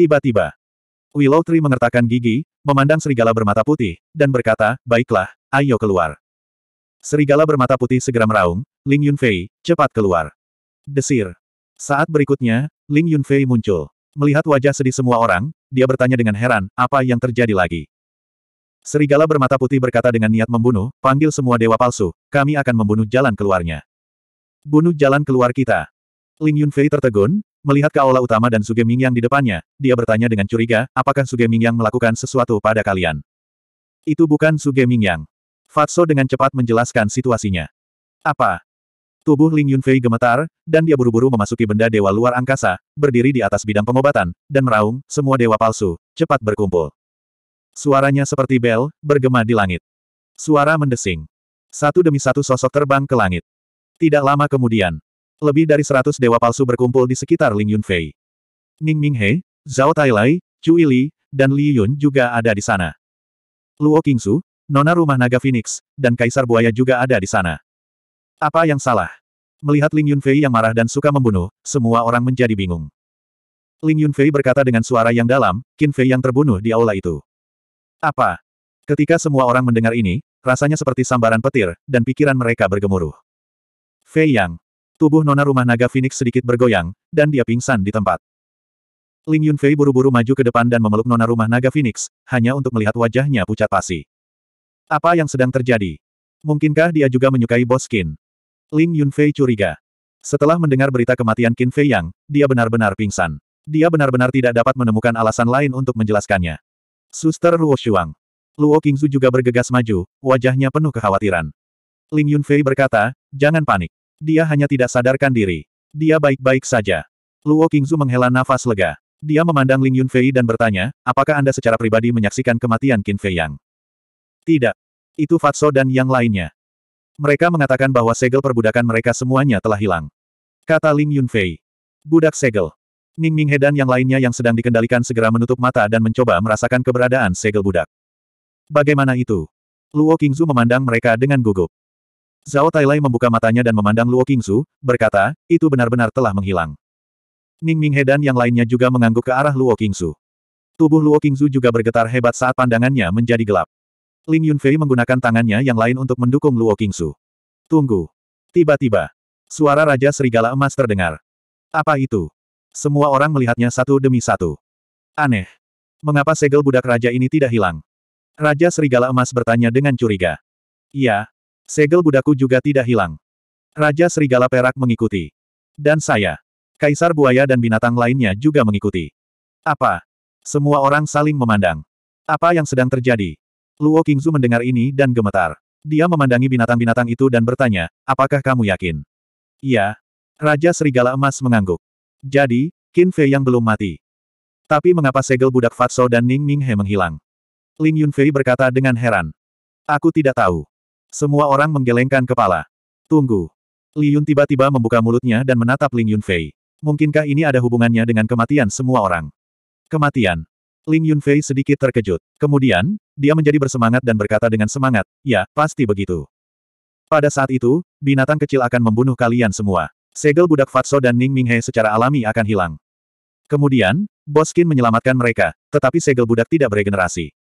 Tiba-tiba, Willow Tree mengertakkan gigi, memandang serigala bermata putih, dan berkata, baiklah, ayo keluar. Serigala bermata putih segera meraung, Ling Yunfei, cepat keluar. Desir. Saat berikutnya, Ling Yunfei muncul. Melihat wajah sedih semua orang, dia bertanya dengan heran, apa yang terjadi lagi? Serigala bermata putih berkata dengan niat membunuh, panggil semua dewa palsu, kami akan membunuh jalan keluarnya. Bunuh jalan keluar kita. Ling Yunfei tertegun, Melihat Kaola utama dan Suge Mingyang di depannya, dia bertanya dengan curiga, apakah Suge Mingyang melakukan sesuatu pada kalian? Itu bukan Suge Mingyang. Fatso dengan cepat menjelaskan situasinya. Apa? Tubuh Ling Yunfei gemetar, dan dia buru-buru memasuki benda dewa luar angkasa, berdiri di atas bidang pengobatan, dan meraung, semua dewa palsu, cepat berkumpul. Suaranya seperti bel, bergema di langit. Suara mendesing. Satu demi satu sosok terbang ke langit. Tidak lama kemudian, lebih dari seratus dewa palsu berkumpul di sekitar Ling Yunfei. Ning Minghe, Zhao Tailai, Chu Yili, dan Li Yun juga ada di sana. Luo Kingsu, Nona Rumah Naga Phoenix, dan Kaisar Buaya juga ada di sana. Apa yang salah? Melihat Ling Yunfei yang marah dan suka membunuh, semua orang menjadi bingung. Ling Yunfei berkata dengan suara yang dalam, Qin Fei yang terbunuh di aula itu. Apa? Ketika semua orang mendengar ini, rasanya seperti sambaran petir, dan pikiran mereka bergemuruh. Fei Yang, Tubuh nona rumah naga Phoenix sedikit bergoyang, dan dia pingsan di tempat. Ling Yunfei buru-buru maju ke depan dan memeluk nona rumah naga Phoenix, hanya untuk melihat wajahnya pucat pasi. Apa yang sedang terjadi? Mungkinkah dia juga menyukai bos Qin? Ling Yunfei curiga. Setelah mendengar berita kematian Qin Fei Yang, dia benar-benar pingsan. Dia benar-benar tidak dapat menemukan alasan lain untuk menjelaskannya. Suster Luo Shuang. Luo Qingzu juga bergegas maju, wajahnya penuh kekhawatiran. Ling Yunfei berkata, jangan panik. Dia hanya tidak sadarkan diri. Dia baik-baik saja. Luo Qingzu menghela nafas lega. Dia memandang Ling Yunfei dan bertanya, apakah Anda secara pribadi menyaksikan kematian Qin Fei Yang? Tidak. Itu Fatso dan yang lainnya. Mereka mengatakan bahwa segel perbudakan mereka semuanya telah hilang. Kata Ling Yunfei. Budak segel. Ning Minghe dan yang lainnya yang sedang dikendalikan segera menutup mata dan mencoba merasakan keberadaan segel budak. Bagaimana itu? Luo Qingzu memandang mereka dengan gugup. Zhao Tailai membuka matanya dan memandang Luo Qingzu, berkata, itu benar-benar telah menghilang. Ning Minghe dan yang lainnya juga mengangguk ke arah Luo Qingzu. Tubuh Luo Qingzu juga bergetar hebat saat pandangannya menjadi gelap. Ling Yunfei menggunakan tangannya yang lain untuk mendukung Luo Qingzu. Tunggu. Tiba-tiba, suara Raja Serigala Emas terdengar. Apa itu? Semua orang melihatnya satu demi satu. Aneh. Mengapa segel budak raja ini tidak hilang? Raja Serigala Emas bertanya dengan curiga. Iya, Segel budaku juga tidak hilang. Raja Serigala Perak mengikuti. Dan saya. Kaisar Buaya dan binatang lainnya juga mengikuti. Apa? Semua orang saling memandang. Apa yang sedang terjadi? Luo Kingzu mendengar ini dan gemetar. Dia memandangi binatang-binatang itu dan bertanya, apakah kamu yakin? Iya. Raja Serigala Emas mengangguk. Jadi, Qin Fei yang belum mati. Tapi mengapa segel budak Fatso dan Ning Minghe menghilang? Ling Yunfei berkata dengan heran. Aku tidak tahu. Semua orang menggelengkan kepala. Tunggu. Li Yun tiba-tiba membuka mulutnya dan menatap Ling Yunfei. Mungkinkah ini ada hubungannya dengan kematian semua orang? Kematian. Ling Yunfei sedikit terkejut. Kemudian, dia menjadi bersemangat dan berkata dengan semangat, ya, pasti begitu. Pada saat itu, binatang kecil akan membunuh kalian semua. Segel budak Fatso dan Ning Minghe secara alami akan hilang. Kemudian, Boskin menyelamatkan mereka, tetapi segel budak tidak beregenerasi.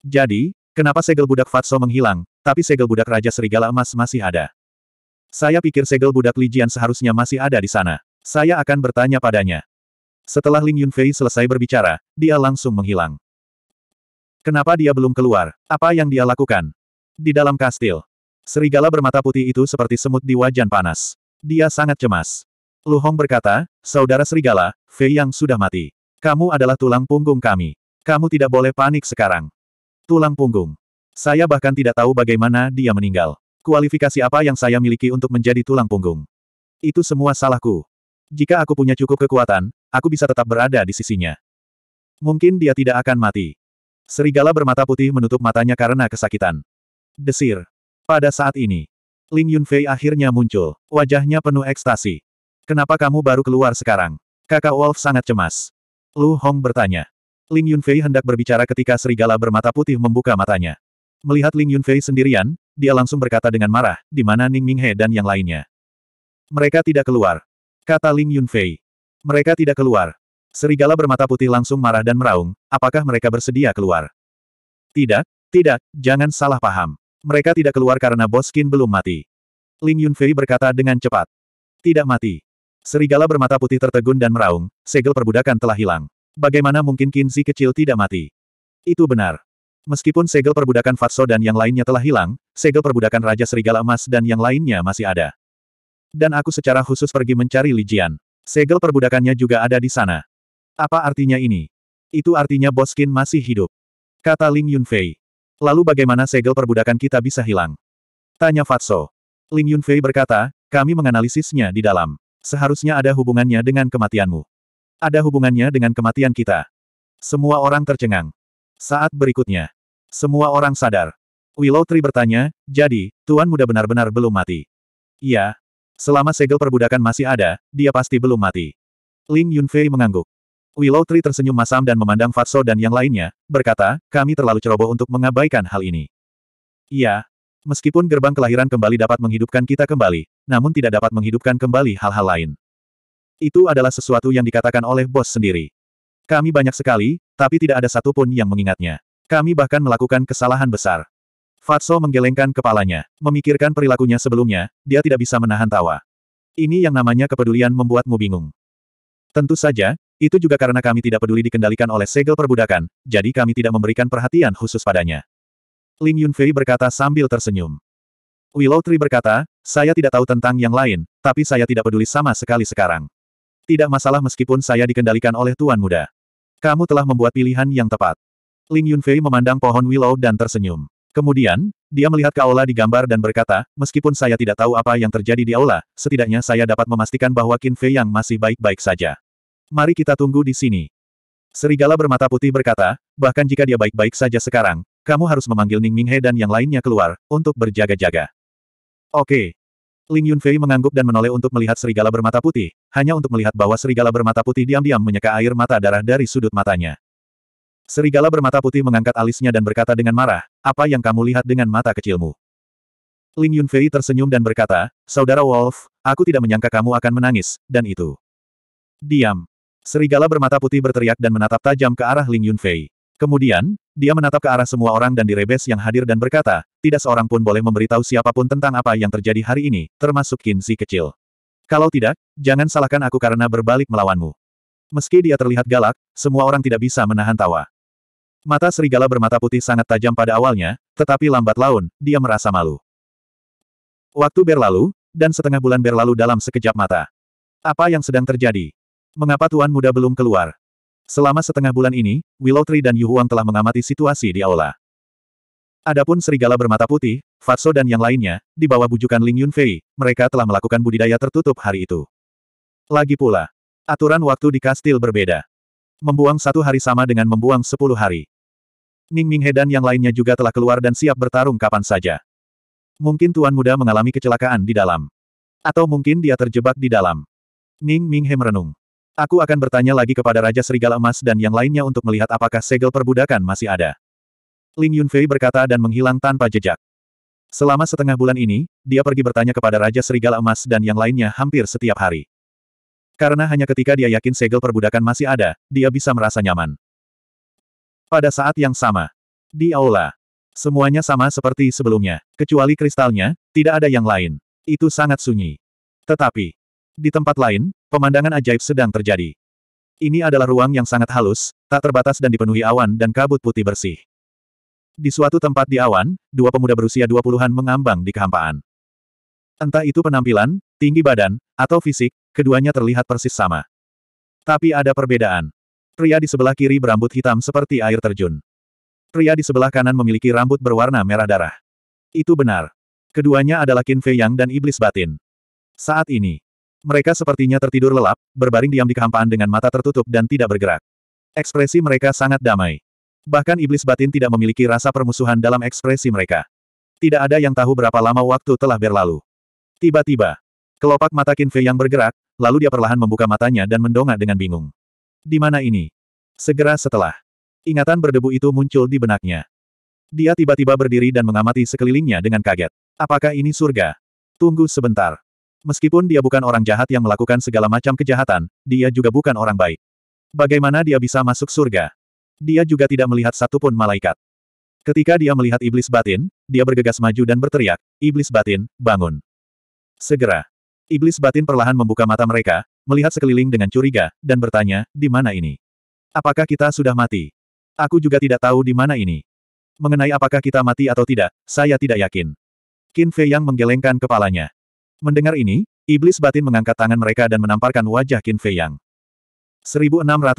Jadi, kenapa segel budak Fatso menghilang, tapi segel budak Raja Serigala Emas masih ada. Saya pikir segel budak Lijian seharusnya masih ada di sana. Saya akan bertanya padanya. Setelah Ling Yunfei selesai berbicara, dia langsung menghilang. Kenapa dia belum keluar? Apa yang dia lakukan? Di dalam kastil. Serigala bermata putih itu seperti semut di wajan panas. Dia sangat cemas. Lu Hong berkata, Saudara Serigala, Fei yang sudah mati. Kamu adalah tulang punggung kami. Kamu tidak boleh panik sekarang. Tulang punggung. Saya bahkan tidak tahu bagaimana dia meninggal. Kualifikasi apa yang saya miliki untuk menjadi tulang punggung? Itu semua salahku. Jika aku punya cukup kekuatan, aku bisa tetap berada di sisinya. Mungkin dia tidak akan mati. Serigala bermata putih menutup matanya karena kesakitan. Desir. Pada saat ini, Ling Yunfei akhirnya muncul. Wajahnya penuh ekstasi. Kenapa kamu baru keluar sekarang? Kakak Wolf sangat cemas. Lu Hong bertanya. Ling Yunfei hendak berbicara ketika serigala bermata putih membuka matanya. Melihat Ling Yunfei sendirian, dia langsung berkata dengan marah, di mana Ning Minghe dan yang lainnya. Mereka tidak keluar. Kata Ling Yunfei. Mereka tidak keluar. Serigala bermata putih langsung marah dan meraung, apakah mereka bersedia keluar? Tidak, tidak, jangan salah paham. Mereka tidak keluar karena Boskin belum mati. Ling Yunfei berkata dengan cepat. Tidak mati. Serigala bermata putih tertegun dan meraung, segel perbudakan telah hilang. Bagaimana mungkin Kinzi kecil tidak mati? Itu benar. Meskipun segel perbudakan Fatso dan yang lainnya telah hilang, segel perbudakan Raja Serigala Emas dan yang lainnya masih ada. Dan aku secara khusus pergi mencari Lijian. Segel perbudakannya juga ada di sana. Apa artinya ini? Itu artinya Boskin masih hidup. Kata Ling Yunfei. Lalu bagaimana segel perbudakan kita bisa hilang? Tanya Fatso. Ling Yunfei berkata, kami menganalisisnya di dalam. Seharusnya ada hubungannya dengan kematianmu. Ada hubungannya dengan kematian kita. Semua orang tercengang. Saat berikutnya. Semua orang sadar. Willow Tree bertanya, jadi, Tuan Muda benar-benar belum mati. Iya. Selama segel perbudakan masih ada, dia pasti belum mati. Ling Yunfei mengangguk. Willow Tree tersenyum masam dan memandang Fatso dan yang lainnya, berkata, kami terlalu ceroboh untuk mengabaikan hal ini. Iya. Meskipun gerbang kelahiran kembali dapat menghidupkan kita kembali, namun tidak dapat menghidupkan kembali hal-hal lain. Itu adalah sesuatu yang dikatakan oleh bos sendiri. Kami banyak sekali, tapi tidak ada satupun yang mengingatnya. Kami bahkan melakukan kesalahan besar. Fatso menggelengkan kepalanya, memikirkan perilakunya sebelumnya, dia tidak bisa menahan tawa. Ini yang namanya kepedulian membuatmu bingung. Tentu saja, itu juga karena kami tidak peduli dikendalikan oleh segel perbudakan, jadi kami tidak memberikan perhatian khusus padanya. Ling Yunfei berkata sambil tersenyum. Willow Tree berkata, saya tidak tahu tentang yang lain, tapi saya tidak peduli sama sekali sekarang. Tidak masalah meskipun saya dikendalikan oleh Tuan Muda. Kamu telah membuat pilihan yang tepat. Ling Yunfei memandang pohon willow dan tersenyum. Kemudian, dia melihat ke aula di dan berkata, meskipun saya tidak tahu apa yang terjadi di aula, setidaknya saya dapat memastikan bahwa Qin Fei yang masih baik-baik saja. Mari kita tunggu di sini. Serigala bermata putih berkata, bahkan jika dia baik-baik saja sekarang, kamu harus memanggil Ning Minghe dan yang lainnya keluar, untuk berjaga-jaga. Oke. Ling Yunfei mengangguk dan menoleh untuk melihat serigala bermata putih, hanya untuk melihat bahwa serigala bermata putih diam-diam menyeka air mata darah dari sudut matanya. Serigala bermata putih mengangkat alisnya dan berkata dengan marah, apa yang kamu lihat dengan mata kecilmu? Ling Yunfei tersenyum dan berkata, Saudara Wolf, aku tidak menyangka kamu akan menangis, dan itu. Diam. Serigala bermata putih berteriak dan menatap tajam ke arah Ling Yunfei. Kemudian, dia menatap ke arah semua orang dan direbes yang hadir dan berkata, tidak seorang pun boleh memberitahu siapapun tentang apa yang terjadi hari ini, termasuk Qin Zi kecil. Kalau tidak, jangan salahkan aku karena berbalik melawanmu. Meski dia terlihat galak, semua orang tidak bisa menahan tawa. Mata serigala bermata putih sangat tajam pada awalnya, tetapi lambat laun, dia merasa malu. Waktu berlalu, dan setengah bulan berlalu dalam sekejap mata. Apa yang sedang terjadi? Mengapa Tuan Muda belum keluar? Selama setengah bulan ini, Willow Tree dan Yu Huang telah mengamati situasi di aula. Adapun serigala bermata putih, Fatso dan yang lainnya, di bawah bujukan Ling Yunfei, mereka telah melakukan budidaya tertutup hari itu. Lagi pula, aturan waktu di kastil berbeda. Membuang satu hari sama dengan membuang sepuluh hari. Ning Minghe dan yang lainnya juga telah keluar dan siap bertarung kapan saja. Mungkin Tuan Muda mengalami kecelakaan di dalam. Atau mungkin dia terjebak di dalam. Ning Minghe merenung. Aku akan bertanya lagi kepada Raja Serigala Emas dan yang lainnya untuk melihat apakah segel perbudakan masih ada. Ling Yunfei berkata dan menghilang tanpa jejak. Selama setengah bulan ini, dia pergi bertanya kepada Raja Serigala Emas dan yang lainnya hampir setiap hari. Karena hanya ketika dia yakin segel perbudakan masih ada, dia bisa merasa nyaman. Pada saat yang sama, di aula, semuanya sama seperti sebelumnya, kecuali kristalnya, tidak ada yang lain. Itu sangat sunyi. Tetapi, di tempat lain, pemandangan ajaib sedang terjadi. Ini adalah ruang yang sangat halus, tak terbatas dan dipenuhi awan dan kabut putih bersih. Di suatu tempat di awan, dua pemuda berusia 20-an mengambang di kehampaan. Entah itu penampilan, tinggi badan, atau fisik, keduanya terlihat persis sama. Tapi ada perbedaan. Pria di sebelah kiri berambut hitam seperti air terjun. Pria di sebelah kanan memiliki rambut berwarna merah darah. Itu benar. Keduanya adalah Qin Fei Yang dan Iblis Batin. Saat ini, mereka sepertinya tertidur lelap, berbaring diam di kehampaan dengan mata tertutup dan tidak bergerak. Ekspresi mereka sangat damai. Bahkan Iblis Batin tidak memiliki rasa permusuhan dalam ekspresi mereka. Tidak ada yang tahu berapa lama waktu telah berlalu. Tiba-tiba, kelopak mata Qin Fei Yang bergerak, lalu dia perlahan membuka matanya dan mendongak dengan bingung. Di mana ini? Segera setelah. Ingatan berdebu itu muncul di benaknya. Dia tiba-tiba berdiri dan mengamati sekelilingnya dengan kaget. Apakah ini surga? Tunggu sebentar. Meskipun dia bukan orang jahat yang melakukan segala macam kejahatan, dia juga bukan orang baik. Bagaimana dia bisa masuk surga? Dia juga tidak melihat satupun malaikat. Ketika dia melihat iblis batin, dia bergegas maju dan berteriak, Iblis batin, bangun. Segera. Iblis batin perlahan membuka mata mereka, melihat sekeliling dengan curiga, dan bertanya, di mana ini? Apakah kita sudah mati? Aku juga tidak tahu di mana ini. Mengenai apakah kita mati atau tidak, saya tidak yakin. Qin Fei yang menggelengkan kepalanya. Mendengar ini, Iblis batin mengangkat tangan mereka dan menamparkan wajah Qin Fei Yang. 1662.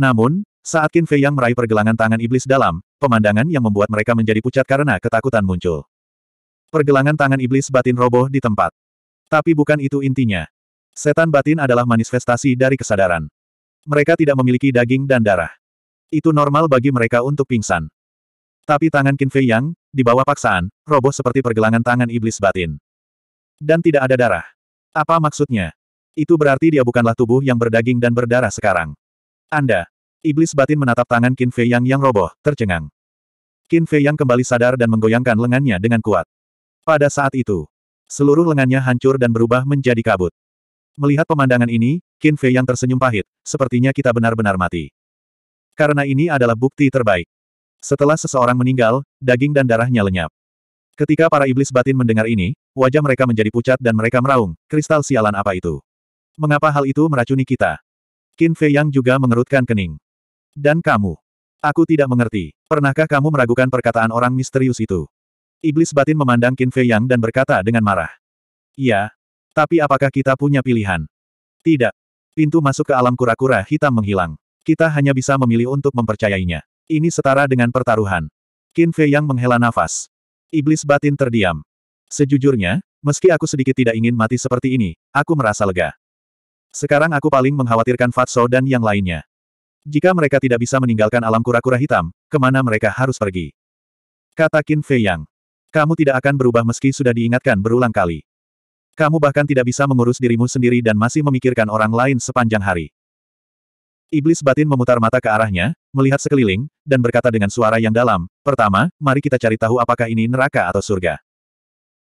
Namun, saat Qin Fei Yang meraih pergelangan tangan Iblis dalam, pemandangan yang membuat mereka menjadi pucat karena ketakutan muncul. Pergelangan tangan iblis batin roboh di tempat. Tapi bukan itu intinya. Setan batin adalah manifestasi dari kesadaran. Mereka tidak memiliki daging dan darah. Itu normal bagi mereka untuk pingsan. Tapi tangan Qin Fei Yang, di bawah paksaan, roboh seperti pergelangan tangan iblis batin. Dan tidak ada darah. Apa maksudnya? Itu berarti dia bukanlah tubuh yang berdaging dan berdarah sekarang. Anda. Iblis batin menatap tangan Qin Fei Yang yang roboh, tercengang. Qin Fei Yang kembali sadar dan menggoyangkan lengannya dengan kuat. Pada saat itu, seluruh lengannya hancur dan berubah menjadi kabut. Melihat pemandangan ini, Qin Fei yang tersenyum pahit, sepertinya kita benar-benar mati. Karena ini adalah bukti terbaik. Setelah seseorang meninggal, daging dan darahnya lenyap. Ketika para iblis batin mendengar ini, wajah mereka menjadi pucat dan mereka meraung, kristal sialan apa itu? Mengapa hal itu meracuni kita? Qin Fei Yang juga mengerutkan kening. Dan kamu? Aku tidak mengerti. Pernahkah kamu meragukan perkataan orang misterius itu? Iblis batin memandang Qin Fei Yang dan berkata dengan marah. Iya. Tapi apakah kita punya pilihan? Tidak. Pintu masuk ke alam kura-kura hitam menghilang. Kita hanya bisa memilih untuk mempercayainya. Ini setara dengan pertaruhan. Qin Fei Yang menghela nafas. Iblis batin terdiam. Sejujurnya, meski aku sedikit tidak ingin mati seperti ini, aku merasa lega. Sekarang aku paling mengkhawatirkan Fatso dan yang lainnya. Jika mereka tidak bisa meninggalkan alam kura-kura hitam, kemana mereka harus pergi? Kata Qin Fei Yang. Kamu tidak akan berubah meski sudah diingatkan berulang kali. Kamu bahkan tidak bisa mengurus dirimu sendiri dan masih memikirkan orang lain sepanjang hari. Iblis batin memutar mata ke arahnya, melihat sekeliling, dan berkata dengan suara yang dalam, Pertama, mari kita cari tahu apakah ini neraka atau surga.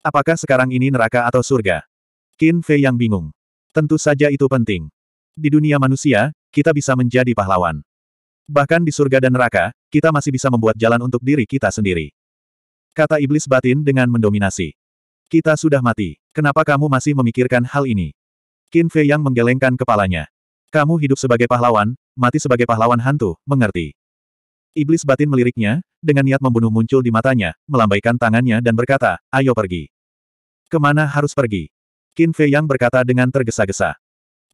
Apakah sekarang ini neraka atau surga? Qin Fei yang bingung. Tentu saja itu penting. Di dunia manusia, kita bisa menjadi pahlawan. Bahkan di surga dan neraka, kita masih bisa membuat jalan untuk diri kita sendiri. Kata iblis batin dengan mendominasi. Kita sudah mati. Kenapa kamu masih memikirkan hal ini? Qin Fei yang menggelengkan kepalanya. Kamu hidup sebagai pahlawan, mati sebagai pahlawan hantu, mengerti. Iblis batin meliriknya, dengan niat membunuh muncul di matanya, melambaikan tangannya dan berkata, ayo pergi. Kemana harus pergi? Qin Fei yang berkata dengan tergesa-gesa.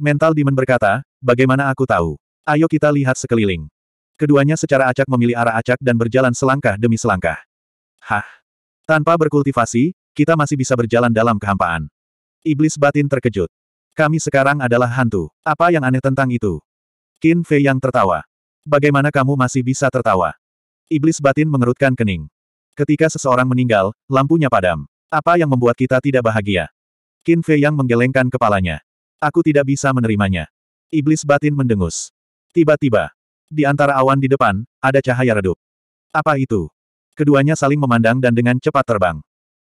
Mental Demon berkata, bagaimana aku tahu? Ayo kita lihat sekeliling. Keduanya secara acak memilih arah acak dan berjalan selangkah demi selangkah. Hah? Tanpa berkultivasi, kita masih bisa berjalan dalam kehampaan. Iblis batin terkejut. Kami sekarang adalah hantu. Apa yang aneh tentang itu? Qin Fei yang tertawa. Bagaimana kamu masih bisa tertawa? Iblis batin mengerutkan kening. Ketika seseorang meninggal, lampunya padam. Apa yang membuat kita tidak bahagia? Qin Fei yang menggelengkan kepalanya. Aku tidak bisa menerimanya. Iblis batin mendengus. Tiba-tiba, di antara awan di depan, ada cahaya redup. Apa itu? Keduanya saling memandang dan dengan cepat terbang.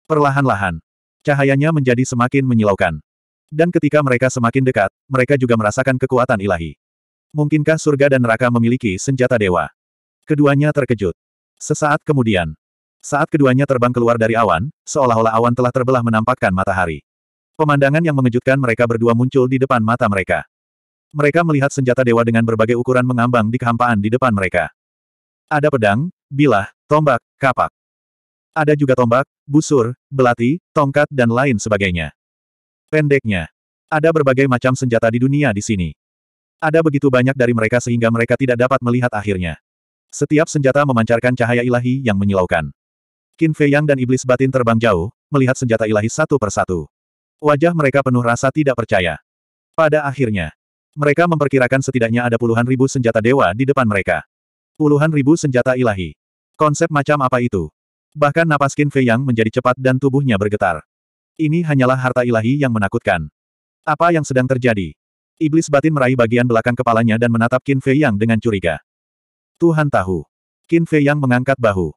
Perlahan-lahan, cahayanya menjadi semakin menyilaukan. Dan ketika mereka semakin dekat, mereka juga merasakan kekuatan ilahi. Mungkinkah surga dan neraka memiliki senjata dewa? Keduanya terkejut. Sesaat kemudian, saat keduanya terbang keluar dari awan, seolah-olah awan telah terbelah menampakkan matahari. Pemandangan yang mengejutkan mereka berdua muncul di depan mata mereka. Mereka melihat senjata dewa dengan berbagai ukuran mengambang di kehampaan di depan mereka. Ada pedang, bilah, tombak, kapak. Ada juga tombak, busur, belati, tongkat dan lain sebagainya. Pendeknya, ada berbagai macam senjata di dunia di sini. Ada begitu banyak dari mereka sehingga mereka tidak dapat melihat akhirnya. Setiap senjata memancarkan cahaya ilahi yang menyilaukan. Qin Fei Yang dan iblis batin terbang jauh, melihat senjata ilahi satu persatu. Wajah mereka penuh rasa tidak percaya. Pada akhirnya, mereka memperkirakan setidaknya ada puluhan ribu senjata dewa di depan mereka. Puluhan ribu senjata ilahi. Konsep macam apa itu? Bahkan napas Qin Fei Yang menjadi cepat dan tubuhnya bergetar. Ini hanyalah harta ilahi yang menakutkan. Apa yang sedang terjadi? Iblis batin meraih bagian belakang kepalanya dan menatap Qin Fei Yang dengan curiga. Tuhan tahu. Qin Fei Yang mengangkat bahu.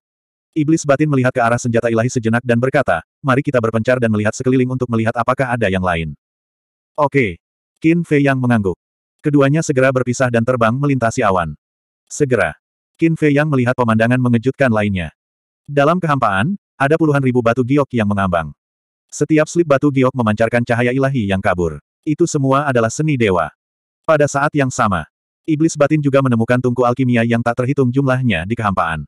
Iblis batin melihat ke arah senjata ilahi sejenak dan berkata, mari kita berpencar dan melihat sekeliling untuk melihat apakah ada yang lain. Oke. Qin Fei Yang mengangguk. Keduanya segera berpisah dan terbang melintasi awan. Segera. Qin Fei Yang melihat pemandangan mengejutkan lainnya. Dalam kehampaan, ada puluhan ribu batu giok yang mengambang. Setiap slip batu giok memancarkan cahaya ilahi yang kabur. Itu semua adalah seni dewa. Pada saat yang sama, iblis batin juga menemukan tungku alkimia yang tak terhitung jumlahnya di kehampaan.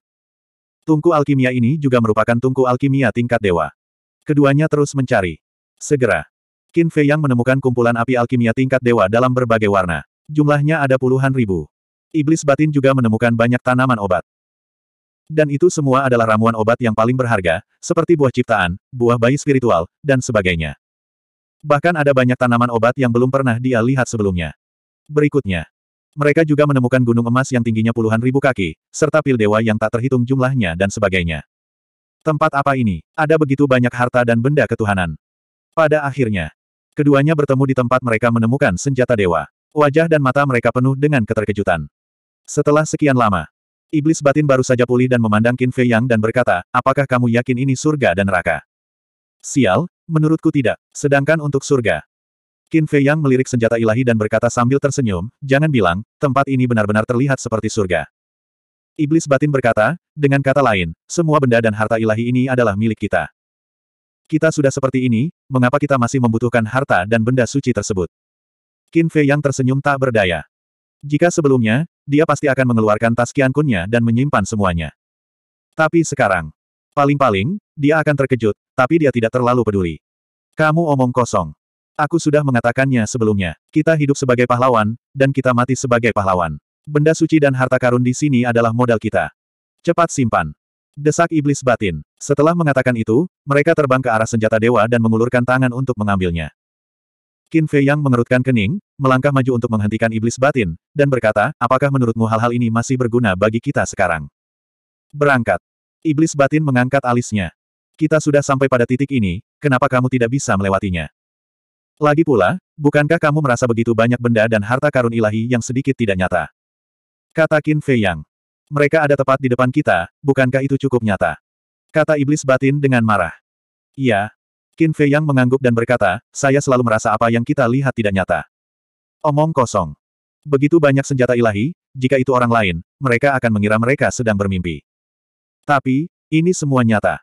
Tungku alkimia ini juga merupakan tungku alkimia tingkat dewa. Keduanya terus mencari. Segera, Qin Fei Yang menemukan kumpulan api alkimia tingkat dewa dalam berbagai warna. Jumlahnya ada puluhan ribu. Iblis batin juga menemukan banyak tanaman obat. Dan itu semua adalah ramuan obat yang paling berharga, seperti buah ciptaan, buah bayi spiritual, dan sebagainya. Bahkan ada banyak tanaman obat yang belum pernah dia lihat sebelumnya. Berikutnya, mereka juga menemukan gunung emas yang tingginya puluhan ribu kaki, serta pil dewa yang tak terhitung jumlahnya dan sebagainya. Tempat apa ini? Ada begitu banyak harta dan benda ketuhanan. Pada akhirnya, keduanya bertemu di tempat mereka menemukan senjata dewa. Wajah dan mata mereka penuh dengan keterkejutan. Setelah sekian lama, iblis batin baru saja pulih dan memandang Qin Fei Yang dan berkata, apakah kamu yakin ini surga dan neraka? Sial, menurutku tidak. Sedangkan untuk surga. Qin Fei Yang melirik senjata ilahi dan berkata sambil tersenyum, jangan bilang, tempat ini benar-benar terlihat seperti surga. Iblis batin berkata, dengan kata lain, semua benda dan harta ilahi ini adalah milik kita. Kita sudah seperti ini, mengapa kita masih membutuhkan harta dan benda suci tersebut? Qin Fei Yang tersenyum tak berdaya. Jika sebelumnya, dia pasti akan mengeluarkan tas kiankunnya dan menyimpan semuanya. Tapi sekarang, paling-paling, dia akan terkejut, tapi dia tidak terlalu peduli. Kamu omong kosong. Aku sudah mengatakannya sebelumnya. Kita hidup sebagai pahlawan, dan kita mati sebagai pahlawan. Benda suci dan harta karun di sini adalah modal kita. Cepat simpan. Desak iblis batin. Setelah mengatakan itu, mereka terbang ke arah senjata dewa dan mengulurkan tangan untuk mengambilnya. Qin Fei Yang mengerutkan kening, melangkah maju untuk menghentikan iblis batin, dan berkata, apakah menurutmu hal-hal ini masih berguna bagi kita sekarang? Berangkat. Iblis batin mengangkat alisnya. Kita sudah sampai pada titik ini, kenapa kamu tidak bisa melewatinya? Lagi pula, bukankah kamu merasa begitu banyak benda dan harta karun ilahi yang sedikit tidak nyata? Kata Qin Fei Yang. Mereka ada tepat di depan kita, bukankah itu cukup nyata? Kata iblis batin dengan marah. Iya, Qin Fei Yang mengangguk dan berkata, saya selalu merasa apa yang kita lihat tidak nyata. Omong kosong. Begitu banyak senjata ilahi, jika itu orang lain, mereka akan mengira mereka sedang bermimpi. Tapi, ini semua nyata.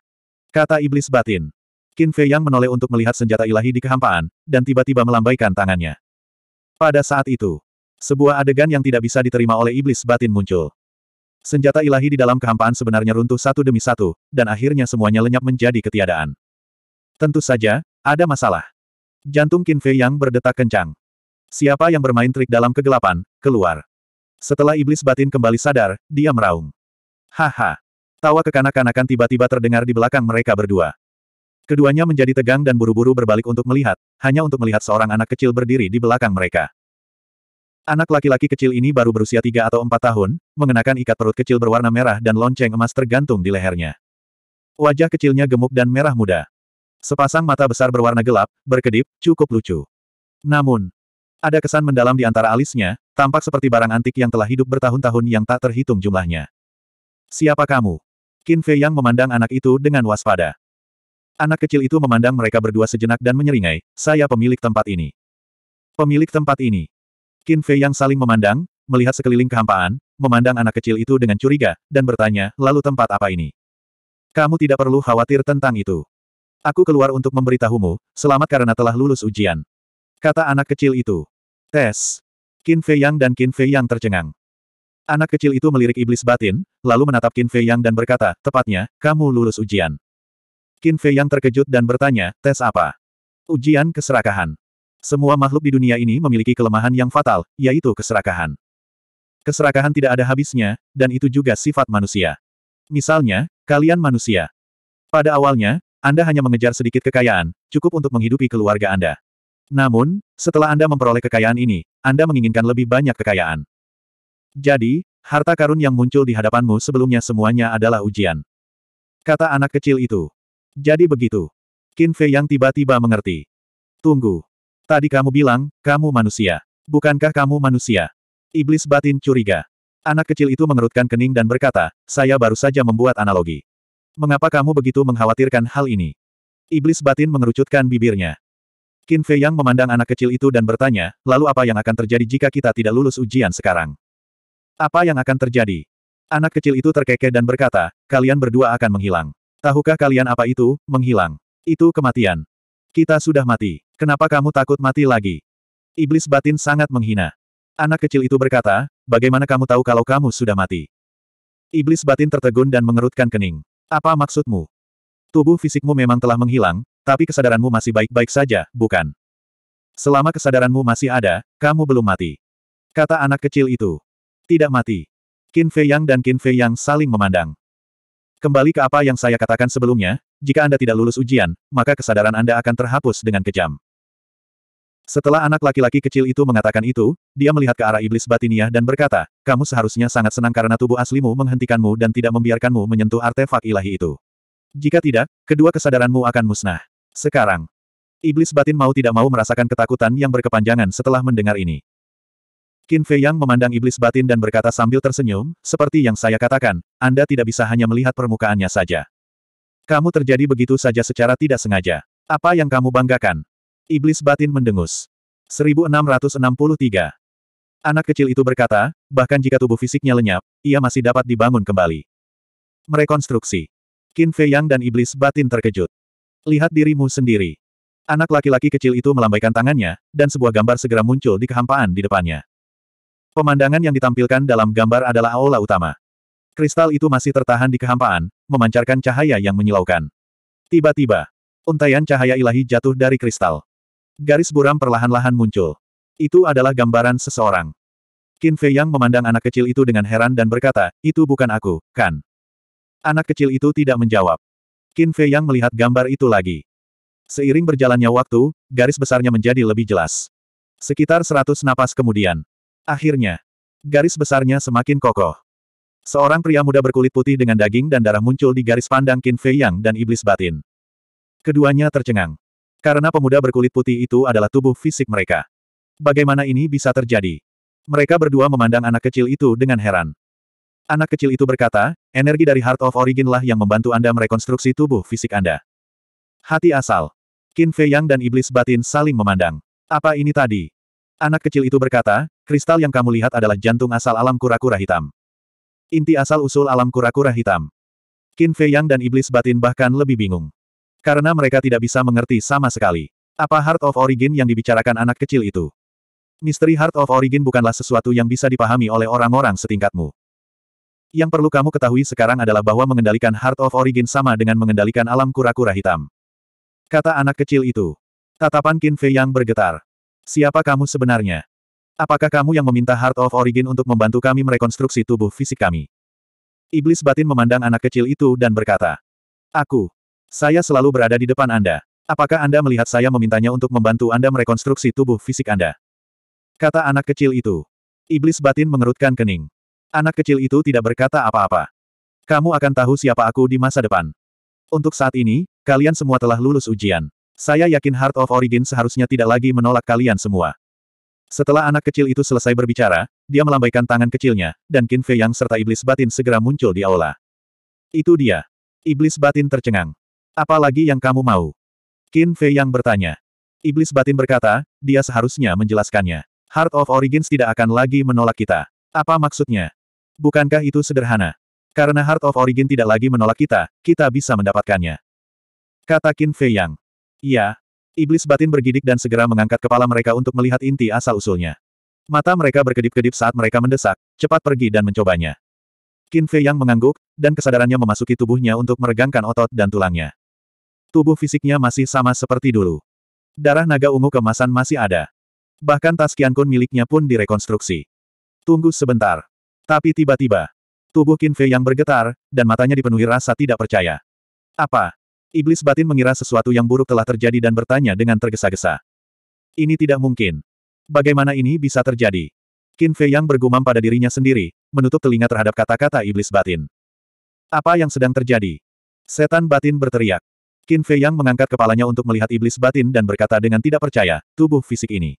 Kata iblis batin. Qin Fei Yang menoleh untuk melihat senjata ilahi di kehampaan, dan tiba-tiba melambaikan tangannya. Pada saat itu, sebuah adegan yang tidak bisa diterima oleh iblis batin muncul. Senjata ilahi di dalam kehampaan sebenarnya runtuh satu demi satu, dan akhirnya semuanya lenyap menjadi ketiadaan. Tentu saja, ada masalah. Jantung Qin Fei yang berdetak kencang. Siapa yang bermain trik dalam kegelapan, keluar. Setelah iblis batin kembali sadar, dia meraung. Haha. Tawa kekanak-kanakan tiba-tiba terdengar di belakang mereka berdua. Keduanya menjadi tegang dan buru-buru berbalik untuk melihat, hanya untuk melihat seorang anak kecil berdiri di belakang mereka. Anak laki-laki kecil ini baru berusia tiga atau empat tahun, mengenakan ikat perut kecil berwarna merah dan lonceng emas tergantung di lehernya. Wajah kecilnya gemuk dan merah muda. Sepasang mata besar berwarna gelap, berkedip, cukup lucu. Namun, ada kesan mendalam di antara alisnya, tampak seperti barang antik yang telah hidup bertahun-tahun yang tak terhitung jumlahnya. Siapa kamu? Qin Fei yang memandang anak itu dengan waspada. Anak kecil itu memandang mereka berdua sejenak dan menyeringai, saya pemilik tempat ini. Pemilik tempat ini. Qin Fei yang saling memandang, melihat sekeliling kehampaan, memandang anak kecil itu dengan curiga, dan bertanya, lalu tempat apa ini? Kamu tidak perlu khawatir tentang itu. Aku keluar untuk memberitahumu, selamat karena telah lulus ujian. Kata anak kecil itu. Tes. Qin Fei Yang dan Qin Fei Yang tercengang. Anak kecil itu melirik iblis batin, lalu menatap Qin Fei Yang dan berkata, tepatnya, kamu lulus ujian. Qin Fei Yang terkejut dan bertanya, tes apa? Ujian keserakahan. Semua makhluk di dunia ini memiliki kelemahan yang fatal, yaitu keserakahan. Keserakahan tidak ada habisnya, dan itu juga sifat manusia. Misalnya, kalian manusia. Pada awalnya, anda hanya mengejar sedikit kekayaan, cukup untuk menghidupi keluarga Anda. Namun, setelah Anda memperoleh kekayaan ini, Anda menginginkan lebih banyak kekayaan. Jadi, harta karun yang muncul di hadapanmu sebelumnya semuanya adalah ujian. Kata anak kecil itu. Jadi begitu. Qin Fei yang tiba-tiba mengerti. Tunggu. Tadi kamu bilang, kamu manusia. Bukankah kamu manusia? Iblis batin curiga. Anak kecil itu mengerutkan kening dan berkata, saya baru saja membuat analogi. Mengapa kamu begitu mengkhawatirkan hal ini? Iblis batin mengerucutkan bibirnya. Qin Fei Yang memandang anak kecil itu dan bertanya, lalu apa yang akan terjadi jika kita tidak lulus ujian sekarang? Apa yang akan terjadi? Anak kecil itu terkekeh dan berkata, kalian berdua akan menghilang. Tahukah kalian apa itu, menghilang? Itu kematian. Kita sudah mati. Kenapa kamu takut mati lagi? Iblis batin sangat menghina. Anak kecil itu berkata, bagaimana kamu tahu kalau kamu sudah mati? Iblis batin tertegun dan mengerutkan kening. Apa maksudmu? Tubuh fisikmu memang telah menghilang, tapi kesadaranmu masih baik-baik saja, bukan? Selama kesadaranmu masih ada, kamu belum mati. Kata anak kecil itu. Tidak mati. Qin Fei Yang dan Qin Fei Yang saling memandang. Kembali ke apa yang saya katakan sebelumnya, jika Anda tidak lulus ujian, maka kesadaran Anda akan terhapus dengan kejam. Setelah anak laki-laki kecil itu mengatakan itu, dia melihat ke arah iblis batinia dan berkata, kamu seharusnya sangat senang karena tubuh aslimu menghentikanmu dan tidak membiarkanmu menyentuh artefak ilahi itu. Jika tidak, kedua kesadaranmu akan musnah. Sekarang, iblis batin mau tidak mau merasakan ketakutan yang berkepanjangan setelah mendengar ini. Qin Fei Yang memandang iblis batin dan berkata sambil tersenyum, seperti yang saya katakan, Anda tidak bisa hanya melihat permukaannya saja. Kamu terjadi begitu saja secara tidak sengaja. Apa yang kamu banggakan? Iblis batin mendengus. 1663. Anak kecil itu berkata, bahkan jika tubuh fisiknya lenyap, ia masih dapat dibangun kembali. Merekonstruksi. Qin Fei Yang dan iblis batin terkejut. Lihat dirimu sendiri. Anak laki-laki kecil itu melambaikan tangannya, dan sebuah gambar segera muncul di kehampaan di depannya. Pemandangan yang ditampilkan dalam gambar adalah aula utama. Kristal itu masih tertahan di kehampaan, memancarkan cahaya yang menyilaukan. Tiba-tiba, untaian cahaya ilahi jatuh dari kristal. Garis buram perlahan-lahan muncul. Itu adalah gambaran seseorang. Qin Fei Yang memandang anak kecil itu dengan heran dan berkata, itu bukan aku, kan? Anak kecil itu tidak menjawab. Qin Fei Yang melihat gambar itu lagi. Seiring berjalannya waktu, garis besarnya menjadi lebih jelas. Sekitar seratus napas kemudian. Akhirnya, garis besarnya semakin kokoh. Seorang pria muda berkulit putih dengan daging dan darah muncul di garis pandang Qin Fei Yang dan iblis batin. Keduanya tercengang. Karena pemuda berkulit putih itu adalah tubuh fisik mereka. Bagaimana ini bisa terjadi? Mereka berdua memandang anak kecil itu dengan heran. Anak kecil itu berkata, energi dari Heart of Origin lah yang membantu Anda merekonstruksi tubuh fisik Anda. Hati asal. Qin Fei Yang dan Iblis Batin saling memandang. Apa ini tadi? Anak kecil itu berkata, kristal yang kamu lihat adalah jantung asal alam kura-kura hitam. Inti asal usul alam kura-kura hitam. Qin Fei Yang dan Iblis Batin bahkan lebih bingung. Karena mereka tidak bisa mengerti sama sekali. Apa Heart of Origin yang dibicarakan anak kecil itu? Misteri Heart of Origin bukanlah sesuatu yang bisa dipahami oleh orang-orang setingkatmu. Yang perlu kamu ketahui sekarang adalah bahwa mengendalikan Heart of Origin sama dengan mengendalikan alam kura-kura hitam. Kata anak kecil itu. Tatapan Qin Fei yang bergetar. Siapa kamu sebenarnya? Apakah kamu yang meminta Heart of Origin untuk membantu kami merekonstruksi tubuh fisik kami? Iblis batin memandang anak kecil itu dan berkata, Aku, saya selalu berada di depan Anda. Apakah Anda melihat saya memintanya untuk membantu Anda merekonstruksi tubuh fisik Anda? Kata anak kecil itu. Iblis batin mengerutkan kening. Anak kecil itu tidak berkata apa-apa. Kamu akan tahu siapa aku di masa depan. Untuk saat ini, kalian semua telah lulus ujian. Saya yakin Heart of Origin seharusnya tidak lagi menolak kalian semua. Setelah anak kecil itu selesai berbicara, dia melambaikan tangan kecilnya, dan Qin Fei Yang serta iblis batin segera muncul di aula. Itu dia. Iblis batin tercengang. Apalagi yang kamu mau? Qin Fei yang bertanya. Iblis batin berkata, dia seharusnya menjelaskannya. Heart of Origins tidak akan lagi menolak kita. Apa maksudnya? Bukankah itu sederhana? Karena Heart of Origin tidak lagi menolak kita, kita bisa mendapatkannya. Kata Qin Fei Yang. Iya. Iblis batin bergidik dan segera mengangkat kepala mereka untuk melihat inti asal-usulnya. Mata mereka berkedip-kedip saat mereka mendesak, cepat pergi dan mencobanya. Qin Fei Yang mengangguk, dan kesadarannya memasuki tubuhnya untuk meregangkan otot dan tulangnya tubuh fisiknya masih sama seperti dulu. Darah naga ungu kemasan masih ada. Bahkan tas Kun miliknya pun direkonstruksi. Tunggu sebentar. Tapi tiba-tiba, tubuh Qin Fei yang bergetar, dan matanya dipenuhi rasa tidak percaya. Apa? Iblis batin mengira sesuatu yang buruk telah terjadi dan bertanya dengan tergesa-gesa. Ini tidak mungkin. Bagaimana ini bisa terjadi? Qin Fei yang bergumam pada dirinya sendiri, menutup telinga terhadap kata-kata iblis batin. Apa yang sedang terjadi? Setan batin berteriak. Qin Fei Yang mengangkat kepalanya untuk melihat iblis batin dan berkata dengan tidak percaya, tubuh fisik ini.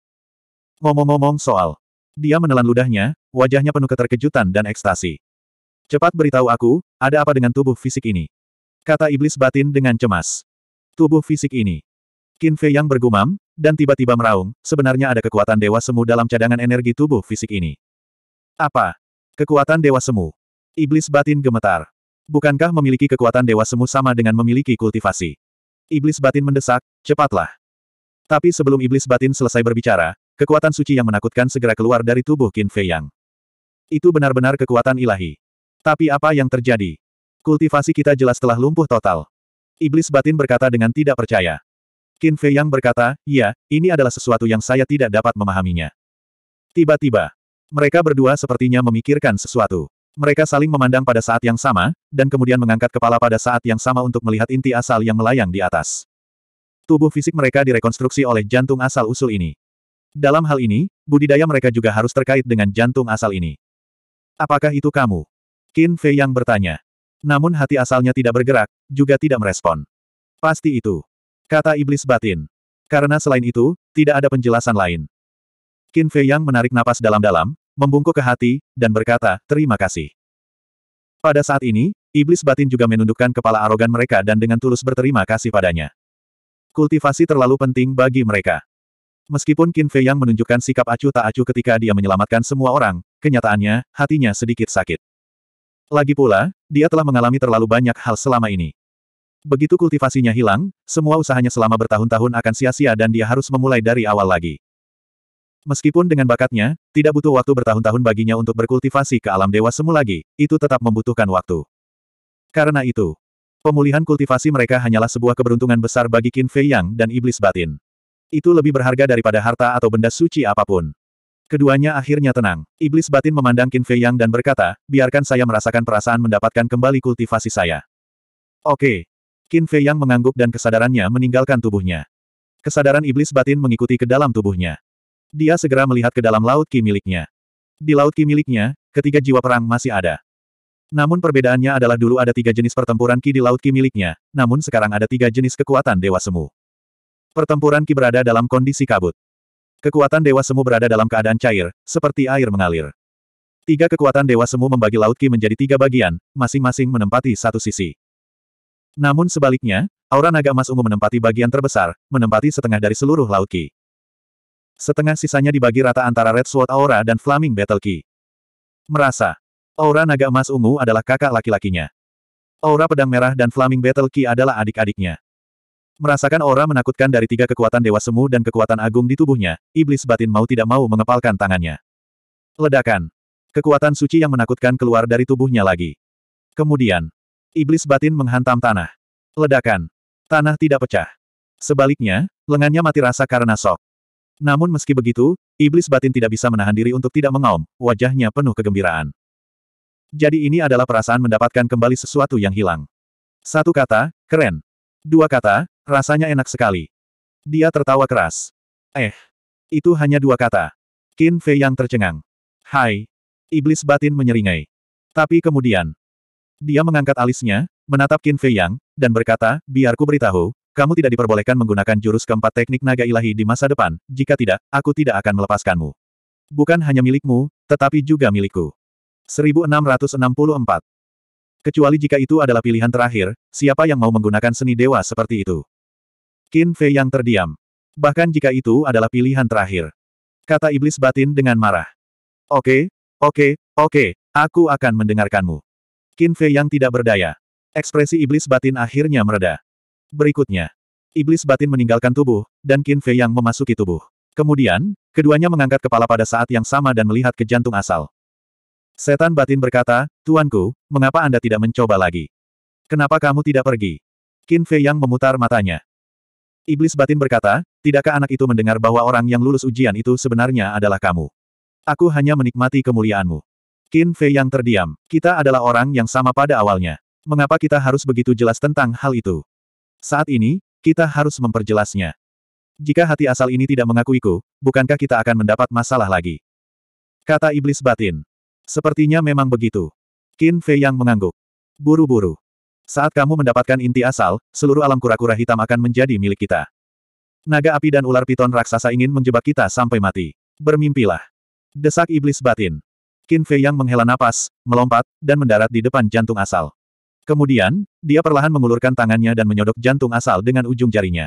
Ngomong-ngomong soal. Dia menelan ludahnya, wajahnya penuh keterkejutan dan ekstasi. Cepat beritahu aku, ada apa dengan tubuh fisik ini? Kata iblis batin dengan cemas. Tubuh fisik ini. Qin Fei Yang bergumam, dan tiba-tiba meraung, sebenarnya ada kekuatan dewa semu dalam cadangan energi tubuh fisik ini. Apa? Kekuatan dewa semu. Iblis batin gemetar. Bukankah memiliki kekuatan dewa semu sama dengan memiliki kultivasi? Iblis batin mendesak, cepatlah. Tapi sebelum iblis batin selesai berbicara, kekuatan suci yang menakutkan segera keluar dari tubuh Qin Fei Yang. Itu benar-benar kekuatan ilahi. Tapi apa yang terjadi? Kultivasi kita jelas telah lumpuh total. Iblis batin berkata dengan tidak percaya. Qin Fei Yang berkata, ya, ini adalah sesuatu yang saya tidak dapat memahaminya. Tiba-tiba, mereka berdua sepertinya memikirkan sesuatu. Mereka saling memandang pada saat yang sama, dan kemudian mengangkat kepala pada saat yang sama untuk melihat inti asal yang melayang di atas. Tubuh fisik mereka direkonstruksi oleh jantung asal-usul ini. Dalam hal ini, budidaya mereka juga harus terkait dengan jantung asal ini. Apakah itu kamu? Qin Fei yang bertanya. Namun hati asalnya tidak bergerak, juga tidak merespon. Pasti itu. Kata iblis batin. Karena selain itu, tidak ada penjelasan lain. Qin Fei yang menarik napas dalam-dalam, membungkuk ke hati, dan berkata, terima kasih. Pada saat ini, iblis batin juga menundukkan kepala arogan mereka dan dengan tulus berterima kasih padanya. Kultivasi terlalu penting bagi mereka. Meskipun Qin Fei yang menunjukkan sikap acuh tak acuh ketika dia menyelamatkan semua orang, kenyataannya, hatinya sedikit sakit. Lagi pula, dia telah mengalami terlalu banyak hal selama ini. Begitu kultivasinya hilang, semua usahanya selama bertahun-tahun akan sia-sia dan dia harus memulai dari awal lagi. Meskipun dengan bakatnya, tidak butuh waktu bertahun-tahun baginya untuk berkultivasi ke alam dewa semu lagi, itu tetap membutuhkan waktu. Karena itu, pemulihan kultivasi mereka hanyalah sebuah keberuntungan besar bagi Qin Fei Yang dan iblis batin. Itu lebih berharga daripada harta atau benda suci apapun. Keduanya akhirnya tenang. Iblis batin memandang Qin Fei Yang dan berkata, biarkan saya merasakan perasaan mendapatkan kembali kultivasi saya. Oke. Qin Fei Yang mengangguk dan kesadarannya meninggalkan tubuhnya. Kesadaran iblis batin mengikuti ke dalam tubuhnya. Dia segera melihat ke dalam laut ki miliknya. Di laut ki miliknya, ketiga jiwa perang masih ada. Namun perbedaannya adalah dulu ada tiga jenis pertempuran ki di laut ki miliknya, namun sekarang ada tiga jenis kekuatan Dewa Semu. Pertempuran ki berada dalam kondisi kabut. Kekuatan Dewa Semu berada dalam keadaan cair, seperti air mengalir. Tiga kekuatan Dewa Semu membagi Laut Ki menjadi tiga bagian, masing-masing menempati satu sisi. Namun sebaliknya, aura naga emas ungu menempati bagian terbesar, menempati setengah dari seluruh Laut Ki. Setengah sisanya dibagi rata antara Red Sword Aura dan Flaming Battle Key. Merasa. Aura naga emas ungu adalah kakak laki-lakinya. Aura pedang merah dan Flaming Battle Key adalah adik-adiknya. Merasakan aura menakutkan dari tiga kekuatan Dewa Semu dan kekuatan agung di tubuhnya, iblis batin mau tidak mau mengepalkan tangannya. Ledakan. Kekuatan suci yang menakutkan keluar dari tubuhnya lagi. Kemudian, iblis batin menghantam tanah. Ledakan. Tanah tidak pecah. Sebaliknya, lengannya mati rasa karena sok. Namun meski begitu, iblis batin tidak bisa menahan diri untuk tidak mengaum, wajahnya penuh kegembiraan. Jadi ini adalah perasaan mendapatkan kembali sesuatu yang hilang. Satu kata, keren. Dua kata, rasanya enak sekali. Dia tertawa keras. Eh, itu hanya dua kata. Qin Fei yang tercengang. Hai. Iblis batin menyeringai. Tapi kemudian, dia mengangkat alisnya, menatap Qin Fei Yang, dan berkata, biar ku beritahu, kamu tidak diperbolehkan menggunakan jurus keempat teknik naga ilahi di masa depan, jika tidak, aku tidak akan melepaskanmu. Bukan hanya milikmu, tetapi juga milikku. 1664 Kecuali jika itu adalah pilihan terakhir, siapa yang mau menggunakan seni dewa seperti itu? Qin Fei yang terdiam. Bahkan jika itu adalah pilihan terakhir. Kata iblis batin dengan marah. Oke, oke, oke, aku akan mendengarkanmu. Qin Fei yang tidak berdaya. Ekspresi iblis batin akhirnya meredah. Berikutnya, iblis batin meninggalkan tubuh, dan Qin Fei yang memasuki tubuh. Kemudian, keduanya mengangkat kepala pada saat yang sama dan melihat ke jantung asal. Setan batin berkata, Tuanku, mengapa Anda tidak mencoba lagi? Kenapa kamu tidak pergi? Qin Fei yang memutar matanya. Iblis batin berkata, Tidakkah anak itu mendengar bahwa orang yang lulus ujian itu sebenarnya adalah kamu? Aku hanya menikmati kemuliaanmu. Qin Fei yang terdiam. Kita adalah orang yang sama pada awalnya. Mengapa kita harus begitu jelas tentang hal itu? Saat ini, kita harus memperjelasnya. Jika hati asal ini tidak mengakuiku, bukankah kita akan mendapat masalah lagi? Kata iblis batin. Sepertinya memang begitu. Qin Fei yang mengangguk. Buru-buru. Saat kamu mendapatkan inti asal, seluruh alam kura-kura hitam akan menjadi milik kita. Naga api dan ular piton raksasa ingin menjebak kita sampai mati. Bermimpilah. Desak iblis batin. Qin Fei yang menghela napas, melompat, dan mendarat di depan jantung asal. Kemudian, dia perlahan mengulurkan tangannya dan menyodok jantung asal dengan ujung jarinya.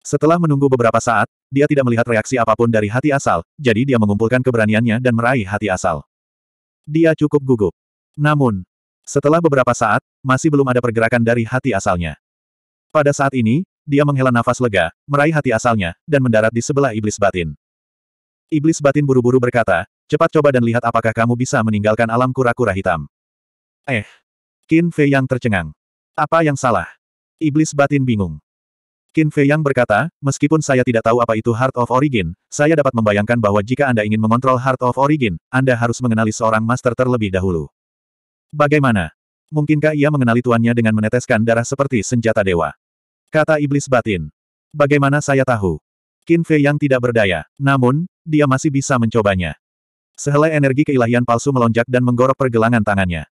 Setelah menunggu beberapa saat, dia tidak melihat reaksi apapun dari hati asal, jadi dia mengumpulkan keberaniannya dan meraih hati asal. Dia cukup gugup. Namun, setelah beberapa saat, masih belum ada pergerakan dari hati asalnya. Pada saat ini, dia menghela nafas lega, meraih hati asalnya, dan mendarat di sebelah iblis batin. Iblis batin buru-buru berkata, cepat coba dan lihat apakah kamu bisa meninggalkan alam kura-kura hitam. Eh, Qin Fei yang tercengang. Apa yang salah? Iblis batin bingung. Qin Fei yang berkata, meskipun saya tidak tahu apa itu Heart of Origin, saya dapat membayangkan bahwa jika Anda ingin mengontrol Heart of Origin, Anda harus mengenali seorang master terlebih dahulu. Bagaimana? Mungkinkah ia mengenali tuannya dengan meneteskan darah seperti senjata dewa? Kata iblis batin. Bagaimana saya tahu? Qin Fei yang tidak berdaya, namun, dia masih bisa mencobanya. Sehelai energi keilahian palsu melonjak dan menggorok pergelangan tangannya.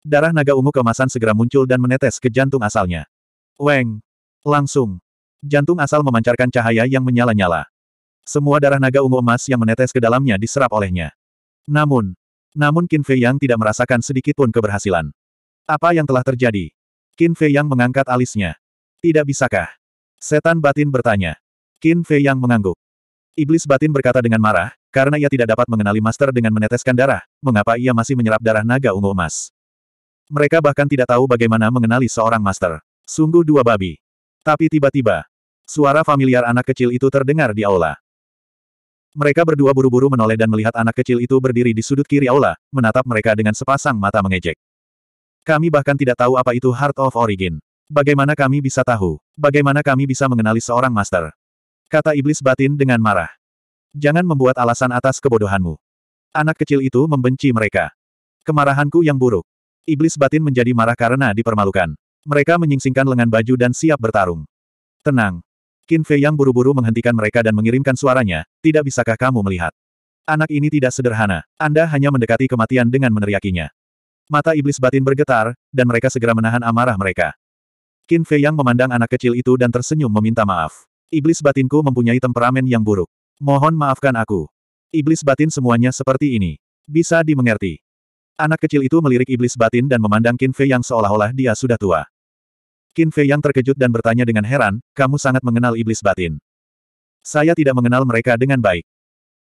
Darah naga ungu kemasan segera muncul dan menetes ke jantung asalnya. Weng! Langsung! Jantung asal memancarkan cahaya yang menyala-nyala. Semua darah naga ungu emas yang menetes ke dalamnya diserap olehnya. Namun, namun Qin Fei Yang tidak merasakan sedikit pun keberhasilan. Apa yang telah terjadi? Qin Fei Yang mengangkat alisnya. Tidak bisakah? Setan batin bertanya. Qin Fei Yang mengangguk. Iblis batin berkata dengan marah, karena ia tidak dapat mengenali master dengan meneteskan darah, mengapa ia masih menyerap darah naga ungu emas. Mereka bahkan tidak tahu bagaimana mengenali seorang master. Sungguh dua babi. Tapi tiba-tiba, suara familiar anak kecil itu terdengar di aula. Mereka berdua buru-buru menoleh dan melihat anak kecil itu berdiri di sudut kiri aula, menatap mereka dengan sepasang mata mengejek. Kami bahkan tidak tahu apa itu Heart of Origin. Bagaimana kami bisa tahu? Bagaimana kami bisa mengenali seorang master? Kata iblis batin dengan marah. Jangan membuat alasan atas kebodohanmu. Anak kecil itu membenci mereka. Kemarahanku yang buruk. Iblis batin menjadi marah karena dipermalukan. Mereka menyingsingkan lengan baju dan siap bertarung. Tenang. Qin Fei yang buru-buru menghentikan mereka dan mengirimkan suaranya, tidak bisakah kamu melihat? Anak ini tidak sederhana. Anda hanya mendekati kematian dengan meneriakinya. Mata iblis batin bergetar, dan mereka segera menahan amarah mereka. Qin Fei yang memandang anak kecil itu dan tersenyum meminta maaf. Iblis batinku mempunyai temperamen yang buruk. Mohon maafkan aku. Iblis batin semuanya seperti ini. Bisa dimengerti. Anak kecil itu melirik iblis batin dan memandang Qin Fei yang seolah-olah dia sudah tua. Qin Fei yang terkejut dan bertanya dengan heran, kamu sangat mengenal iblis batin. Saya tidak mengenal mereka dengan baik.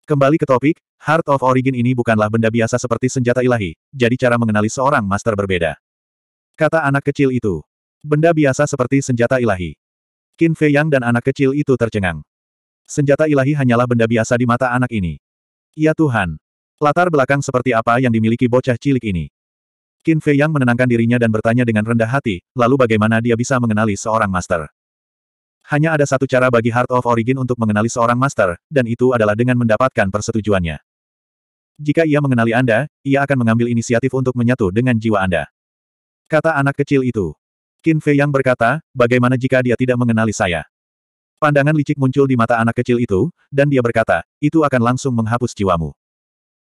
Kembali ke topik, Heart of Origin ini bukanlah benda biasa seperti senjata ilahi, jadi cara mengenali seorang master berbeda. Kata anak kecil itu. Benda biasa seperti senjata ilahi. Qin Fei Yang dan anak kecil itu tercengang. Senjata ilahi hanyalah benda biasa di mata anak ini. Ya Tuhan, Latar belakang seperti apa yang dimiliki bocah cilik ini? Qin Fei Yang menenangkan dirinya dan bertanya dengan rendah hati, lalu bagaimana dia bisa mengenali seorang master? Hanya ada satu cara bagi Heart of Origin untuk mengenali seorang master, dan itu adalah dengan mendapatkan persetujuannya. Jika ia mengenali Anda, ia akan mengambil inisiatif untuk menyatu dengan jiwa Anda. Kata anak kecil itu. Qin Fei Yang berkata, bagaimana jika dia tidak mengenali saya? Pandangan licik muncul di mata anak kecil itu, dan dia berkata, itu akan langsung menghapus jiwamu.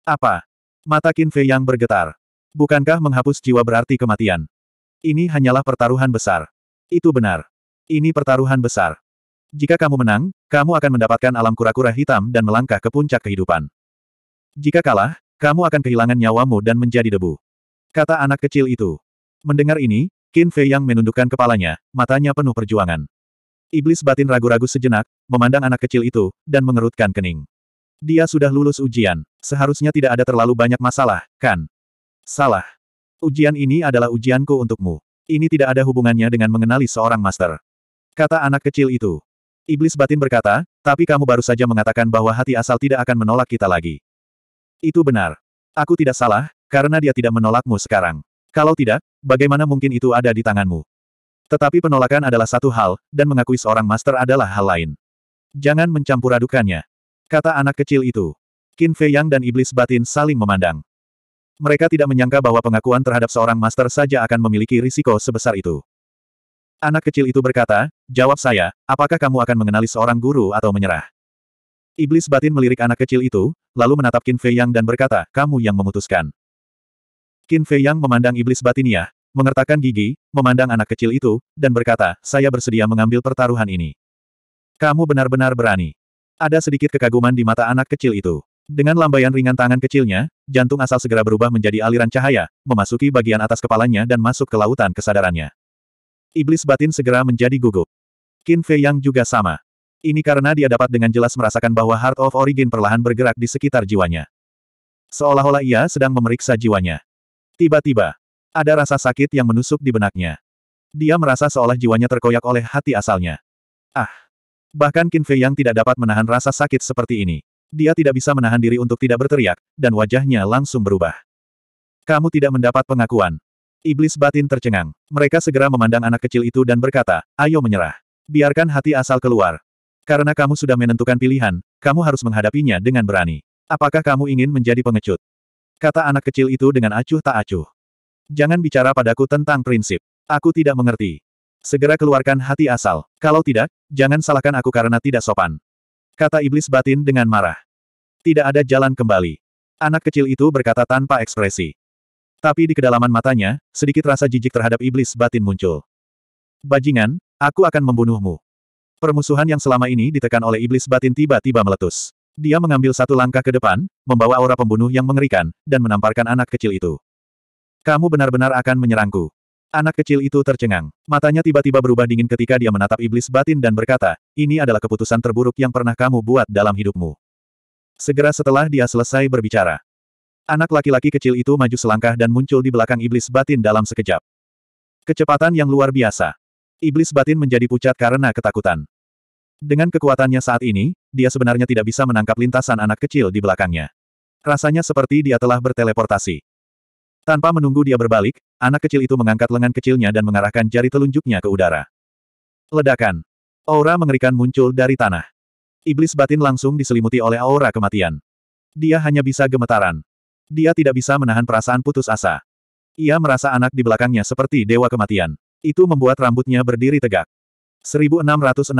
Apa? Mata Qin Fei yang bergetar. Bukankah menghapus jiwa berarti kematian? Ini hanyalah pertaruhan besar. Itu benar. Ini pertaruhan besar. Jika kamu menang, kamu akan mendapatkan alam kura-kura hitam dan melangkah ke puncak kehidupan. Jika kalah, kamu akan kehilangan nyawamu dan menjadi debu. Kata anak kecil itu. Mendengar ini, Qin Fei yang menundukkan kepalanya, matanya penuh perjuangan. Iblis batin ragu-ragu sejenak, memandang anak kecil itu, dan mengerutkan kening. Dia sudah lulus ujian. Seharusnya tidak ada terlalu banyak masalah, kan? Salah. Ujian ini adalah ujianku untukmu. Ini tidak ada hubungannya dengan mengenali seorang master. Kata anak kecil itu. Iblis batin berkata, tapi kamu baru saja mengatakan bahwa hati asal tidak akan menolak kita lagi. Itu benar. Aku tidak salah, karena dia tidak menolakmu sekarang. Kalau tidak, bagaimana mungkin itu ada di tanganmu? Tetapi penolakan adalah satu hal, dan mengakui seorang master adalah hal lain. Jangan mencampuradukannya. Kata anak kecil itu. Qin Fei Yang dan iblis batin saling memandang. Mereka tidak menyangka bahwa pengakuan terhadap seorang master saja akan memiliki risiko sebesar itu. Anak kecil itu berkata, jawab saya, apakah kamu akan mengenali seorang guru atau menyerah? Iblis batin melirik anak kecil itu, lalu menatap Qin Fei Yang dan berkata, kamu yang memutuskan. Qin Fei Yang memandang iblis batinnya, mengertakkan gigi, memandang anak kecil itu, dan berkata, saya bersedia mengambil pertaruhan ini. Kamu benar-benar berani. Ada sedikit kekaguman di mata anak kecil itu. Dengan lambaian ringan tangan kecilnya, jantung asal segera berubah menjadi aliran cahaya, memasuki bagian atas kepalanya dan masuk ke lautan kesadarannya. Iblis batin segera menjadi gugup. Qin Fei Yang juga sama. Ini karena dia dapat dengan jelas merasakan bahwa Heart of Origin perlahan bergerak di sekitar jiwanya. Seolah-olah ia sedang memeriksa jiwanya. Tiba-tiba, ada rasa sakit yang menusuk di benaknya. Dia merasa seolah jiwanya terkoyak oleh hati asalnya. Ah! Bahkan Qin Fei yang tidak dapat menahan rasa sakit seperti ini. Dia tidak bisa menahan diri untuk tidak berteriak, dan wajahnya langsung berubah. Kamu tidak mendapat pengakuan. Iblis batin tercengang. Mereka segera memandang anak kecil itu dan berkata, ayo menyerah. Biarkan hati asal keluar. Karena kamu sudah menentukan pilihan, kamu harus menghadapinya dengan berani. Apakah kamu ingin menjadi pengecut? Kata anak kecil itu dengan acuh tak acuh. Jangan bicara padaku tentang prinsip. Aku tidak mengerti. Segera keluarkan hati asal. Kalau tidak, jangan salahkan aku karena tidak sopan. Kata iblis batin dengan marah. Tidak ada jalan kembali. Anak kecil itu berkata tanpa ekspresi. Tapi di kedalaman matanya, sedikit rasa jijik terhadap iblis batin muncul. Bajingan, aku akan membunuhmu. Permusuhan yang selama ini ditekan oleh iblis batin tiba-tiba meletus. Dia mengambil satu langkah ke depan, membawa aura pembunuh yang mengerikan, dan menamparkan anak kecil itu. Kamu benar-benar akan menyerangku. Anak kecil itu tercengang. Matanya tiba-tiba berubah dingin ketika dia menatap iblis batin dan berkata, ini adalah keputusan terburuk yang pernah kamu buat dalam hidupmu. Segera setelah dia selesai berbicara. Anak laki-laki kecil itu maju selangkah dan muncul di belakang iblis batin dalam sekejap. Kecepatan yang luar biasa. Iblis batin menjadi pucat karena ketakutan. Dengan kekuatannya saat ini, dia sebenarnya tidak bisa menangkap lintasan anak kecil di belakangnya. Rasanya seperti dia telah berteleportasi. Tanpa menunggu dia berbalik, anak kecil itu mengangkat lengan kecilnya dan mengarahkan jari telunjuknya ke udara. Ledakan. Aura mengerikan muncul dari tanah. Iblis batin langsung diselimuti oleh aura kematian. Dia hanya bisa gemetaran. Dia tidak bisa menahan perasaan putus asa. Ia merasa anak di belakangnya seperti dewa kematian. Itu membuat rambutnya berdiri tegak. 1665.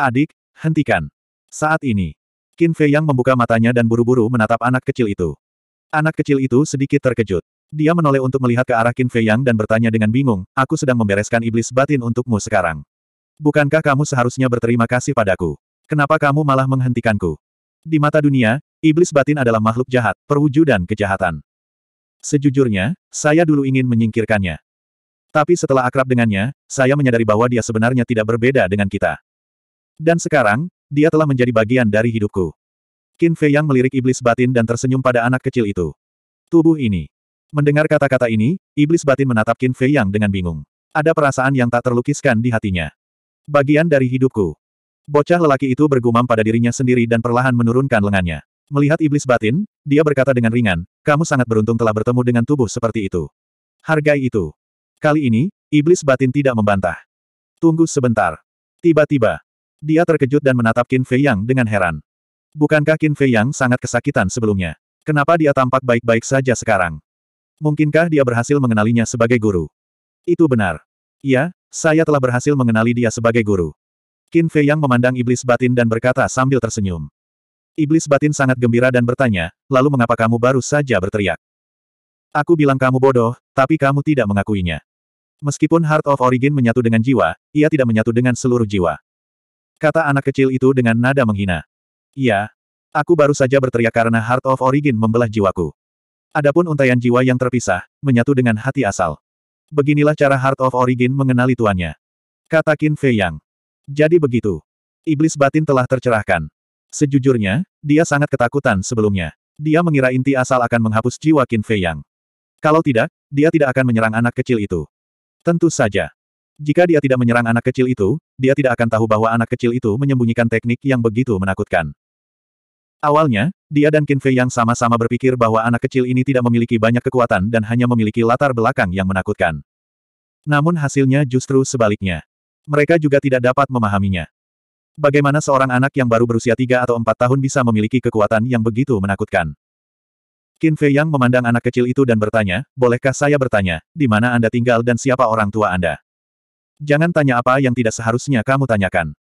Adik, hentikan. Saat ini. Qin Fei Yang membuka matanya dan buru-buru menatap anak kecil itu. Anak kecil itu sedikit terkejut. Dia menoleh untuk melihat ke arah Qin Fei Yang dan bertanya dengan bingung, aku sedang membereskan iblis batin untukmu sekarang. Bukankah kamu seharusnya berterima kasih padaku? Kenapa kamu malah menghentikanku? Di mata dunia, iblis batin adalah makhluk jahat, perwujudan kejahatan. Sejujurnya, saya dulu ingin menyingkirkannya. Tapi setelah akrab dengannya, saya menyadari bahwa dia sebenarnya tidak berbeda dengan kita. Dan sekarang, dia telah menjadi bagian dari hidupku. Qin Fei yang melirik iblis batin dan tersenyum pada anak kecil itu. Tubuh ini. Mendengar kata-kata ini, iblis batin menatap Qin Fei yang dengan bingung. Ada perasaan yang tak terlukiskan di hatinya. Bagian dari hidupku. Bocah lelaki itu bergumam pada dirinya sendiri dan perlahan menurunkan lengannya. Melihat iblis batin, dia berkata dengan ringan, kamu sangat beruntung telah bertemu dengan tubuh seperti itu. Hargai itu. Kali ini, iblis batin tidak membantah. Tunggu sebentar. Tiba-tiba, dia terkejut dan menatap Qin Fei Yang dengan heran. Bukankah Qin Fei yang sangat kesakitan sebelumnya? Kenapa dia tampak baik-baik saja sekarang? Mungkinkah dia berhasil mengenalinya sebagai guru? Itu benar. Iya, saya telah berhasil mengenali dia sebagai guru. Qin Fei yang memandang iblis batin dan berkata sambil tersenyum. Iblis batin sangat gembira dan bertanya, lalu mengapa kamu baru saja berteriak? Aku bilang kamu bodoh, tapi kamu tidak mengakuinya. Meskipun Heart of Origin menyatu dengan jiwa, ia tidak menyatu dengan seluruh jiwa. Kata anak kecil itu dengan nada menghina. Iya. Aku baru saja berteriak karena Heart of Origin membelah jiwaku. Adapun untaian jiwa yang terpisah, menyatu dengan hati asal. Beginilah cara Heart of Origin mengenali tuannya. Kata Qin Fei Yang. Jadi begitu. Iblis batin telah tercerahkan. Sejujurnya, dia sangat ketakutan sebelumnya. Dia mengira inti asal akan menghapus jiwa Qin Fei Yang. Kalau tidak, dia tidak akan menyerang anak kecil itu. Tentu saja. Jika dia tidak menyerang anak kecil itu, dia tidak akan tahu bahwa anak kecil itu menyembunyikan teknik yang begitu menakutkan. Awalnya, dia dan Qin Fei yang sama-sama berpikir bahwa anak kecil ini tidak memiliki banyak kekuatan dan hanya memiliki latar belakang yang menakutkan. Namun hasilnya justru sebaliknya. Mereka juga tidak dapat memahaminya. Bagaimana seorang anak yang baru berusia tiga atau empat tahun bisa memiliki kekuatan yang begitu menakutkan? Qin Fei Yang memandang anak kecil itu dan bertanya, bolehkah saya bertanya, di mana Anda tinggal dan siapa orang tua Anda? Jangan tanya apa yang tidak seharusnya kamu tanyakan.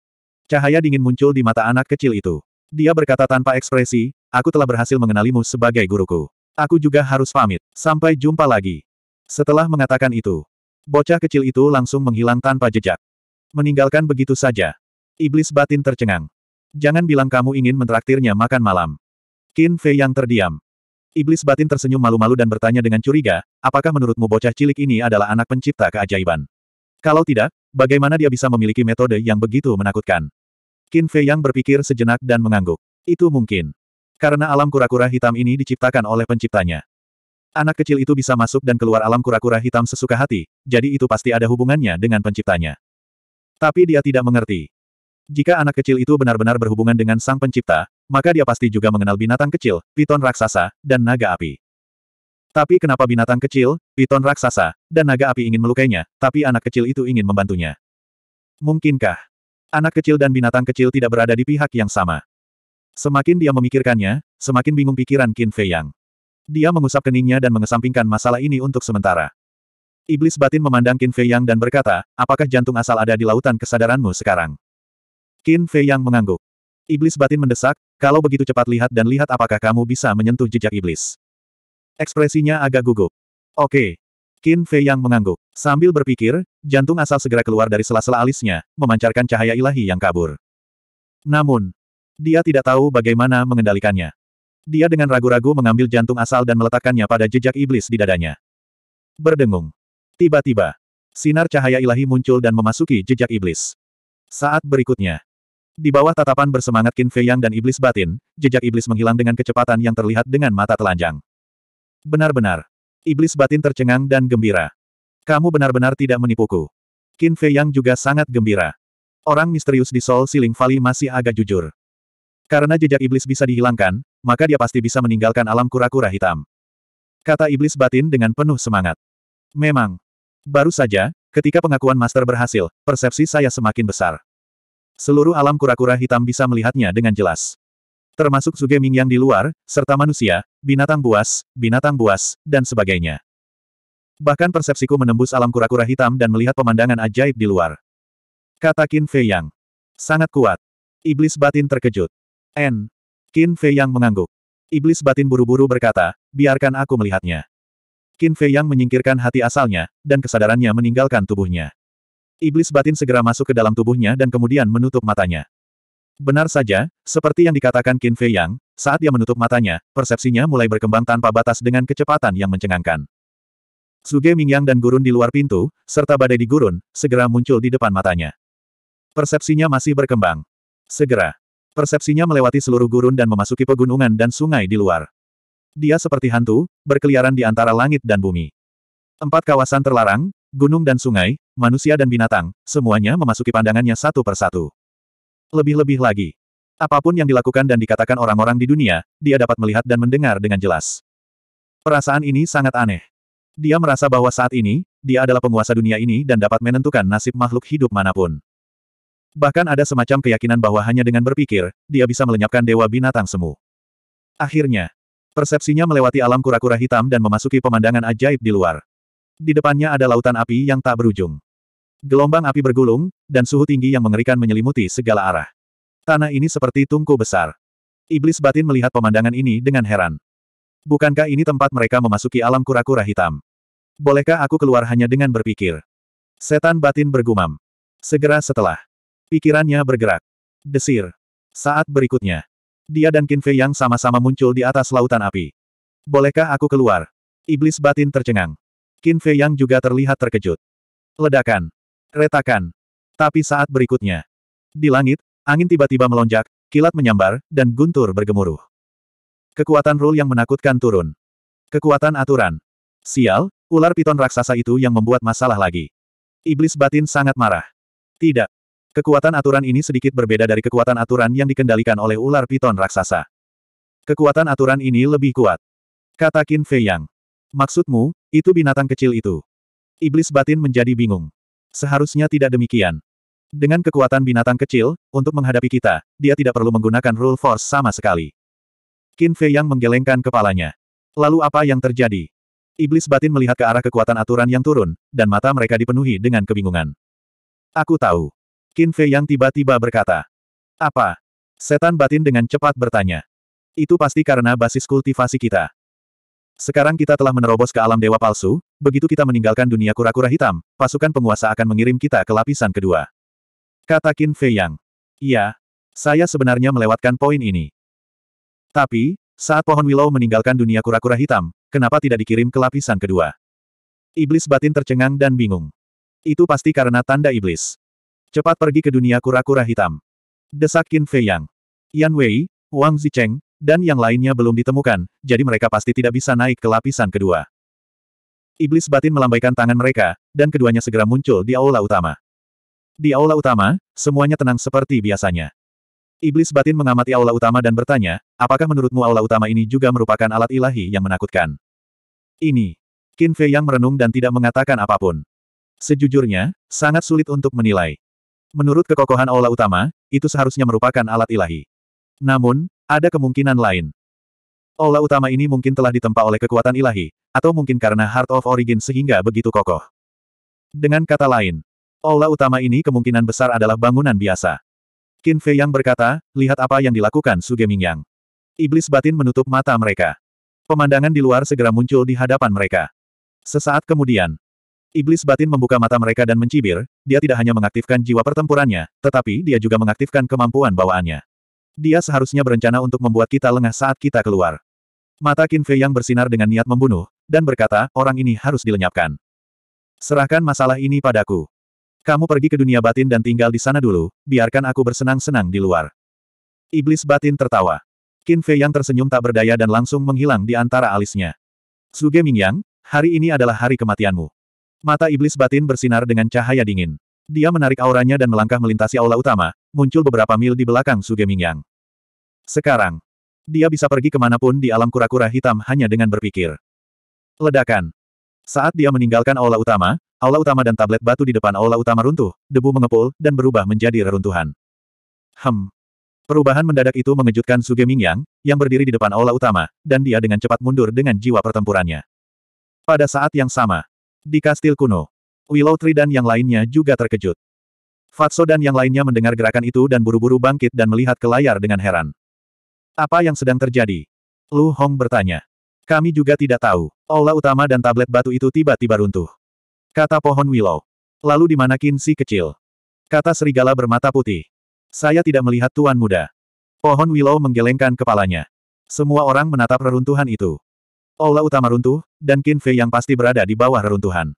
Cahaya dingin muncul di mata anak kecil itu. Dia berkata tanpa ekspresi, aku telah berhasil mengenalimu sebagai guruku. Aku juga harus pamit. Sampai jumpa lagi. Setelah mengatakan itu, bocah kecil itu langsung menghilang tanpa jejak. Meninggalkan begitu saja. Iblis batin tercengang. Jangan bilang kamu ingin mentraktirnya makan malam. Qin Fei yang terdiam. Iblis batin tersenyum malu-malu dan bertanya dengan curiga, apakah menurutmu bocah cilik ini adalah anak pencipta keajaiban? Kalau tidak, bagaimana dia bisa memiliki metode yang begitu menakutkan? Qin Fei Yang berpikir sejenak dan mengangguk. Itu mungkin. Karena alam kura-kura hitam ini diciptakan oleh penciptanya. Anak kecil itu bisa masuk dan keluar alam kura-kura hitam sesuka hati, jadi itu pasti ada hubungannya dengan penciptanya. Tapi dia tidak mengerti. Jika anak kecil itu benar-benar berhubungan dengan sang pencipta, maka dia pasti juga mengenal binatang kecil, piton raksasa, dan naga api. Tapi kenapa binatang kecil, piton raksasa, dan naga api ingin melukainya, tapi anak kecil itu ingin membantunya? Mungkinkah? Anak kecil dan binatang kecil tidak berada di pihak yang sama. Semakin dia memikirkannya, semakin bingung pikiran Qin Fei Yang. Dia mengusap keningnya dan mengesampingkan masalah ini untuk sementara. Iblis batin memandang Qin Fei Yang dan berkata, apakah jantung asal ada di lautan kesadaranmu sekarang? Qin Fei Yang mengangguk. Iblis batin mendesak, kalau begitu cepat lihat dan lihat apakah kamu bisa menyentuh jejak iblis. Ekspresinya agak gugup. Oke. Qin Fei Yang mengangguk. Sambil berpikir, jantung asal segera keluar dari sela-sela alisnya, memancarkan cahaya ilahi yang kabur. Namun, dia tidak tahu bagaimana mengendalikannya. Dia dengan ragu-ragu mengambil jantung asal dan meletakkannya pada jejak iblis di dadanya. Berdengung. Tiba-tiba, sinar cahaya ilahi muncul dan memasuki jejak iblis. Saat berikutnya, di bawah tatapan bersemangat Qin Fei Yang dan iblis batin, jejak iblis menghilang dengan kecepatan yang terlihat dengan mata telanjang. Benar-benar, iblis batin tercengang dan gembira. Kamu benar-benar tidak menipuku. Qin Fei Yang juga sangat gembira. Orang misterius di Seoul Siling Valley masih agak jujur. Karena jejak iblis bisa dihilangkan, maka dia pasti bisa meninggalkan alam kura-kura hitam. Kata iblis batin dengan penuh semangat. Memang. Baru saja, ketika pengakuan master berhasil, persepsi saya semakin besar. Seluruh alam kura-kura hitam bisa melihatnya dengan jelas. Termasuk Suge Ming yang di luar, serta manusia, binatang buas, binatang buas, dan sebagainya. Bahkan persepsiku menembus alam kura-kura hitam dan melihat pemandangan ajaib di luar. Kata Qin Fei Yang. Sangat kuat. Iblis batin terkejut. N. Qin Fei Yang mengangguk. Iblis batin buru-buru berkata, biarkan aku melihatnya. Qin Fei Yang menyingkirkan hati asalnya, dan kesadarannya meninggalkan tubuhnya. Iblis batin segera masuk ke dalam tubuhnya dan kemudian menutup matanya. Benar saja, seperti yang dikatakan Qin Fei Yang, saat ia menutup matanya, persepsinya mulai berkembang tanpa batas dengan kecepatan yang mencengangkan. Suge Mingyang dan gurun di luar pintu, serta badai di gurun, segera muncul di depan matanya. Persepsinya masih berkembang. Segera. Persepsinya melewati seluruh gurun dan memasuki pegunungan dan sungai di luar. Dia seperti hantu, berkeliaran di antara langit dan bumi. Empat kawasan terlarang, gunung dan sungai, manusia dan binatang, semuanya memasuki pandangannya satu persatu. Lebih-lebih lagi. Apapun yang dilakukan dan dikatakan orang-orang di dunia, dia dapat melihat dan mendengar dengan jelas. Perasaan ini sangat aneh. Dia merasa bahwa saat ini, dia adalah penguasa dunia ini dan dapat menentukan nasib makhluk hidup manapun. Bahkan ada semacam keyakinan bahwa hanya dengan berpikir, dia bisa melenyapkan dewa binatang semu. Akhirnya, persepsinya melewati alam kura-kura hitam dan memasuki pemandangan ajaib di luar. Di depannya ada lautan api yang tak berujung. Gelombang api bergulung, dan suhu tinggi yang mengerikan menyelimuti segala arah. Tanah ini seperti tungku besar. Iblis batin melihat pemandangan ini dengan heran. Bukankah ini tempat mereka memasuki alam kura-kura hitam? Bolehkah aku keluar hanya dengan berpikir? Setan batin bergumam. Segera setelah. Pikirannya bergerak. Desir. Saat berikutnya. Dia dan Qin Fei yang sama-sama muncul di atas lautan api. Bolehkah aku keluar? Iblis batin tercengang. Qin Fei yang juga terlihat terkejut. Ledakan. Retakan. Tapi saat berikutnya. Di langit, angin tiba-tiba melonjak, kilat menyambar, dan guntur bergemuruh. Kekuatan rule yang menakutkan turun. Kekuatan aturan. Sial, ular piton raksasa itu yang membuat masalah lagi. Iblis batin sangat marah. Tidak. Kekuatan aturan ini sedikit berbeda dari kekuatan aturan yang dikendalikan oleh ular piton raksasa. Kekuatan aturan ini lebih kuat. Kata Qin Fei Yang. Maksudmu, itu binatang kecil itu. Iblis batin menjadi bingung. Seharusnya tidak demikian. Dengan kekuatan binatang kecil, untuk menghadapi kita, dia tidak perlu menggunakan rule force sama sekali. Qin Fei yang menggelengkan kepalanya. Lalu apa yang terjadi? Iblis batin melihat ke arah kekuatan aturan yang turun, dan mata mereka dipenuhi dengan kebingungan. Aku tahu. Qin Fei yang tiba-tiba berkata. Apa? Setan batin dengan cepat bertanya. Itu pasti karena basis kultivasi kita. Sekarang kita telah menerobos ke alam dewa palsu, begitu kita meninggalkan dunia kura-kura hitam, pasukan penguasa akan mengirim kita ke lapisan kedua. Kata Qin Fei Yang. Iya, saya sebenarnya melewatkan poin ini. Tapi, saat pohon Willow meninggalkan dunia kura-kura hitam, kenapa tidak dikirim ke lapisan kedua? Iblis batin tercengang dan bingung. Itu pasti karena tanda iblis. Cepat pergi ke dunia kura-kura hitam. Desak Qin Fei Yang. Yan Wei, Wang Zicheng, dan yang lainnya belum ditemukan, jadi mereka pasti tidak bisa naik ke lapisan kedua. Iblis batin melambaikan tangan mereka, dan keduanya segera muncul di aula utama. Di aula utama, semuanya tenang seperti biasanya. Iblis batin mengamati aula utama dan bertanya, apakah menurutmu aula utama ini juga merupakan alat ilahi yang menakutkan? Ini. Qin Fei yang merenung dan tidak mengatakan apapun. Sejujurnya, sangat sulit untuk menilai. Menurut kekokohan aula utama, itu seharusnya merupakan alat ilahi. Namun, ada kemungkinan lain. Aula utama ini mungkin telah ditempa oleh kekuatan ilahi, atau mungkin karena Heart of Origin sehingga begitu kokoh. Dengan kata lain, aula utama ini kemungkinan besar adalah bangunan biasa. Qin Fei Yang berkata, lihat apa yang dilakukan Su Yang. Iblis batin menutup mata mereka. Pemandangan di luar segera muncul di hadapan mereka. Sesaat kemudian, iblis batin membuka mata mereka dan mencibir, dia tidak hanya mengaktifkan jiwa pertempurannya, tetapi dia juga mengaktifkan kemampuan bawaannya. Dia seharusnya berencana untuk membuat kita lengah saat kita keluar. Mata Qin Fei yang bersinar dengan niat membunuh, dan berkata, orang ini harus dilenyapkan. Serahkan masalah ini padaku. Kamu pergi ke dunia batin dan tinggal di sana dulu, biarkan aku bersenang-senang di luar. Iblis batin tertawa. Qin Fei yang tersenyum tak berdaya dan langsung menghilang di antara alisnya. Suge Mingyang, hari ini adalah hari kematianmu. Mata iblis batin bersinar dengan cahaya dingin. Dia menarik auranya dan melangkah melintasi aula utama, muncul beberapa mil di belakang Suge Mingyang. Sekarang, dia bisa pergi kemanapun di alam kura-kura hitam hanya dengan berpikir. Ledakan. Saat dia meninggalkan aula utama, Aula utama dan tablet batu di depan aula utama runtuh, debu mengepul, dan berubah menjadi reruntuhan. Hem. Perubahan mendadak itu mengejutkan Suge Mingyang, yang berdiri di depan aula utama, dan dia dengan cepat mundur dengan jiwa pertempurannya. Pada saat yang sama, di kastil kuno, Willow Tree dan yang lainnya juga terkejut. Fatso dan yang lainnya mendengar gerakan itu dan buru-buru bangkit dan melihat ke layar dengan heran. Apa yang sedang terjadi? Lu Hong bertanya. Kami juga tidak tahu. Aula utama dan tablet batu itu tiba-tiba runtuh. Kata pohon willow. Lalu di mana si kecil? Kata serigala bermata putih. Saya tidak melihat tuan muda. Pohon willow menggelengkan kepalanya. Semua orang menatap reruntuhan itu. Aula utama runtuh, dan Qin Fei yang pasti berada di bawah reruntuhan.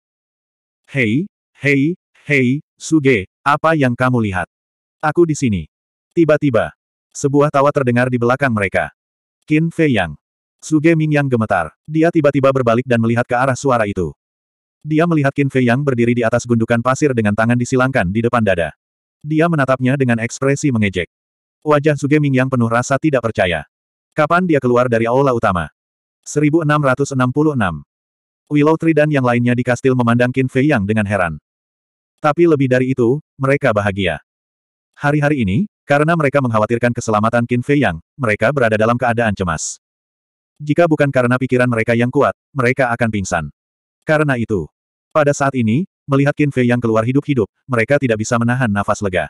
Hei, hei, hei, Suge, apa yang kamu lihat? Aku di sini. Tiba-tiba, sebuah tawa terdengar di belakang mereka. Qin Fei Yang. Suge Ming Yang gemetar. Dia tiba-tiba berbalik dan melihat ke arah suara itu. Dia melihat Qin Fei yang berdiri di atas gundukan pasir dengan tangan disilangkan di depan dada. Dia menatapnya dengan ekspresi mengejek. Wajah Ming yang penuh rasa tidak percaya. Kapan dia keluar dari aula utama? 1666. Willow Tree dan yang lainnya di kastil memandang Qin Fei Yang dengan heran. Tapi lebih dari itu, mereka bahagia. Hari-hari ini, karena mereka mengkhawatirkan keselamatan Qin Fei Yang, mereka berada dalam keadaan cemas. Jika bukan karena pikiran mereka yang kuat, mereka akan pingsan. Karena itu, pada saat ini, melihat Qin Fei yang keluar hidup-hidup, mereka tidak bisa menahan nafas lega.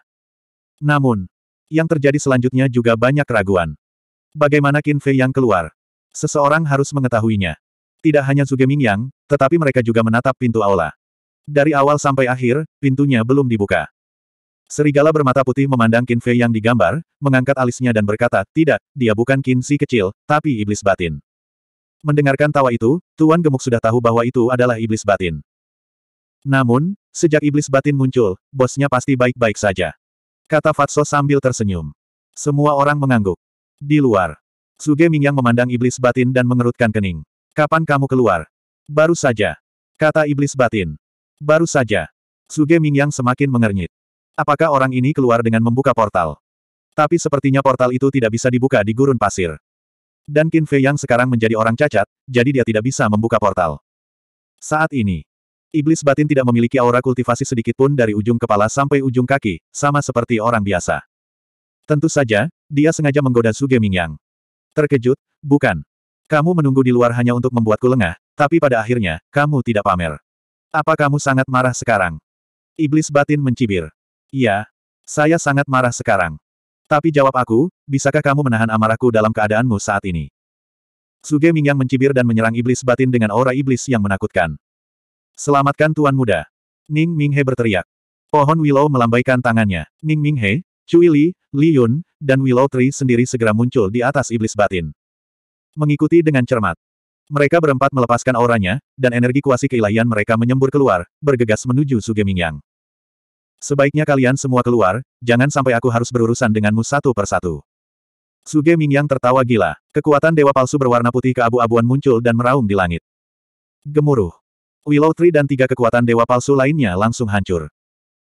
Namun, yang terjadi selanjutnya juga banyak keraguan. Bagaimana Qin Fei yang keluar? Seseorang harus mengetahuinya. Tidak hanya Ming Mingyang, tetapi mereka juga menatap pintu aula. Dari awal sampai akhir, pintunya belum dibuka. Serigala bermata putih memandang Qin Fei yang digambar, mengangkat alisnya dan berkata, tidak, dia bukan Qin Si kecil, tapi iblis batin. Mendengarkan tawa itu, Tuan Gemuk sudah tahu bahwa itu adalah iblis batin. Namun, sejak iblis batin muncul, bosnya pasti baik-baik saja. Kata Fatso sambil tersenyum. Semua orang mengangguk. Di luar, Suge Mingyang memandang iblis batin dan mengerutkan kening. Kapan kamu keluar? Baru saja. Kata iblis batin. Baru saja. Suge Mingyang semakin mengernyit. Apakah orang ini keluar dengan membuka portal? Tapi sepertinya portal itu tidak bisa dibuka di gurun pasir. Dan Qin Fei yang sekarang menjadi orang cacat, jadi dia tidak bisa membuka portal. Saat ini, iblis batin tidak memiliki aura kultivasi sedikit pun dari ujung kepala sampai ujung kaki, sama seperti orang biasa. Tentu saja, dia sengaja menggoda Suge Mingyang. Terkejut, bukan. Kamu menunggu di luar hanya untuk membuatku lengah, tapi pada akhirnya, kamu tidak pamer. Apa kamu sangat marah sekarang? Iblis batin mencibir. Iya, saya sangat marah sekarang. Tapi jawab aku, bisakah kamu menahan amarahku dalam keadaanmu saat ini? Suge Mingyang mencibir dan menyerang iblis batin dengan aura iblis yang menakutkan. Selamatkan Tuan Muda. Ning Minghe berteriak. Pohon Willow melambaikan tangannya. Ning Minghe, Cui Li, Li Yun, dan Willow Tree sendiri segera muncul di atas iblis batin. Mengikuti dengan cermat. Mereka berempat melepaskan auranya, dan energi kuasi keilahian mereka menyembur keluar, bergegas menuju Suge Mingyang. Sebaiknya kalian semua keluar, jangan sampai aku harus berurusan denganmu satu persatu. Suge Mingyang tertawa gila. Kekuatan dewa palsu berwarna putih keabu-abuan muncul dan meraung di langit. Gemuruh. Willow Tree dan tiga kekuatan dewa palsu lainnya langsung hancur.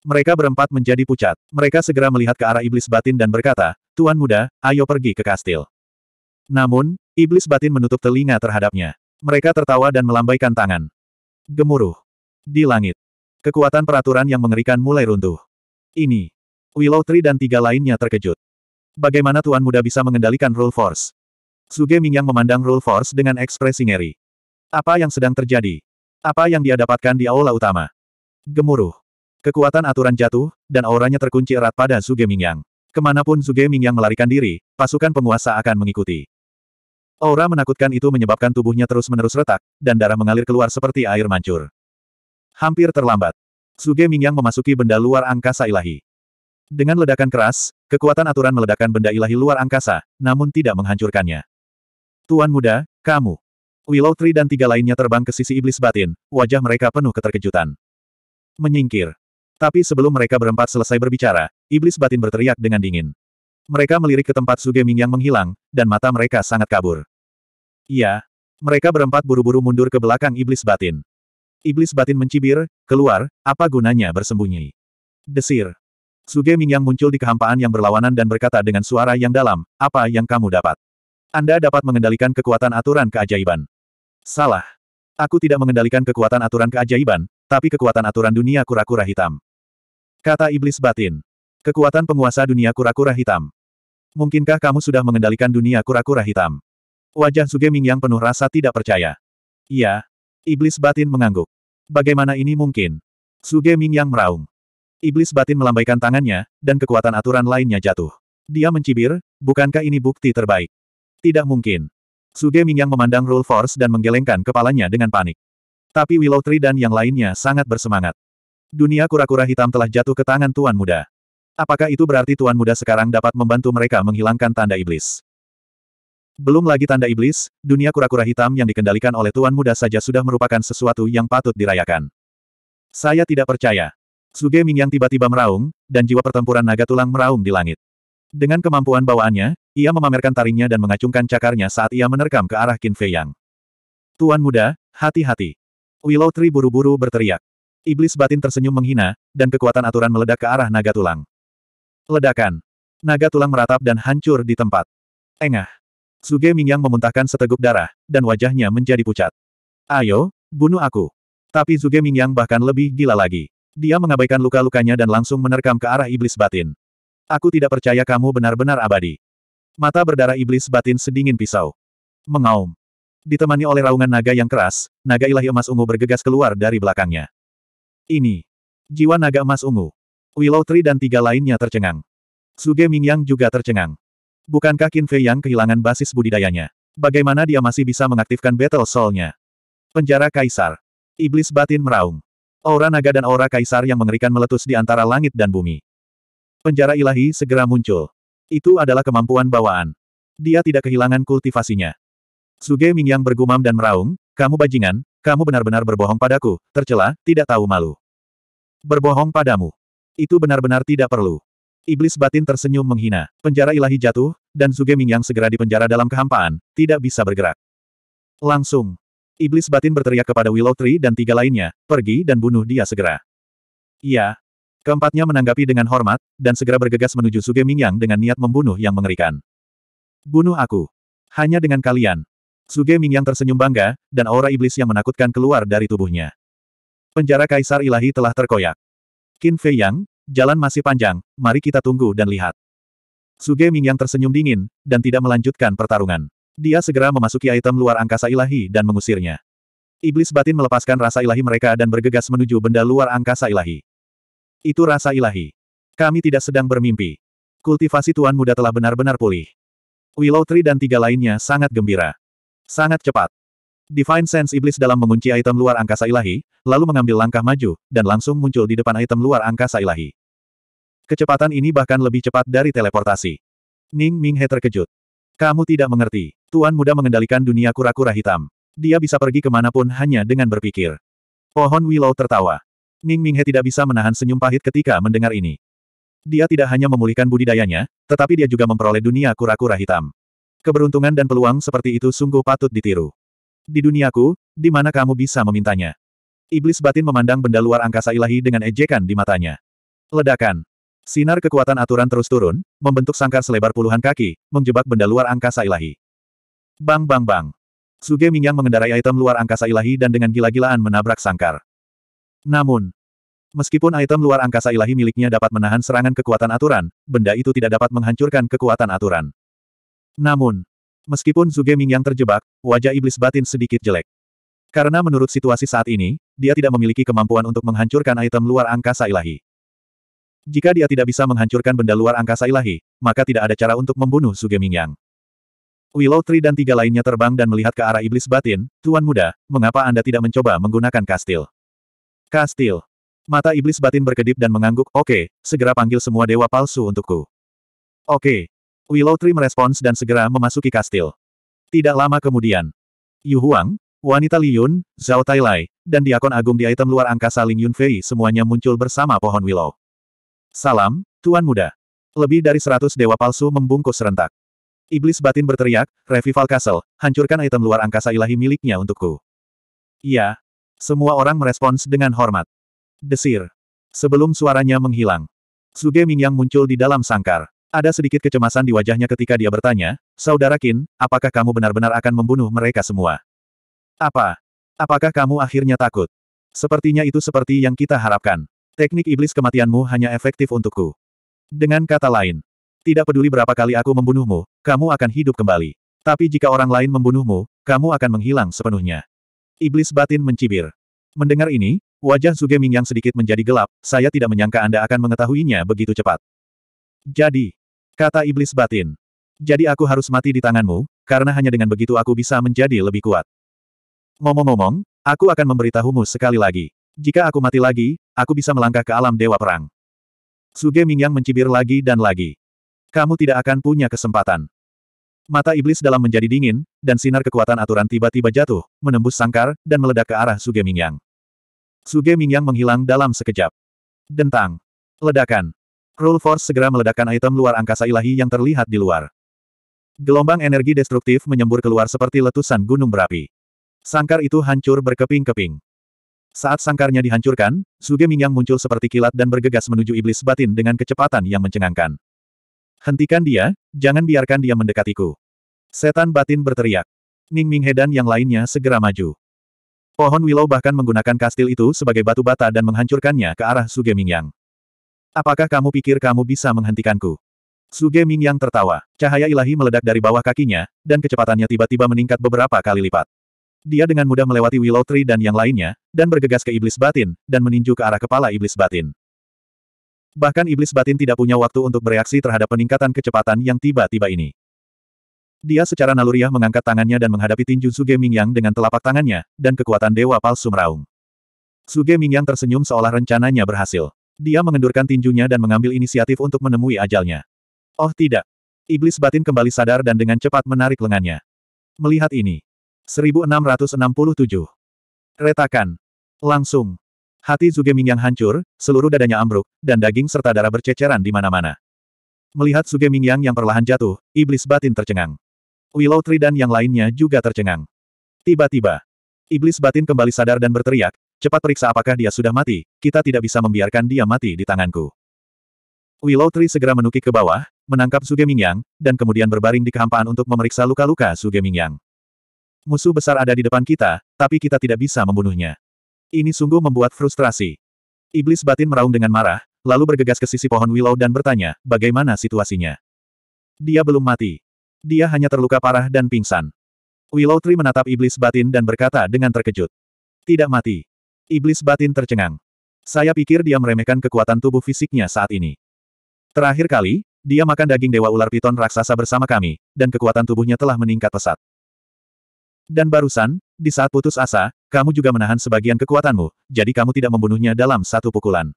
Mereka berempat menjadi pucat. Mereka segera melihat ke arah iblis batin dan berkata, Tuan muda, ayo pergi ke kastil. Namun, iblis batin menutup telinga terhadapnya. Mereka tertawa dan melambaikan tangan. Gemuruh. Di langit, Kekuatan peraturan yang mengerikan mulai runtuh. Ini. Willow Tree dan tiga lainnya terkejut. Bagaimana Tuan Muda bisa mengendalikan Rule Force? Suge Mingyang memandang Rule Force dengan ekspresi ngeri. Apa yang sedang terjadi? Apa yang dia dapatkan di aula utama? Gemuruh. Kekuatan aturan jatuh, dan auranya terkunci erat pada Suge Mingyang. Kemanapun Suge Mingyang melarikan diri, pasukan penguasa akan mengikuti. Aura menakutkan itu menyebabkan tubuhnya terus-menerus retak, dan darah mengalir keluar seperti air mancur. Hampir terlambat. Suge Mingyang memasuki benda luar angkasa ilahi. Dengan ledakan keras, kekuatan aturan meledakkan benda ilahi luar angkasa, namun tidak menghancurkannya. Tuan muda, kamu. Willow Tree dan tiga lainnya terbang ke sisi iblis batin, wajah mereka penuh keterkejutan. Menyingkir. Tapi sebelum mereka berempat selesai berbicara, iblis batin berteriak dengan dingin. Mereka melirik ke tempat Suge yang menghilang, dan mata mereka sangat kabur. Iya. Mereka berempat buru-buru mundur ke belakang iblis batin. Iblis batin mencibir, keluar, apa gunanya bersembunyi. Desir. Suge Mingyang muncul di kehampaan yang berlawanan dan berkata dengan suara yang dalam, apa yang kamu dapat? Anda dapat mengendalikan kekuatan aturan keajaiban. Salah. Aku tidak mengendalikan kekuatan aturan keajaiban, tapi kekuatan aturan dunia kura-kura hitam. Kata iblis batin. Kekuatan penguasa dunia kura-kura hitam. Mungkinkah kamu sudah mengendalikan dunia kura-kura hitam? Wajah Suge Mingyang penuh rasa tidak percaya. Iya, Iblis batin mengangguk. Bagaimana ini mungkin? Suge Ming yang meraung. Iblis batin melambaikan tangannya, dan kekuatan aturan lainnya jatuh. Dia mencibir, bukankah ini bukti terbaik? Tidak mungkin. Suge Ming yang memandang Rule Force dan menggelengkan kepalanya dengan panik. Tapi Willow Tree dan yang lainnya sangat bersemangat. Dunia kura-kura hitam telah jatuh ke tangan Tuan Muda. Apakah itu berarti Tuan Muda sekarang dapat membantu mereka menghilangkan tanda iblis? Belum lagi tanda iblis, dunia kura-kura hitam yang dikendalikan oleh Tuan Muda saja sudah merupakan sesuatu yang patut dirayakan. Saya tidak percaya. Suge Ming yang tiba-tiba meraung, dan jiwa pertempuran naga tulang meraung di langit. Dengan kemampuan bawaannya, ia memamerkan taringnya dan mengacungkan cakarnya saat ia menerkam ke arah Qin Fei Yang. Tuan Muda, hati-hati. Willow Tree buru-buru berteriak. Iblis batin tersenyum menghina, dan kekuatan aturan meledak ke arah naga tulang. Ledakan. Naga tulang meratap dan hancur di tempat. Engah. Suge Mingyang memuntahkan seteguk darah, dan wajahnya menjadi pucat. Ayo, bunuh aku. Tapi Zuge Mingyang bahkan lebih gila lagi. Dia mengabaikan luka-lukanya dan langsung menerkam ke arah iblis batin. Aku tidak percaya kamu benar-benar abadi. Mata berdarah iblis batin sedingin pisau. Mengaum. Ditemani oleh raungan naga yang keras, naga ilahi emas ungu bergegas keluar dari belakangnya. Ini. Jiwa naga emas ungu. Willow Tree dan tiga lainnya tercengang. Suge Mingyang juga tercengang. Bukankah Qin Fei yang kehilangan basis budidayanya? Bagaimana dia masih bisa mengaktifkan Battle Soul-nya? Penjara Kaisar. Iblis batin meraung. Aura naga dan aura kaisar yang mengerikan meletus di antara langit dan bumi. Penjara ilahi segera muncul. Itu adalah kemampuan bawaan. Dia tidak kehilangan kultivasinya. Suge Ming yang bergumam dan meraung, kamu bajingan, kamu benar-benar berbohong padaku, tercela, tidak tahu malu. Berbohong padamu. Itu benar-benar tidak perlu. Iblis batin tersenyum menghina. Penjara ilahi jatuh, dan Zuge yang segera dipenjara dalam kehampaan, tidak bisa bergerak. Langsung. Iblis batin berteriak kepada Willow Tree dan tiga lainnya, pergi dan bunuh dia segera. Iya. Keempatnya menanggapi dengan hormat, dan segera bergegas menuju Zugeming yang dengan niat membunuh yang mengerikan. Bunuh aku. Hanya dengan kalian. Zugeming yang tersenyum bangga, dan aura iblis yang menakutkan keluar dari tubuhnya. Penjara kaisar ilahi telah terkoyak. Qin Fei Yang, Jalan masih panjang, mari kita tunggu dan lihat. Suge yang tersenyum dingin, dan tidak melanjutkan pertarungan. Dia segera memasuki item luar angkasa ilahi dan mengusirnya. Iblis batin melepaskan rasa ilahi mereka dan bergegas menuju benda luar angkasa ilahi. Itu rasa ilahi. Kami tidak sedang bermimpi. Kultivasi Tuan Muda telah benar-benar pulih. Willow Tree dan tiga lainnya sangat gembira. Sangat cepat. Divine Sense Iblis dalam mengunci item luar angkasa ilahi, lalu mengambil langkah maju, dan langsung muncul di depan item luar angkasa ilahi. Kecepatan ini bahkan lebih cepat dari teleportasi. Ning Minghe terkejut. Kamu tidak mengerti. Tuan muda mengendalikan dunia kura-kura hitam. Dia bisa pergi kemanapun hanya dengan berpikir. Pohon Willow tertawa. Ning Minghe tidak bisa menahan senyum pahit ketika mendengar ini. Dia tidak hanya memulihkan budidayanya, tetapi dia juga memperoleh dunia kura-kura hitam. Keberuntungan dan peluang seperti itu sungguh patut ditiru. Di duniaku, di mana kamu bisa memintanya? Iblis batin memandang benda luar angkasa ilahi dengan ejekan di matanya. Ledakan. Sinar kekuatan aturan terus turun, membentuk sangkar selebar puluhan kaki, menjebak benda luar angkasa ilahi. Bang bang bang. Suge Mingyang mengendarai item luar angkasa ilahi dan dengan gila-gilaan menabrak sangkar. Namun, meskipun item luar angkasa ilahi miliknya dapat menahan serangan kekuatan aturan, benda itu tidak dapat menghancurkan kekuatan aturan. Namun, meskipun Suge Mingyang terjebak, wajah iblis batin sedikit jelek. Karena menurut situasi saat ini, dia tidak memiliki kemampuan untuk menghancurkan item luar angkasa ilahi. Jika dia tidak bisa menghancurkan benda luar angkasa ilahi, maka tidak ada cara untuk membunuh Sugemingyang. Willow Tree dan tiga lainnya terbang dan melihat ke arah iblis batin, Tuan Muda, mengapa Anda tidak mencoba menggunakan kastil? Kastil. Mata iblis batin berkedip dan mengangguk, oke, okay, segera panggil semua dewa palsu untukku. Oke. Okay. Willow Tree merespons dan segera memasuki kastil. Tidak lama kemudian. Yu Huang, wanita Li Zhao Tailai, dan diakon agung di item luar angkasa Ling Yun Fei semuanya muncul bersama pohon Willow. Salam, Tuan Muda. Lebih dari seratus dewa palsu membungkus serentak. Iblis batin berteriak, Revival Castle, hancurkan item luar angkasa ilahi miliknya untukku. Iya. Semua orang merespons dengan hormat. Desir. Sebelum suaranya menghilang. Suge Mingyang muncul di dalam sangkar. Ada sedikit kecemasan di wajahnya ketika dia bertanya, Saudara Kin, apakah kamu benar-benar akan membunuh mereka semua? Apa? Apakah kamu akhirnya takut? Sepertinya itu seperti yang kita harapkan. Teknik iblis kematianmu hanya efektif untukku. Dengan kata lain, tidak peduli berapa kali aku membunuhmu, kamu akan hidup kembali. Tapi jika orang lain membunuhmu, kamu akan menghilang sepenuhnya. Iblis batin mencibir. Mendengar ini, wajah Zuge Ming yang sedikit menjadi gelap, saya tidak menyangka Anda akan mengetahuinya begitu cepat. Jadi, kata iblis batin. Jadi aku harus mati di tanganmu, karena hanya dengan begitu aku bisa menjadi lebih kuat. Ngomong-ngomong, aku akan memberitahumu sekali lagi. Jika aku mati lagi, aku bisa melangkah ke alam dewa perang. Suge Mingyang mencibir lagi dan lagi. Kamu tidak akan punya kesempatan. Mata iblis dalam menjadi dingin, dan sinar kekuatan aturan tiba-tiba jatuh, menembus sangkar, dan meledak ke arah Suge Mingyang. Suge Mingyang menghilang dalam sekejap. Dentang. Ledakan. Rule Force segera meledakkan item luar angkasa ilahi yang terlihat di luar. Gelombang energi destruktif menyembur keluar seperti letusan gunung berapi. Sangkar itu hancur berkeping-keping. Saat sangkarnya dihancurkan, Suge Mingyang muncul seperti kilat dan bergegas menuju iblis batin dengan kecepatan yang mencengangkan. Hentikan dia, jangan biarkan dia mendekatiku. Setan batin berteriak. Ning Ming dan yang lainnya segera maju. Pohon Willow bahkan menggunakan kastil itu sebagai batu bata dan menghancurkannya ke arah Suge Mingyang. Apakah kamu pikir kamu bisa menghentikanku? Suge Mingyang tertawa. Cahaya ilahi meledak dari bawah kakinya, dan kecepatannya tiba-tiba meningkat beberapa kali lipat. Dia dengan mudah melewati Willow Tree dan yang lainnya, dan bergegas ke iblis batin, dan meninju ke arah kepala iblis batin. Bahkan iblis batin tidak punya waktu untuk bereaksi terhadap peningkatan kecepatan yang tiba-tiba ini. Dia secara naluriah mengangkat tangannya dan menghadapi tinju Suge Mingyang dengan telapak tangannya, dan kekuatan Dewa Palsu meraung. Suge Mingyang tersenyum seolah rencananya berhasil. Dia mengendurkan tinjunya dan mengambil inisiatif untuk menemui ajalnya. Oh tidak. Iblis batin kembali sadar dan dengan cepat menarik lengannya. Melihat ini, 1667. Retakan. Langsung. Hati Zuge yang hancur, seluruh dadanya ambruk, dan daging serta darah berceceran di mana-mana. Melihat Zuge yang yang perlahan jatuh, iblis batin tercengang. Willow Tree dan yang lainnya juga tercengang. Tiba-tiba, iblis batin kembali sadar dan berteriak, cepat periksa apakah dia sudah mati, kita tidak bisa membiarkan dia mati di tanganku. Willow Tree segera menukik ke bawah, menangkap Suge Mingyang, dan kemudian berbaring di kehampaan untuk memeriksa luka-luka Suge Mingyang. Musuh besar ada di depan kita, tapi kita tidak bisa membunuhnya. Ini sungguh membuat frustrasi. Iblis batin meraung dengan marah, lalu bergegas ke sisi pohon willow dan bertanya, bagaimana situasinya? Dia belum mati. Dia hanya terluka parah dan pingsan. Willow Tree menatap iblis batin dan berkata dengan terkejut. Tidak mati. Iblis batin tercengang. Saya pikir dia meremehkan kekuatan tubuh fisiknya saat ini. Terakhir kali, dia makan daging dewa ular piton raksasa bersama kami, dan kekuatan tubuhnya telah meningkat pesat. Dan barusan, di saat putus asa, kamu juga menahan sebagian kekuatanmu, jadi kamu tidak membunuhnya dalam satu pukulan.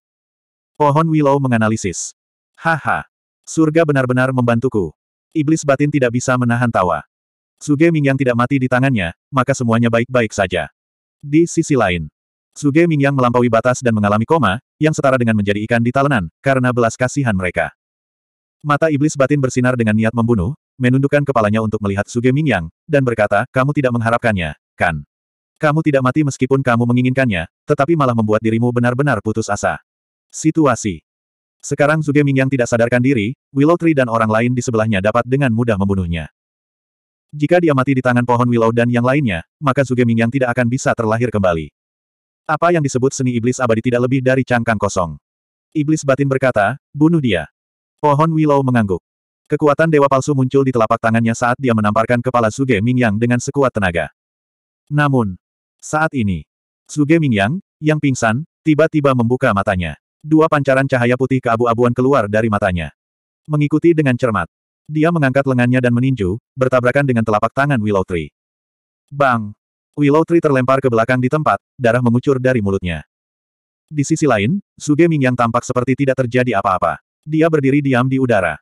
Pohon Willow menganalisis. Haha. Surga benar-benar membantuku. Iblis batin tidak bisa menahan tawa. Suge Mingyang tidak mati di tangannya, maka semuanya baik-baik saja. Di sisi lain, Suge Mingyang melampaui batas dan mengalami koma, yang setara dengan menjadi ikan di talenan, karena belas kasihan mereka. Mata iblis batin bersinar dengan niat membunuh, menundukkan kepalanya untuk melihat Suge Mingyang, dan berkata, kamu tidak mengharapkannya, kan? Kamu tidak mati meskipun kamu menginginkannya, tetapi malah membuat dirimu benar-benar putus asa. Situasi Sekarang Suge Mingyang tidak sadarkan diri, Willow Tree dan orang lain di sebelahnya dapat dengan mudah membunuhnya. Jika dia mati di tangan pohon Willow dan yang lainnya, maka Suge Mingyang tidak akan bisa terlahir kembali. Apa yang disebut seni iblis abadi tidak lebih dari cangkang kosong. Iblis batin berkata, bunuh dia. Pohon Willow mengangguk. Kekuatan dewa palsu muncul di telapak tangannya saat dia menamparkan kepala Suge Mingyang dengan sekuat tenaga. Namun, saat ini, Suge Mingyang, yang pingsan, tiba-tiba membuka matanya. Dua pancaran cahaya putih keabu-abuan keluar dari matanya. Mengikuti dengan cermat. Dia mengangkat lengannya dan meninju, bertabrakan dengan telapak tangan Willow Tree. Bang! Willow Tree terlempar ke belakang di tempat, darah mengucur dari mulutnya. Di sisi lain, Suge Mingyang tampak seperti tidak terjadi apa-apa. Dia berdiri diam di udara.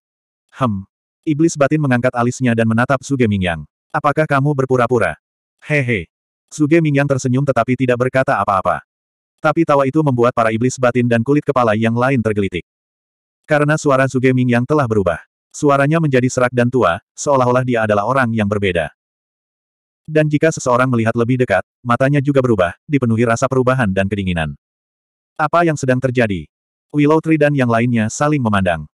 Hem. Iblis batin mengangkat alisnya dan menatap Suge Mingyang. Apakah kamu berpura-pura? Hehe. Suge Mingyang tersenyum tetapi tidak berkata apa-apa. Tapi tawa itu membuat para iblis batin dan kulit kepala yang lain tergelitik. Karena suara Suge Mingyang telah berubah. Suaranya menjadi serak dan tua, seolah-olah dia adalah orang yang berbeda. Dan jika seseorang melihat lebih dekat, matanya juga berubah, dipenuhi rasa perubahan dan kedinginan. Apa yang sedang terjadi? Willow Tree dan yang lainnya saling memandang.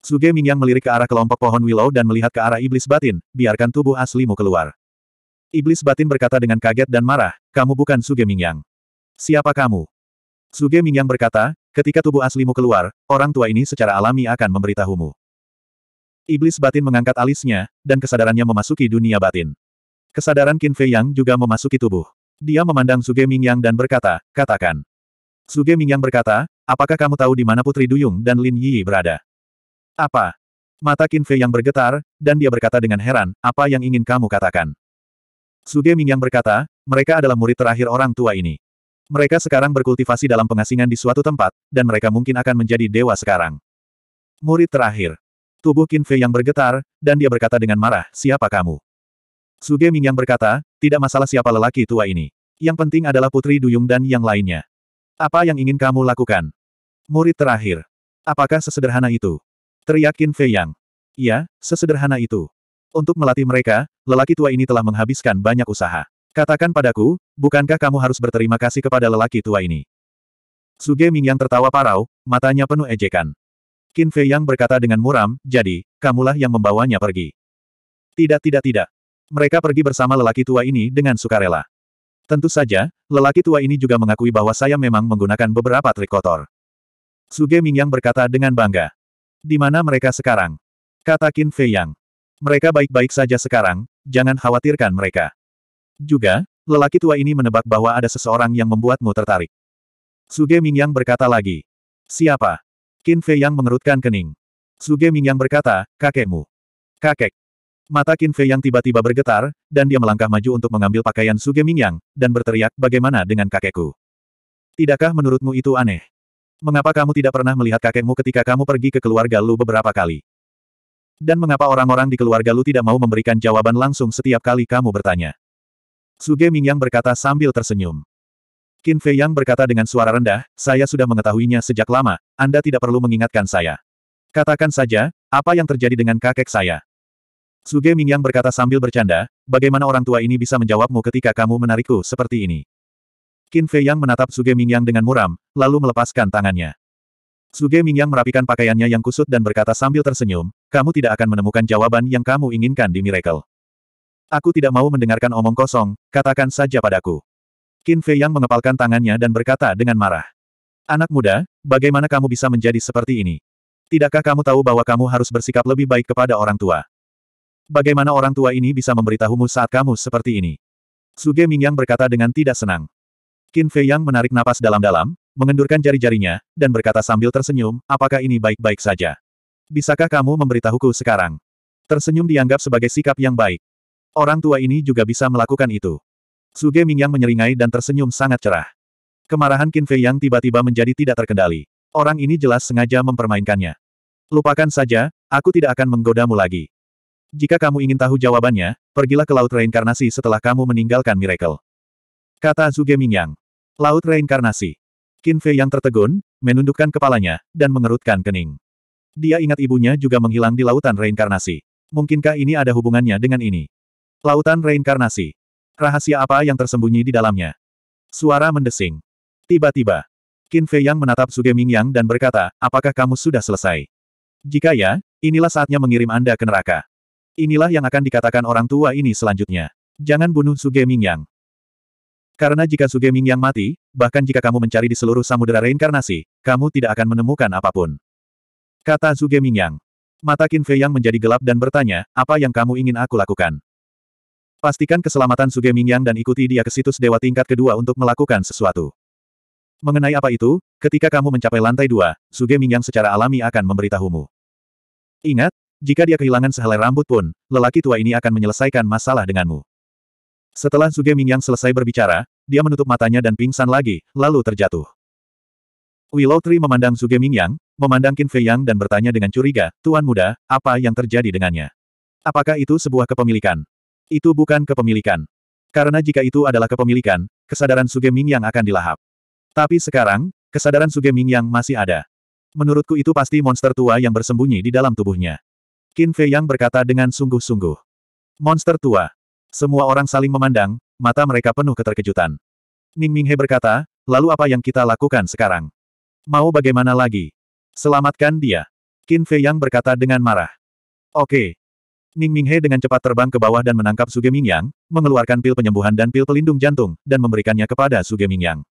Suge Mingyang melirik ke arah kelompok pohon willow dan melihat ke arah iblis batin, biarkan tubuh aslimu keluar. Iblis batin berkata dengan kaget dan marah, kamu bukan Suge Mingyang. Siapa kamu? Suge Mingyang berkata, ketika tubuh aslimu keluar, orang tua ini secara alami akan memberitahumu. Iblis batin mengangkat alisnya, dan kesadarannya memasuki dunia batin. Kesadaran Qin Fei Yang juga memasuki tubuh. Dia memandang Suge Mingyang dan berkata, katakan. Suge Mingyang berkata, apakah kamu tahu di mana Putri Duyung dan Lin Yi berada? Apa? Mata Qin yang bergetar, dan dia berkata dengan heran, apa yang ingin kamu katakan? Suge Ming yang berkata, mereka adalah murid terakhir orang tua ini. Mereka sekarang berkultivasi dalam pengasingan di suatu tempat, dan mereka mungkin akan menjadi dewa sekarang. Murid terakhir. Tubuh Qin yang bergetar, dan dia berkata dengan marah, siapa kamu? Suge Ming yang berkata, tidak masalah siapa lelaki tua ini. Yang penting adalah Putri Duyung dan yang lainnya. Apa yang ingin kamu lakukan? Murid terakhir. Apakah sesederhana itu? Teriak Qin Fei Yang. Ya, sesederhana itu. Untuk melatih mereka, lelaki tua ini telah menghabiskan banyak usaha. Katakan padaku, bukankah kamu harus berterima kasih kepada lelaki tua ini? Suge Ming yang tertawa parau, matanya penuh ejekan. Qin Fei Yang berkata dengan muram, jadi, kamulah yang membawanya pergi. Tidak tidak tidak. Mereka pergi bersama lelaki tua ini dengan sukarela. Tentu saja, lelaki tua ini juga mengakui bahwa saya memang menggunakan beberapa trik kotor. Suge yang berkata dengan bangga. Di mana mereka sekarang? Kata Qin Fei Yang. Mereka baik-baik saja sekarang, jangan khawatirkan mereka. Juga, lelaki tua ini menebak bahwa ada seseorang yang membuatmu tertarik. Suge Ming Yang berkata lagi. Siapa? Qin Fei Yang mengerutkan kening. Suge Ming Yang berkata, kakekmu. Kakek. Mata Qin Fei Yang tiba-tiba bergetar, dan dia melangkah maju untuk mengambil pakaian Suge Ming Yang dan berteriak, bagaimana dengan kakekku? Tidakkah menurutmu itu aneh? Mengapa kamu tidak pernah melihat kakekmu ketika kamu pergi ke keluarga Lu beberapa kali? Dan mengapa orang-orang di keluarga Lu tidak mau memberikan jawaban langsung setiap kali kamu bertanya? Suge Mingyang berkata sambil tersenyum. Qin Fei Yang berkata dengan suara rendah, saya sudah mengetahuinya sejak lama, Anda tidak perlu mengingatkan saya. Katakan saja, apa yang terjadi dengan kakek saya? Suge Mingyang berkata sambil bercanda, bagaimana orang tua ini bisa menjawabmu ketika kamu menarikku seperti ini? Qin Fei Yang menatap Suge Yang dengan muram, lalu melepaskan tangannya. Suge Yang merapikan pakaiannya yang kusut dan berkata sambil tersenyum, kamu tidak akan menemukan jawaban yang kamu inginkan di Miracle. Aku tidak mau mendengarkan omong kosong, katakan saja padaku. Qin Fei Yang mengepalkan tangannya dan berkata dengan marah. Anak muda, bagaimana kamu bisa menjadi seperti ini? Tidakkah kamu tahu bahwa kamu harus bersikap lebih baik kepada orang tua? Bagaimana orang tua ini bisa memberitahumu saat kamu seperti ini? Suge Mingyang berkata dengan tidak senang. Qin Fei Yang menarik napas dalam-dalam, mengendurkan jari-jarinya, dan berkata sambil tersenyum, apakah ini baik-baik saja? Bisakah kamu memberitahuku sekarang? Tersenyum dianggap sebagai sikap yang baik. Orang tua ini juga bisa melakukan itu. Suge Ming yang menyeringai dan tersenyum sangat cerah. Kemarahan Qin Fei Yang tiba-tiba menjadi tidak terkendali. Orang ini jelas sengaja mempermainkannya. Lupakan saja, aku tidak akan menggodamu lagi. Jika kamu ingin tahu jawabannya, pergilah ke Laut Reinkarnasi setelah kamu meninggalkan Miracle. Kata Zuge Mingyang. Laut reinkarnasi. Qin Fei yang tertegun, menundukkan kepalanya, dan mengerutkan kening. Dia ingat ibunya juga menghilang di lautan reinkarnasi. Mungkinkah ini ada hubungannya dengan ini? Lautan reinkarnasi. Rahasia apa yang tersembunyi di dalamnya? Suara mendesing. Tiba-tiba, Qin Fei Yang menatap Suge Mingyang dan berkata, apakah kamu sudah selesai? Jika ya, inilah saatnya mengirim Anda ke neraka. Inilah yang akan dikatakan orang tua ini selanjutnya. Jangan bunuh Suge Mingyang. Karena jika Sugeming yang mati, bahkan jika kamu mencari di seluruh samudera reinkarnasi, kamu tidak akan menemukan apapun. Kata Sugeming yang. Mata Qin Fei yang menjadi gelap dan bertanya, apa yang kamu ingin aku lakukan? Pastikan keselamatan Sugeming yang dan ikuti dia ke situs dewa tingkat kedua untuk melakukan sesuatu. Mengenai apa itu, ketika kamu mencapai lantai dua, Sugeming yang secara alami akan memberitahumu. Ingat, jika dia kehilangan sehelai rambut pun, lelaki tua ini akan menyelesaikan masalah denganmu. Setelah Zuge Mingyang selesai berbicara, dia menutup matanya dan pingsan lagi, lalu terjatuh. Willow Tree memandang Zuge Mingyang, memandang Qin Fei Yang dan bertanya dengan curiga, Tuan Muda, apa yang terjadi dengannya? Apakah itu sebuah kepemilikan? Itu bukan kepemilikan. Karena jika itu adalah kepemilikan, kesadaran Suge Mingyang akan dilahap. Tapi sekarang, kesadaran Suge Mingyang masih ada. Menurutku itu pasti monster tua yang bersembunyi di dalam tubuhnya. Qin Fei Yang berkata dengan sungguh-sungguh. Monster tua. Semua orang saling memandang, mata mereka penuh keterkejutan. Ning Minghe berkata, lalu apa yang kita lakukan sekarang? Mau bagaimana lagi? Selamatkan dia. Qin Fei Yang berkata dengan marah. Oke. Ning Minghe dengan cepat terbang ke bawah dan menangkap Suge Mingyang, mengeluarkan pil penyembuhan dan pil pelindung jantung, dan memberikannya kepada Suge Mingyang.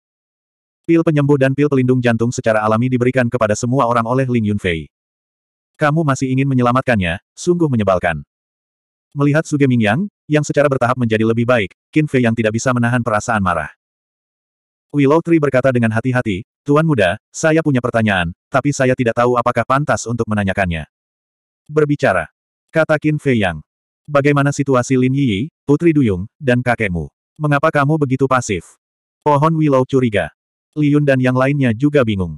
Pil penyembuh dan pil pelindung jantung secara alami diberikan kepada semua orang oleh Ling Yunfei. Kamu masih ingin menyelamatkannya, sungguh menyebalkan. Melihat Suge Mingyang, yang secara bertahap menjadi lebih baik, Qin Fei yang tidak bisa menahan perasaan marah. Willow Tree berkata dengan hati-hati, Tuan Muda, saya punya pertanyaan, tapi saya tidak tahu apakah pantas untuk menanyakannya. Berbicara. Kata Qin Fei Yang. Bagaimana situasi Lin Yi, Putri Duyung, dan kakekmu? Mengapa kamu begitu pasif? Pohon Willow curiga. Liun dan yang lainnya juga bingung.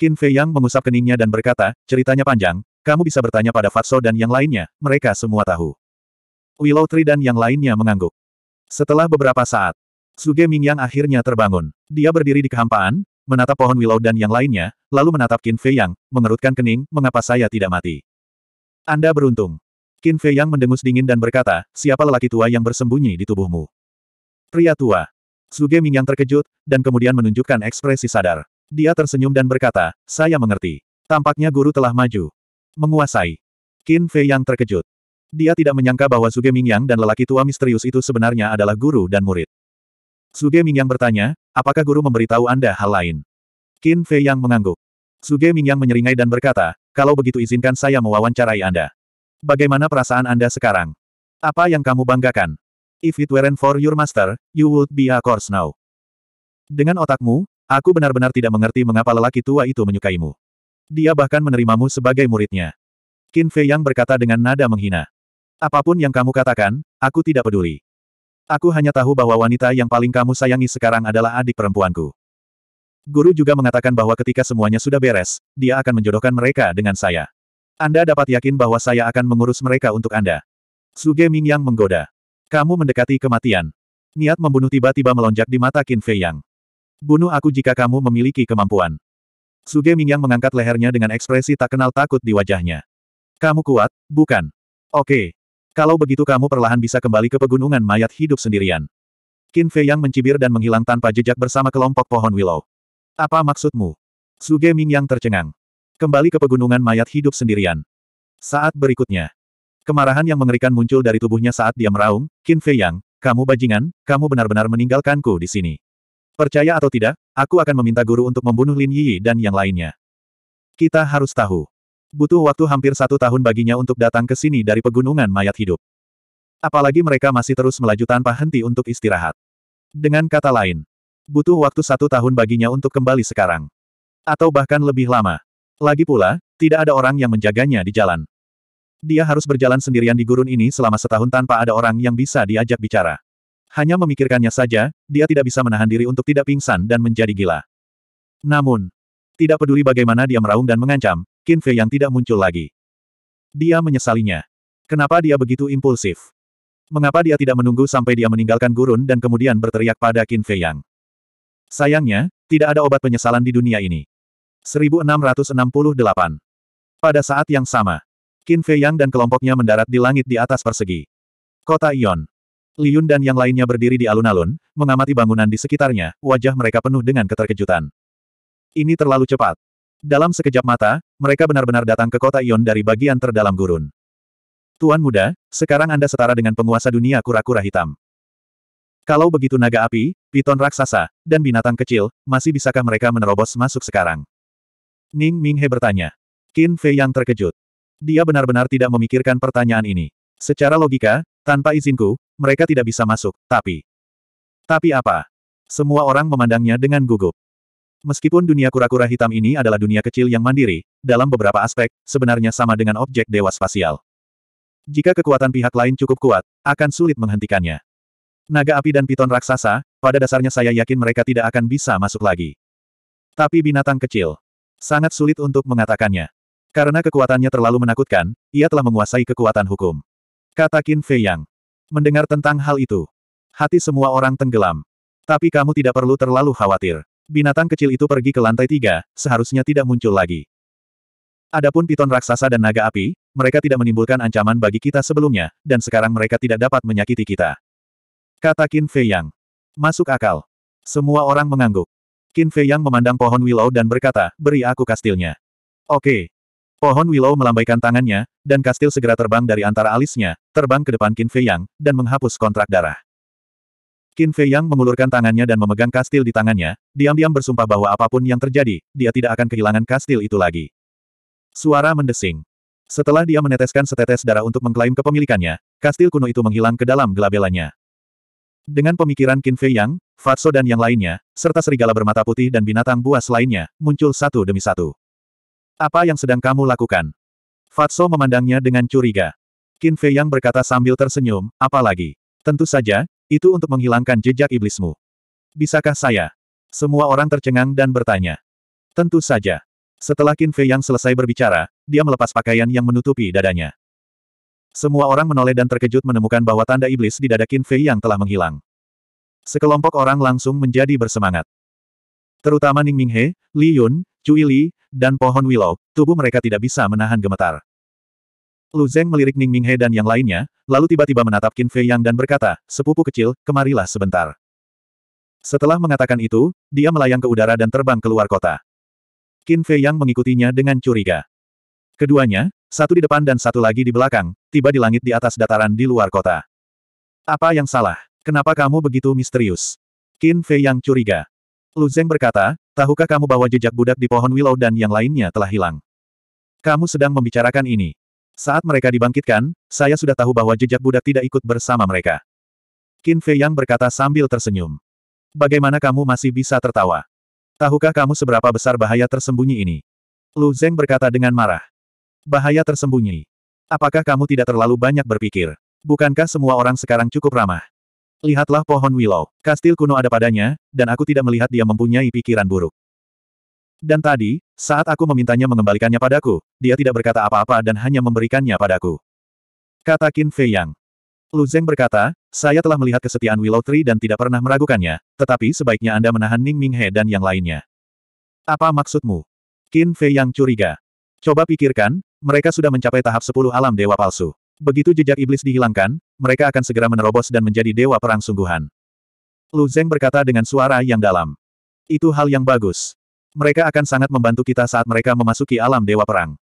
Qin Fei Yang mengusap keningnya dan berkata, ceritanya panjang, kamu bisa bertanya pada Fatso dan yang lainnya, mereka semua tahu. Willow Tree dan yang lainnya mengangguk. Setelah beberapa saat, Suge Mingyang akhirnya terbangun. Dia berdiri di kehampaan, menatap pohon Willow dan yang lainnya, lalu menatap Qin Fei Yang, mengerutkan kening, mengapa saya tidak mati? Anda beruntung. Qin Fei Yang mendengus dingin dan berkata, siapa lelaki tua yang bersembunyi di tubuhmu? Pria tua. Suge Mingyang terkejut, dan kemudian menunjukkan ekspresi sadar. Dia tersenyum dan berkata, saya mengerti. Tampaknya guru telah maju. Menguasai. Qin Fei Yang terkejut. Dia tidak menyangka bahwa Suge Mingyang dan lelaki tua misterius itu sebenarnya adalah guru dan murid. Suge Mingyang bertanya, apakah guru memberitahu Anda hal lain? Qin Fei Yang mengangguk. Suge Mingyang menyeringai dan berkata, kalau begitu izinkan saya mewawancarai Anda. Bagaimana perasaan Anda sekarang? Apa yang kamu banggakan? If it weren't for your master, you would be a corpse now. Dengan otakmu, aku benar-benar tidak mengerti mengapa lelaki tua itu menyukaimu. Dia bahkan menerimamu sebagai muridnya. Qin Fei Yang berkata dengan nada menghina. Apapun yang kamu katakan, aku tidak peduli. Aku hanya tahu bahwa wanita yang paling kamu sayangi sekarang adalah adik perempuanku. Guru juga mengatakan bahwa ketika semuanya sudah beres, dia akan menjodohkan mereka dengan saya. Anda dapat yakin bahwa saya akan mengurus mereka untuk Anda. Suge Ming yang menggoda. Kamu mendekati kematian. Niat membunuh tiba-tiba melonjak di mata Qin Fei Yang. Bunuh aku jika kamu memiliki kemampuan. Suge Ming yang mengangkat lehernya dengan ekspresi tak kenal takut di wajahnya. Kamu kuat, bukan? Oke, kalau begitu kamu perlahan bisa kembali ke pegunungan mayat hidup sendirian. Qin Fei Yang mencibir dan menghilang tanpa jejak bersama kelompok pohon willow. Apa maksudmu? Suge Ming Yang tercengang. Kembali ke pegunungan mayat hidup sendirian. Saat berikutnya. Kemarahan yang mengerikan muncul dari tubuhnya saat dia meraung, Qin Fei Yang, kamu bajingan, kamu benar-benar meninggalkanku di sini. Percaya atau tidak, aku akan meminta guru untuk membunuh Lin Yi dan yang lainnya. Kita harus tahu. Butuh waktu hampir satu tahun baginya untuk datang ke sini dari pegunungan mayat hidup. Apalagi mereka masih terus melaju tanpa henti untuk istirahat. Dengan kata lain, butuh waktu satu tahun baginya untuk kembali sekarang. Atau bahkan lebih lama. Lagi pula, tidak ada orang yang menjaganya di jalan. Dia harus berjalan sendirian di gurun ini selama setahun tanpa ada orang yang bisa diajak bicara. Hanya memikirkannya saja, dia tidak bisa menahan diri untuk tidak pingsan dan menjadi gila. Namun, tidak peduli bagaimana dia meraung dan mengancam, Qin Fei yang tidak muncul lagi. Dia menyesalinya. Kenapa dia begitu impulsif? Mengapa dia tidak menunggu sampai dia meninggalkan gurun dan kemudian berteriak pada Qin Fei Yang? Sayangnya, tidak ada obat penyesalan di dunia ini. 1668 Pada saat yang sama, Qin Fei Yang dan kelompoknya mendarat di langit di atas persegi. Kota Ion. Liun dan yang lainnya berdiri di alun-alun, mengamati bangunan di sekitarnya, wajah mereka penuh dengan keterkejutan. Ini terlalu cepat. Dalam sekejap mata, mereka benar-benar datang ke kota Ion dari bagian terdalam gurun. Tuan muda, sekarang Anda setara dengan penguasa dunia kura-kura hitam. Kalau begitu naga api, piton raksasa, dan binatang kecil, masih bisakah mereka menerobos masuk sekarang? Ning Minghe bertanya. Qin Fei yang terkejut. Dia benar-benar tidak memikirkan pertanyaan ini. Secara logika, tanpa izinku, mereka tidak bisa masuk, tapi... Tapi apa? Semua orang memandangnya dengan gugup. Meskipun dunia kura-kura hitam ini adalah dunia kecil yang mandiri, dalam beberapa aspek, sebenarnya sama dengan objek dewa spasial. Jika kekuatan pihak lain cukup kuat, akan sulit menghentikannya. Naga api dan piton raksasa, pada dasarnya saya yakin mereka tidak akan bisa masuk lagi. Tapi binatang kecil. Sangat sulit untuk mengatakannya. Karena kekuatannya terlalu menakutkan, ia telah menguasai kekuatan hukum. Kata Qin Fei Yang. Mendengar tentang hal itu. Hati semua orang tenggelam. Tapi kamu tidak perlu terlalu khawatir. Binatang kecil itu pergi ke lantai tiga, seharusnya tidak muncul lagi. Adapun piton raksasa dan naga api, mereka tidak menimbulkan ancaman bagi kita sebelumnya, dan sekarang mereka tidak dapat menyakiti kita. Kata Qin Fei Yang. Masuk akal. Semua orang mengangguk. Qin Fei Yang memandang pohon willow dan berkata, beri aku kastilnya. Oke. Pohon willow melambaikan tangannya, dan kastil segera terbang dari antara alisnya, terbang ke depan Qin Fei Yang, dan menghapus kontrak darah. Qin Fei Yang mengulurkan tangannya dan memegang kastil di tangannya, diam-diam bersumpah bahwa apapun yang terjadi, dia tidak akan kehilangan kastil itu lagi. Suara mendesing. Setelah dia meneteskan setetes darah untuk mengklaim kepemilikannya, kastil kuno itu menghilang ke dalam gelabelannya. Dengan pemikiran Qin Fei Yang, Fatso dan yang lainnya, serta serigala bermata putih dan binatang buas lainnya, muncul satu demi satu. Apa yang sedang kamu lakukan? Fatso memandangnya dengan curiga. Qin Fei Yang berkata sambil tersenyum, apalagi. Tentu saja, itu untuk menghilangkan jejak iblismu. Bisakah saya? Semua orang tercengang dan bertanya. Tentu saja. Setelah Qin Fei yang selesai berbicara, dia melepas pakaian yang menutupi dadanya. Semua orang menoleh dan terkejut menemukan bahwa tanda iblis di dada Qin Fei yang telah menghilang. Sekelompok orang langsung menjadi bersemangat. Terutama Ning Minghe, Li Yun, Cui Li, dan pohon Willow, tubuh mereka tidak bisa menahan gemetar. Lu Zeng melirik Ning Minghe dan yang lainnya, lalu tiba-tiba menatap Qin Fei Yang dan berkata, sepupu kecil, kemarilah sebentar. Setelah mengatakan itu, dia melayang ke udara dan terbang keluar kota. Qin Fei Yang mengikutinya dengan curiga. Keduanya, satu di depan dan satu lagi di belakang, tiba di langit di atas dataran di luar kota. Apa yang salah? Kenapa kamu begitu misterius? Qin Fei Yang curiga. Lu Zeng berkata, tahukah kamu bahwa jejak budak di pohon willow dan yang lainnya telah hilang? Kamu sedang membicarakan ini. Saat mereka dibangkitkan, saya sudah tahu bahwa jejak budak tidak ikut bersama mereka. Qin Fei Yang berkata sambil tersenyum. Bagaimana kamu masih bisa tertawa? Tahukah kamu seberapa besar bahaya tersembunyi ini? Lu Zeng berkata dengan marah. Bahaya tersembunyi. Apakah kamu tidak terlalu banyak berpikir? Bukankah semua orang sekarang cukup ramah? Lihatlah pohon willow. Kastil kuno ada padanya, dan aku tidak melihat dia mempunyai pikiran buruk. Dan tadi, saat aku memintanya mengembalikannya padaku, dia tidak berkata apa-apa dan hanya memberikannya padaku. Kata Qin Fei Yang. Lu Zeng berkata, saya telah melihat kesetiaan Willow Tree dan tidak pernah meragukannya, tetapi sebaiknya Anda menahan Ning Ming He dan yang lainnya. Apa maksudmu? Qin Fei Yang curiga. Coba pikirkan, mereka sudah mencapai tahap 10 alam dewa palsu. Begitu jejak iblis dihilangkan, mereka akan segera menerobos dan menjadi dewa perang sungguhan. Lu Zeng berkata dengan suara yang dalam. Itu hal yang bagus. Mereka akan sangat membantu kita saat mereka memasuki alam Dewa Perang.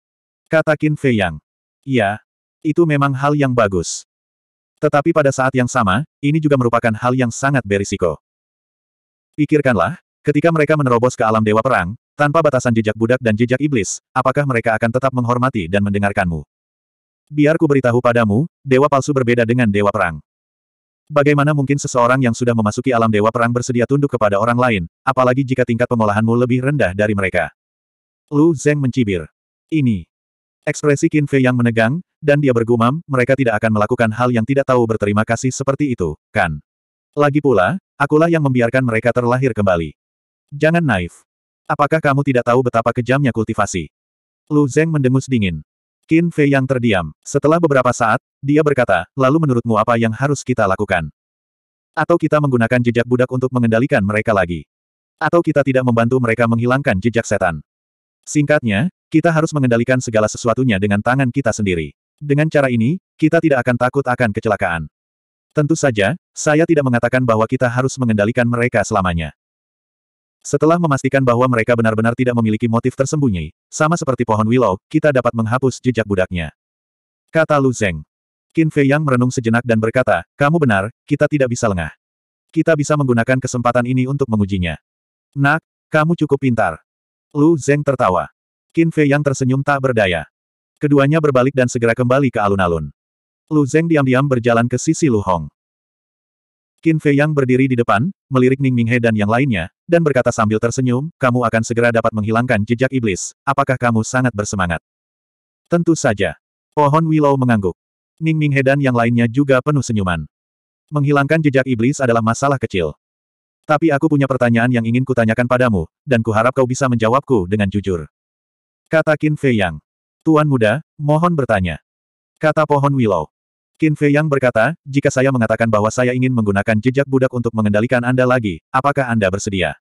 Kata Qin Fei Yang. Ya, itu memang hal yang bagus. Tetapi pada saat yang sama, ini juga merupakan hal yang sangat berisiko. Pikirkanlah, ketika mereka menerobos ke alam Dewa Perang, tanpa batasan jejak budak dan jejak iblis, apakah mereka akan tetap menghormati dan mendengarkanmu? Biar ku beritahu padamu, dewa palsu berbeda dengan dewa perang. Bagaimana mungkin seseorang yang sudah memasuki alam dewa perang bersedia tunduk kepada orang lain, apalagi jika tingkat pengolahanmu lebih rendah dari mereka? Lu Zeng mencibir. Ini. Ekspresi Qin Fei yang menegang, dan dia bergumam, mereka tidak akan melakukan hal yang tidak tahu berterima kasih seperti itu, kan? Lagi pula, akulah yang membiarkan mereka terlahir kembali. Jangan naif. Apakah kamu tidak tahu betapa kejamnya kultivasi? Lu Zeng mendengus dingin. Qin Fei yang terdiam. Setelah beberapa saat, dia berkata, lalu menurutmu apa yang harus kita lakukan? Atau kita menggunakan jejak budak untuk mengendalikan mereka lagi? Atau kita tidak membantu mereka menghilangkan jejak setan? Singkatnya, kita harus mengendalikan segala sesuatunya dengan tangan kita sendiri. Dengan cara ini, kita tidak akan takut akan kecelakaan. Tentu saja, saya tidak mengatakan bahwa kita harus mengendalikan mereka selamanya. Setelah memastikan bahwa mereka benar-benar tidak memiliki motif tersembunyi, sama seperti pohon willow, kita dapat menghapus jejak budaknya. Kata Lu Zeng. Qin Fei Yang merenung sejenak dan berkata, kamu benar, kita tidak bisa lengah. Kita bisa menggunakan kesempatan ini untuk mengujinya. Nak, kamu cukup pintar. Lu Zeng tertawa. Qin Fei Yang tersenyum tak berdaya. Keduanya berbalik dan segera kembali ke alun-alun. Lu Zeng diam-diam berjalan ke sisi Lu Hong. Qin Fei Yang berdiri di depan, melirik Ning Minghe dan yang lainnya, dan berkata sambil tersenyum, kamu akan segera dapat menghilangkan jejak iblis, apakah kamu sangat bersemangat? Tentu saja. Pohon oh Willow mengangguk. Ning Minghe dan yang lainnya juga penuh senyuman. Menghilangkan jejak iblis adalah masalah kecil. Tapi aku punya pertanyaan yang ingin kutanyakan padamu, dan kuharap kau bisa menjawabku dengan jujur. Kata Qin Fei Yang. Tuan muda, mohon bertanya. Kata pohon Willow. Qin Fei Yang berkata, jika saya mengatakan bahwa saya ingin menggunakan jejak budak untuk mengendalikan Anda lagi, apakah Anda bersedia?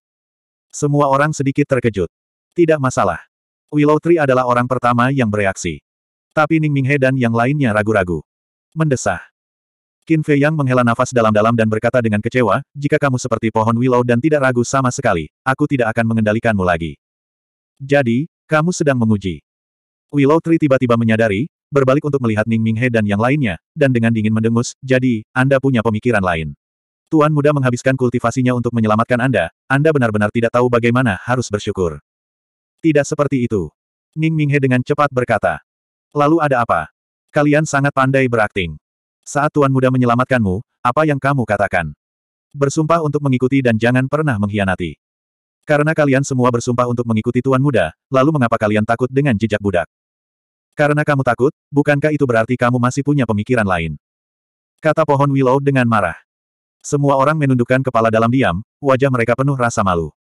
Semua orang sedikit terkejut. Tidak masalah. Willow Tree adalah orang pertama yang bereaksi. Tapi Ning Minghe dan yang lainnya ragu-ragu. Mendesah. Qin Fei Yang menghela nafas dalam-dalam dan berkata dengan kecewa, jika kamu seperti pohon willow dan tidak ragu sama sekali, aku tidak akan mengendalikanmu lagi. Jadi, kamu sedang menguji. Willow Tree tiba-tiba menyadari, berbalik untuk melihat Ning Minghe dan yang lainnya, dan dengan dingin mendengus, jadi, Anda punya pemikiran lain. Tuan muda menghabiskan kultivasinya untuk menyelamatkan Anda, Anda benar-benar tidak tahu bagaimana harus bersyukur. Tidak seperti itu. Ning Minghe dengan cepat berkata. Lalu ada apa? Kalian sangat pandai berakting. Saat Tuan muda menyelamatkanmu, apa yang kamu katakan? Bersumpah untuk mengikuti dan jangan pernah mengkhianati. Karena kalian semua bersumpah untuk mengikuti Tuan muda, lalu mengapa kalian takut dengan jejak budak? Karena kamu takut, bukankah itu berarti kamu masih punya pemikiran lain? Kata pohon Willow dengan marah. Semua orang menundukkan kepala dalam diam, wajah mereka penuh rasa malu.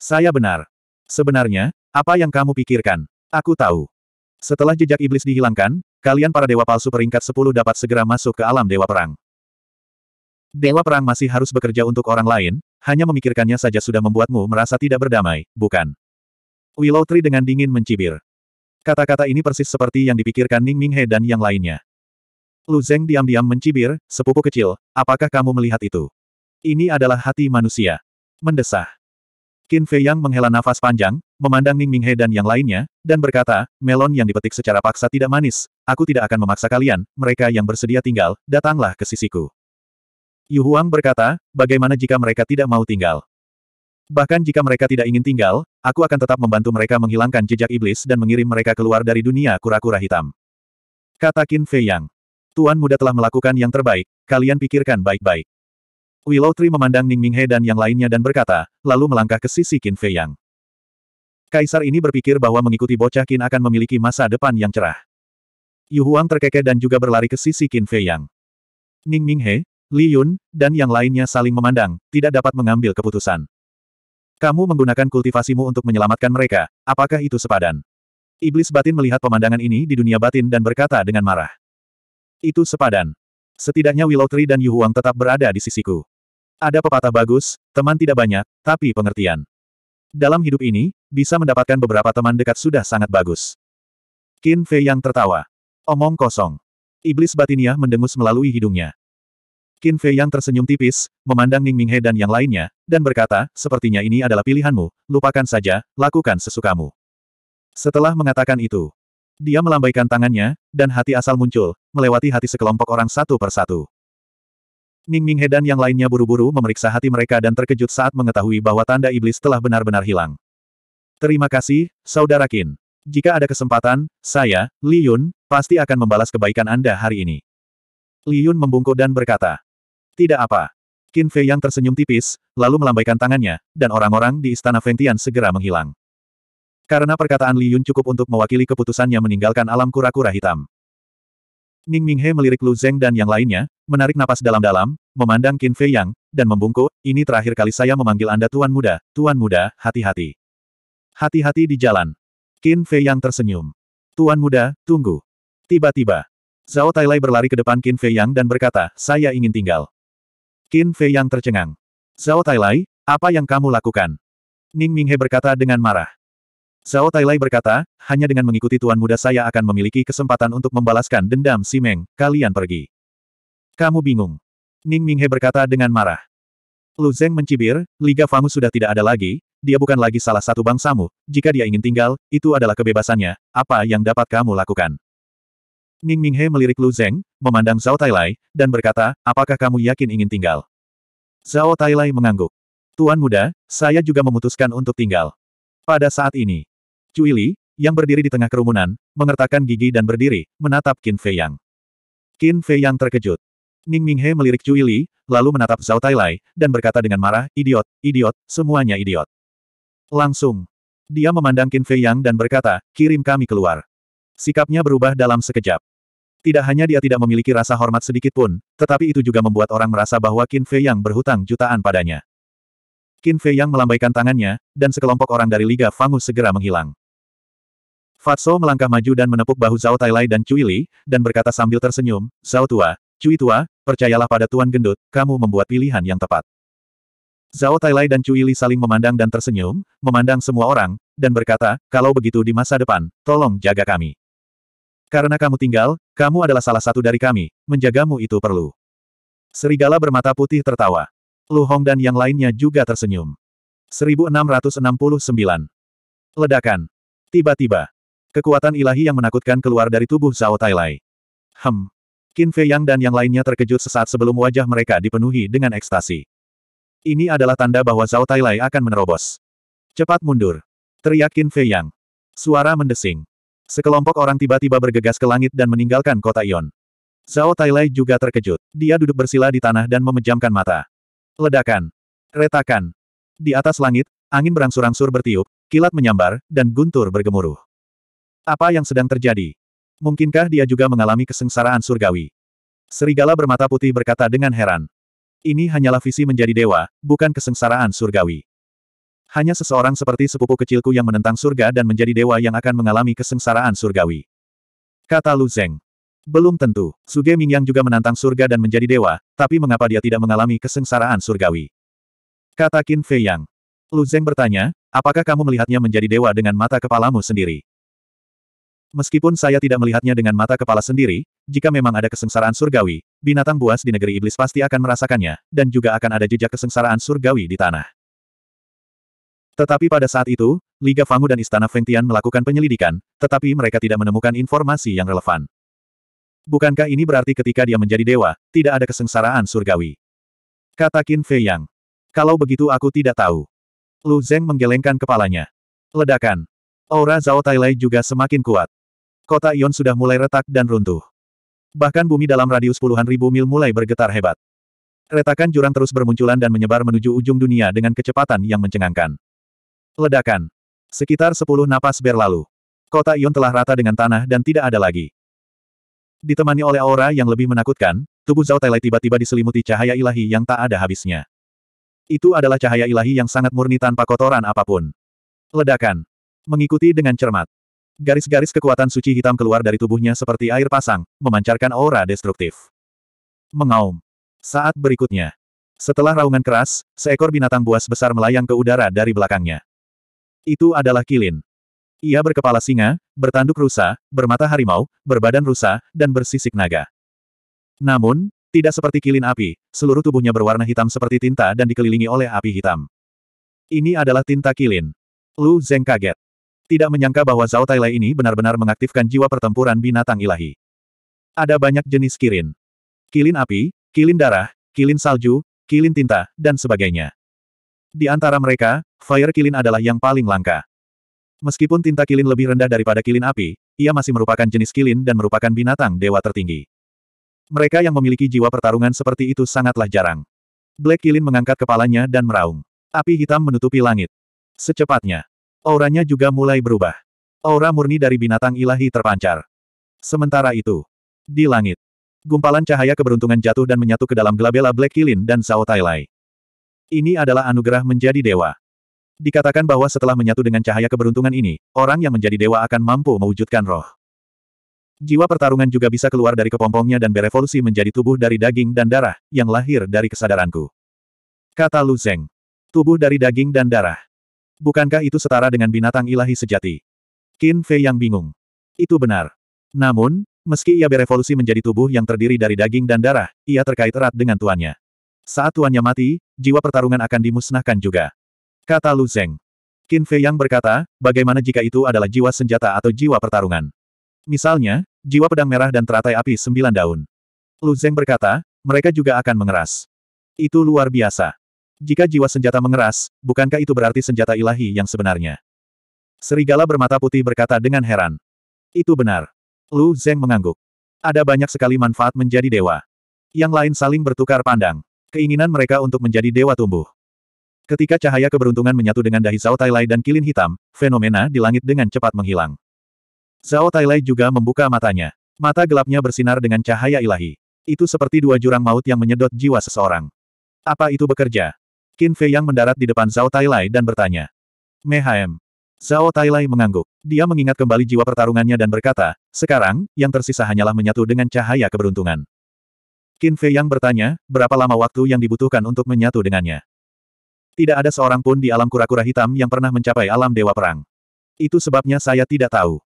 Saya benar. Sebenarnya, apa yang kamu pikirkan? Aku tahu. Setelah jejak iblis dihilangkan, kalian para dewa palsu peringkat 10 dapat segera masuk ke alam dewa perang. Dewa perang masih harus bekerja untuk orang lain, hanya memikirkannya saja sudah membuatmu merasa tidak berdamai, bukan? Willow Tree dengan dingin mencibir. Kata-kata ini persis seperti yang dipikirkan Ning Minghe dan yang lainnya. Lu Zeng diam-diam mencibir, sepupu kecil, apakah kamu melihat itu? Ini adalah hati manusia. Mendesah. Qin Fei Yang menghela nafas panjang, memandang Ning Minghe dan yang lainnya, dan berkata, melon yang dipetik secara paksa tidak manis, aku tidak akan memaksa kalian, mereka yang bersedia tinggal, datanglah ke sisiku. Yu Huang berkata, bagaimana jika mereka tidak mau tinggal? Bahkan jika mereka tidak ingin tinggal, aku akan tetap membantu mereka menghilangkan jejak iblis dan mengirim mereka keluar dari dunia kura-kura hitam. Kata Qin Fei Yang. Tuan muda telah melakukan yang terbaik, kalian pikirkan baik-baik. Willow Tree memandang Ning Minghe dan yang lainnya dan berkata, lalu melangkah ke sisi Qin Fei Yang. Kaisar ini berpikir bahwa mengikuti bocah Qin akan memiliki masa depan yang cerah. Yu Huang terkekeh dan juga berlari ke sisi Qin Fei Yang. Ning Minghe, Li Yun, dan yang lainnya saling memandang, tidak dapat mengambil keputusan. Kamu menggunakan kultivasimu untuk menyelamatkan mereka, apakah itu sepadan? Iblis batin melihat pemandangan ini di dunia batin dan berkata dengan marah. Itu sepadan. Setidaknya Willow Tree dan Yuhuang tetap berada di sisiku. Ada pepatah bagus, teman tidak banyak, tapi pengertian. Dalam hidup ini, bisa mendapatkan beberapa teman dekat sudah sangat bagus. Qin Fei yang tertawa. Omong kosong. Iblis batinia mendengus melalui hidungnya. Qin Fei yang tersenyum tipis, memandang Ning Minghe dan yang lainnya, dan berkata, sepertinya ini adalah pilihanmu, lupakan saja, lakukan sesukamu. Setelah mengatakan itu, dia melambaikan tangannya, dan hati asal muncul, melewati hati sekelompok orang satu persatu. Ning Minghe dan yang lainnya buru-buru memeriksa hati mereka dan terkejut saat mengetahui bahwa tanda iblis telah benar-benar hilang. Terima kasih, Saudara Qin. Jika ada kesempatan, saya, Li Yun, pasti akan membalas kebaikan Anda hari ini. Li Yun membungkuk dan berkata, tidak apa. Qin Fei yang tersenyum tipis, lalu melambaikan tangannya, dan orang-orang di istana Fengtian segera menghilang. Karena perkataan Li Yun cukup untuk mewakili keputusannya meninggalkan alam kura-kura hitam. Ning Minghe melirik Lu Zeng dan yang lainnya, menarik napas dalam-dalam, memandang Qin Fei Yang, dan membungkuk, ini terakhir kali saya memanggil Anda Tuan Muda, Tuan Muda, hati-hati. Hati-hati di jalan. Qin Fei Yang tersenyum. Tuan Muda, tunggu. Tiba-tiba, Zhao Tailai berlari ke depan Qin Fei Yang dan berkata, saya ingin tinggal. Qin Fei yang tercengang. Zhao Tailai, apa yang kamu lakukan? Ning Minghe berkata dengan marah. Zhao Tailai berkata, hanya dengan mengikuti tuan muda saya akan memiliki kesempatan untuk membalaskan dendam si Meng, kalian pergi. Kamu bingung. Ning Minghe berkata dengan marah. Lu Zeng mencibir, Liga Fangu sudah tidak ada lagi, dia bukan lagi salah satu bangsamu, jika dia ingin tinggal, itu adalah kebebasannya, apa yang dapat kamu lakukan? Ning Minghe melirik Lu Zeng, memandang Zhao Tailai, dan berkata, apakah kamu yakin ingin tinggal? Zhao Tailai mengangguk. Tuan muda, saya juga memutuskan untuk tinggal. Pada saat ini, Cui Li, yang berdiri di tengah kerumunan, mengertakkan gigi dan berdiri, menatap Qin Fei Yang. Qin Fei Yang terkejut. Ning Minghe melirik Cui Li, lalu menatap Zhao Tailai, dan berkata dengan marah, idiot, idiot, semuanya idiot. Langsung. Dia memandang Qin Fei Yang dan berkata, kirim kami keluar. Sikapnya berubah dalam sekejap. Tidak hanya dia tidak memiliki rasa hormat sedikit pun, tetapi itu juga membuat orang merasa bahwa Qin Fei yang berhutang jutaan padanya. Qin Fei yang melambaikan tangannya, dan sekelompok orang dari Liga Fangus segera menghilang. Fatso melangkah maju dan menepuk bahu Zhao Tailai dan Cui Li, dan berkata sambil tersenyum, Zhao Tua, Cui Tua, percayalah pada Tuan Gendut, kamu membuat pilihan yang tepat. Zhao Tailai dan Cui Li saling memandang dan tersenyum, memandang semua orang, dan berkata, kalau begitu di masa depan, tolong jaga kami. Karena kamu tinggal, kamu adalah salah satu dari kami, menjagamu itu perlu. Serigala bermata putih tertawa. Lu Hong dan yang lainnya juga tersenyum. 1669. Ledakan. Tiba-tiba. Kekuatan ilahi yang menakutkan keluar dari tubuh Zhao Tailai. Hem. Qin Fei Yang dan yang lainnya terkejut sesaat sebelum wajah mereka dipenuhi dengan ekstasi. Ini adalah tanda bahwa Zhao Tailai akan menerobos. Cepat mundur. Teriak Qin Fei Yang. Suara mendesing. Sekelompok orang tiba-tiba bergegas ke langit dan meninggalkan kota Ion. Zhao Tailai juga terkejut. Dia duduk bersila di tanah dan memejamkan mata. Ledakan. Retakan. Di atas langit, angin berangsur-angsur bertiup, kilat menyambar, dan guntur bergemuruh. Apa yang sedang terjadi? Mungkinkah dia juga mengalami kesengsaraan surgawi? Serigala bermata putih berkata dengan heran. Ini hanyalah visi menjadi dewa, bukan kesengsaraan surgawi. Hanya seseorang seperti sepupu kecilku yang menentang surga dan menjadi dewa yang akan mengalami kesengsaraan surgawi. Kata Lu Zeng. Belum tentu, Suge Mingyang juga menantang surga dan menjadi dewa, tapi mengapa dia tidak mengalami kesengsaraan surgawi? Kata Qin Fei Yang. Lu Zeng bertanya, apakah kamu melihatnya menjadi dewa dengan mata kepalamu sendiri? Meskipun saya tidak melihatnya dengan mata kepala sendiri, jika memang ada kesengsaraan surgawi, binatang buas di negeri iblis pasti akan merasakannya, dan juga akan ada jejak kesengsaraan surgawi di tanah. Tetapi pada saat itu, Liga Fangu dan Istana Fengtian melakukan penyelidikan, tetapi mereka tidak menemukan informasi yang relevan. Bukankah ini berarti ketika dia menjadi dewa, tidak ada kesengsaraan surgawi? Kata Qin Fei Yang. Kalau begitu aku tidak tahu. Lu Zeng menggelengkan kepalanya. Ledakan. Aura Zhao Tailai juga semakin kuat. Kota Ion sudah mulai retak dan runtuh. Bahkan bumi dalam radius puluhan ribu mil mulai bergetar hebat. Retakan jurang terus bermunculan dan menyebar menuju ujung dunia dengan kecepatan yang mencengangkan. Ledakan. Sekitar sepuluh napas berlalu. Kota Ion telah rata dengan tanah dan tidak ada lagi. Ditemani oleh aura yang lebih menakutkan, tubuh Zhao Tailai tiba-tiba diselimuti cahaya ilahi yang tak ada habisnya. Itu adalah cahaya ilahi yang sangat murni tanpa kotoran apapun. Ledakan. Mengikuti dengan cermat. Garis-garis kekuatan suci hitam keluar dari tubuhnya seperti air pasang, memancarkan aura destruktif. Mengaum. Saat berikutnya. Setelah raungan keras, seekor binatang buas besar melayang ke udara dari belakangnya. Itu adalah Kilin. Ia berkepala singa, bertanduk rusa, bermata harimau, berbadan rusa, dan bersisik naga. Namun, tidak seperti kilin api, seluruh tubuhnya berwarna hitam seperti tinta dan dikelilingi oleh api hitam. Ini adalah tinta kilin. Lu Zeng kaget. Tidak menyangka bahwa Zhao Tailai ini benar-benar mengaktifkan jiwa pertempuran binatang ilahi. Ada banyak jenis kilin. Kilin api, kilin darah, kilin salju, kilin tinta, dan sebagainya. Di antara mereka, Fire Kilin adalah yang paling langka. Meskipun tinta kilin lebih rendah daripada kilin api, ia masih merupakan jenis kilin dan merupakan binatang dewa tertinggi. Mereka yang memiliki jiwa pertarungan seperti itu sangatlah jarang. Black Kilin mengangkat kepalanya dan meraung. Api hitam menutupi langit. Secepatnya, auranya juga mulai berubah. Aura murni dari binatang ilahi terpancar. Sementara itu, di langit, gumpalan cahaya keberuntungan jatuh dan menyatu ke dalam gelabela Black Kilin dan Zhao Tai Lai. Ini adalah anugerah menjadi dewa. Dikatakan bahwa setelah menyatu dengan cahaya keberuntungan ini, orang yang menjadi dewa akan mampu mewujudkan roh. Jiwa pertarungan juga bisa keluar dari kepompongnya dan berevolusi menjadi tubuh dari daging dan darah, yang lahir dari kesadaranku. Kata Lu Zeng. Tubuh dari daging dan darah. Bukankah itu setara dengan binatang ilahi sejati? Qin Fei yang bingung. Itu benar. Namun, meski ia berevolusi menjadi tubuh yang terdiri dari daging dan darah, ia terkait erat dengan tuannya. Saat tuannya mati, jiwa pertarungan akan dimusnahkan juga. Kata Lu Zeng. Qin Fei Yang berkata, bagaimana jika itu adalah jiwa senjata atau jiwa pertarungan? Misalnya, jiwa pedang merah dan teratai api sembilan daun. Lu Zeng berkata, mereka juga akan mengeras. Itu luar biasa. Jika jiwa senjata mengeras, bukankah itu berarti senjata ilahi yang sebenarnya? Serigala bermata putih berkata dengan heran. Itu benar. Lu Zeng mengangguk. Ada banyak sekali manfaat menjadi dewa. Yang lain saling bertukar pandang. Keinginan mereka untuk menjadi dewa tumbuh. Ketika cahaya keberuntungan menyatu dengan dahi Zhao Tailai dan kilin hitam, fenomena di langit dengan cepat menghilang. Zhao Tailai juga membuka matanya. Mata gelapnya bersinar dengan cahaya ilahi. Itu seperti dua jurang maut yang menyedot jiwa seseorang. Apa itu bekerja? Qin Fei yang mendarat di depan Zhao Tailai dan bertanya. Mehaem. Zhao Tailai mengangguk. Dia mengingat kembali jiwa pertarungannya dan berkata, sekarang, yang tersisa hanyalah menyatu dengan cahaya keberuntungan. Qin Fei Yang bertanya, berapa lama waktu yang dibutuhkan untuk menyatu dengannya? Tidak ada seorang pun di alam kura-kura hitam yang pernah mencapai alam dewa perang. Itu sebabnya saya tidak tahu.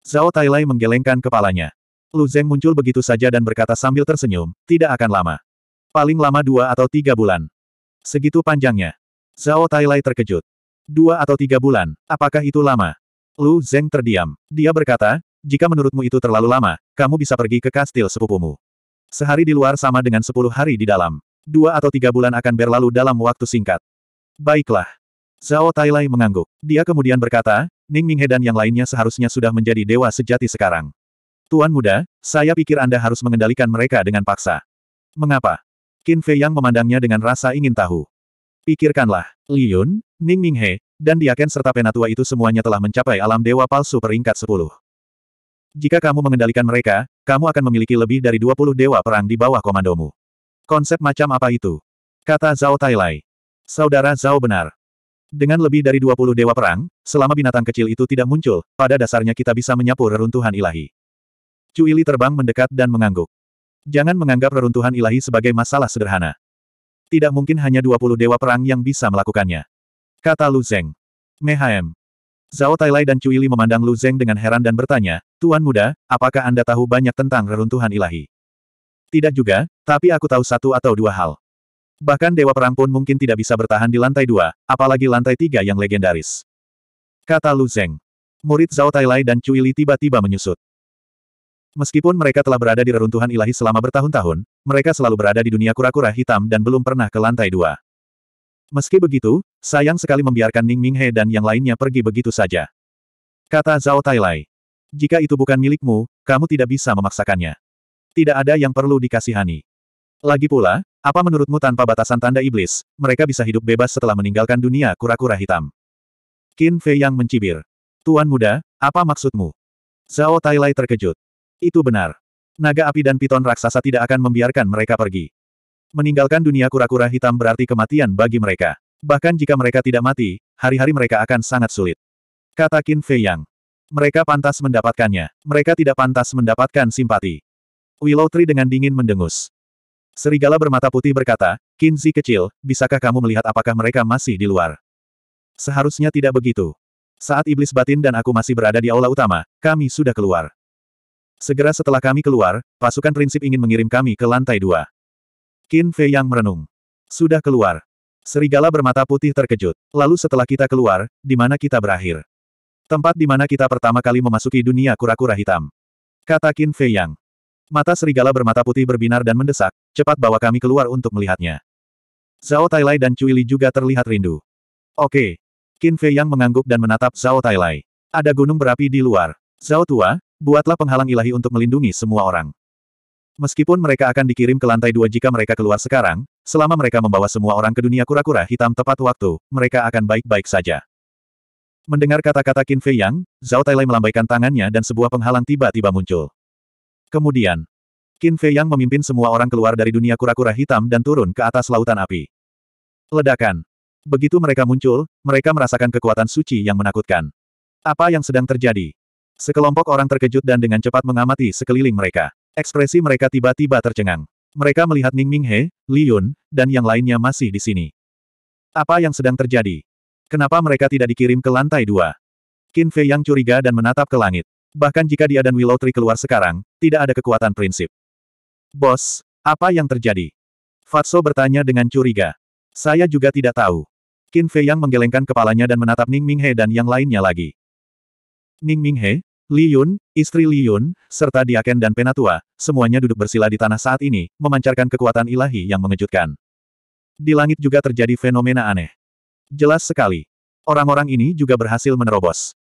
Zhao Tailai menggelengkan kepalanya. Lu Zeng muncul begitu saja dan berkata sambil tersenyum, tidak akan lama. Paling lama dua atau tiga bulan. Segitu panjangnya. Zhao Tailai terkejut. Dua atau tiga bulan, apakah itu lama? Lu Zeng terdiam. Dia berkata, jika menurutmu itu terlalu lama, kamu bisa pergi ke kastil sepupumu. Sehari di luar sama dengan sepuluh hari di dalam. Dua atau tiga bulan akan berlalu dalam waktu singkat. Baiklah. Zhao Tailai mengangguk. Dia kemudian berkata, Ning Minghe dan yang lainnya seharusnya sudah menjadi dewa sejati sekarang. Tuan muda, saya pikir Anda harus mengendalikan mereka dengan paksa. Mengapa? Qin Fei Yang memandangnya dengan rasa ingin tahu. Pikirkanlah, Li Yun, Ning Minghe, dan Diaken serta Penatua itu semuanya telah mencapai alam dewa palsu peringkat 10. Jika kamu mengendalikan mereka, kamu akan memiliki lebih dari 20 dewa perang di bawah komandomu. Konsep macam apa itu? Kata Zhao Tailai. Saudara Zhao benar. Dengan lebih dari 20 dewa perang, selama binatang kecil itu tidak muncul, pada dasarnya kita bisa menyapu reruntuhan ilahi. Cuili terbang mendekat dan mengangguk. Jangan menganggap reruntuhan ilahi sebagai masalah sederhana. Tidak mungkin hanya 20 dewa perang yang bisa melakukannya. Kata Lu Zeng. Mehaem. Zhao Tailai dan Cui Li memandang Lu Zeng dengan heran dan bertanya, Tuan muda, apakah Anda tahu banyak tentang reruntuhan ilahi? Tidak juga, tapi aku tahu satu atau dua hal. Bahkan Dewa Perang pun mungkin tidak bisa bertahan di lantai dua, apalagi lantai tiga yang legendaris. Kata Lu Zeng. Murid Zhao Tailai dan Cui Li tiba-tiba menyusut. Meskipun mereka telah berada di reruntuhan ilahi selama bertahun-tahun, mereka selalu berada di dunia kura-kura hitam dan belum pernah ke lantai dua. Meski begitu, sayang sekali membiarkan Ning Minghe dan yang lainnya pergi begitu saja. Kata Zhao Tailai. Jika itu bukan milikmu, kamu tidak bisa memaksakannya. Tidak ada yang perlu dikasihani. Lagi pula, apa menurutmu tanpa batasan tanda iblis, mereka bisa hidup bebas setelah meninggalkan dunia kura-kura hitam? Qin Fei yang mencibir. Tuan muda, apa maksudmu? Zhao Tailai terkejut. Itu benar. Naga api dan piton raksasa tidak akan membiarkan mereka pergi. Meninggalkan dunia kura-kura hitam berarti kematian bagi mereka. Bahkan jika mereka tidak mati, hari-hari mereka akan sangat sulit. Kata Qin Fei Yang. Mereka pantas mendapatkannya. Mereka tidak pantas mendapatkan simpati. Willow Tree dengan dingin mendengus. Serigala bermata putih berkata, Kinzi kecil, bisakah kamu melihat apakah mereka masih di luar? Seharusnya tidak begitu. Saat iblis batin dan aku masih berada di aula utama, kami sudah keluar. Segera setelah kami keluar, pasukan prinsip ingin mengirim kami ke lantai dua. Qin Fei yang merenung. Sudah keluar. Serigala bermata putih terkejut. Lalu setelah kita keluar, di mana kita berakhir? Tempat di mana kita pertama kali memasuki dunia kura-kura hitam. Kata Qin Fei Yang. Mata serigala bermata putih berbinar dan mendesak, cepat bawa kami keluar untuk melihatnya. Zhao Tailai dan Cui Li juga terlihat rindu. Oke. Qin Fei Yang mengangguk dan menatap Zhao Tailai. Ada gunung berapi di luar. Zhao Tua, buatlah penghalang ilahi untuk melindungi semua orang. Meskipun mereka akan dikirim ke lantai dua jika mereka keluar sekarang, selama mereka membawa semua orang ke dunia kura-kura hitam tepat waktu, mereka akan baik-baik saja. Mendengar kata-kata Qin Fei Yang, Zhao Tailai melambaikan tangannya dan sebuah penghalang tiba-tiba muncul. Kemudian, Qin Fei Yang memimpin semua orang keluar dari dunia kura-kura hitam dan turun ke atas lautan api. Ledakan. Begitu mereka muncul, mereka merasakan kekuatan suci yang menakutkan. Apa yang sedang terjadi? Sekelompok orang terkejut dan dengan cepat mengamati sekeliling mereka. Ekspresi mereka tiba-tiba tercengang. Mereka melihat Ning Minghe, Li Yun, dan yang lainnya masih di sini. Apa yang sedang terjadi? Kenapa mereka tidak dikirim ke lantai dua? Qin Fei yang curiga dan menatap ke langit. Bahkan jika dia dan Willow Tree keluar sekarang, tidak ada kekuatan prinsip. Bos, apa yang terjadi? Fatso bertanya dengan curiga. Saya juga tidak tahu. Qin Fei yang menggelengkan kepalanya dan menatap Ning Ming He dan yang lainnya lagi. Ning Ming He, Li Yun, istri Li Yun, serta Diaken dan Penatua, semuanya duduk bersila di tanah saat ini, memancarkan kekuatan ilahi yang mengejutkan. Di langit juga terjadi fenomena aneh. Jelas sekali. Orang-orang ini juga berhasil menerobos.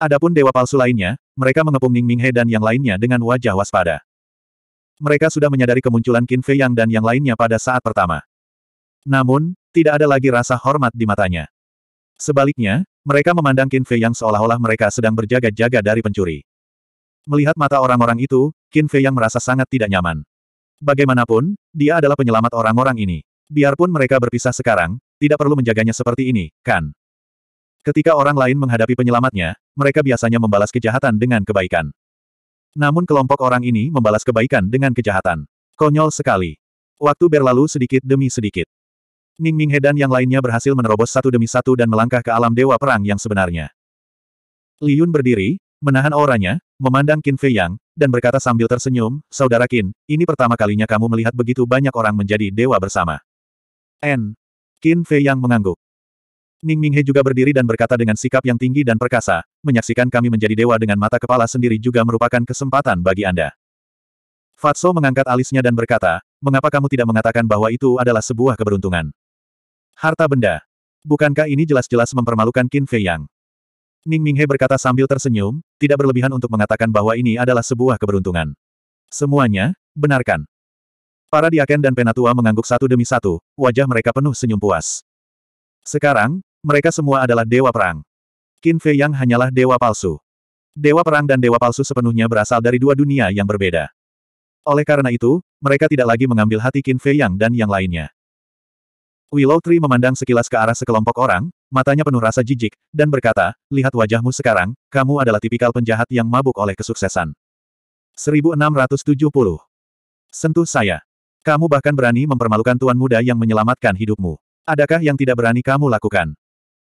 Adapun dewa palsu lainnya, mereka mengepung Ning Minghe dan yang lainnya dengan wajah waspada. Mereka sudah menyadari kemunculan Qin Fei Yang dan yang lainnya pada saat pertama. Namun, tidak ada lagi rasa hormat di matanya. Sebaliknya, mereka memandang Qin Fei yang seolah-olah mereka sedang berjaga-jaga dari pencuri. Melihat mata orang-orang itu, Qin Fei yang merasa sangat tidak nyaman. Bagaimanapun, dia adalah penyelamat orang-orang ini. Biarpun mereka berpisah sekarang, tidak perlu menjaganya seperti ini, kan? Ketika orang lain menghadapi penyelamatnya, mereka biasanya membalas kejahatan dengan kebaikan. Namun kelompok orang ini membalas kebaikan dengan kejahatan. Konyol sekali. Waktu berlalu sedikit demi sedikit. Ning Minghe dan yang lainnya berhasil menerobos satu demi satu dan melangkah ke alam dewa perang yang sebenarnya. Li Yun berdiri, menahan auranya, memandang Qin Fei Yang, dan berkata sambil tersenyum, Saudara Qin, ini pertama kalinya kamu melihat begitu banyak orang menjadi dewa bersama. N. Qin Fei Yang mengangguk. Ning He juga berdiri dan berkata dengan sikap yang tinggi dan perkasa, menyaksikan kami menjadi dewa dengan mata kepala sendiri juga merupakan kesempatan bagi Anda. Fatso mengangkat alisnya dan berkata, mengapa kamu tidak mengatakan bahwa itu adalah sebuah keberuntungan? Harta benda. Bukankah ini jelas-jelas mempermalukan Qin Fei Yang? Ning Minghe berkata sambil tersenyum, tidak berlebihan untuk mengatakan bahwa ini adalah sebuah keberuntungan. Semuanya, benarkan. Para diaken dan penatua mengangguk satu demi satu, wajah mereka penuh senyum puas. Sekarang, mereka semua adalah dewa perang. Qin Fei Yang hanyalah dewa palsu. Dewa perang dan dewa palsu sepenuhnya berasal dari dua dunia yang berbeda. Oleh karena itu, mereka tidak lagi mengambil hati Qin Fei Yang dan yang lainnya. Willow Tree memandang sekilas ke arah sekelompok orang, matanya penuh rasa jijik, dan berkata, lihat wajahmu sekarang, kamu adalah tipikal penjahat yang mabuk oleh kesuksesan. 1670. Sentuh saya. Kamu bahkan berani mempermalukan tuan muda yang menyelamatkan hidupmu. Adakah yang tidak berani kamu lakukan?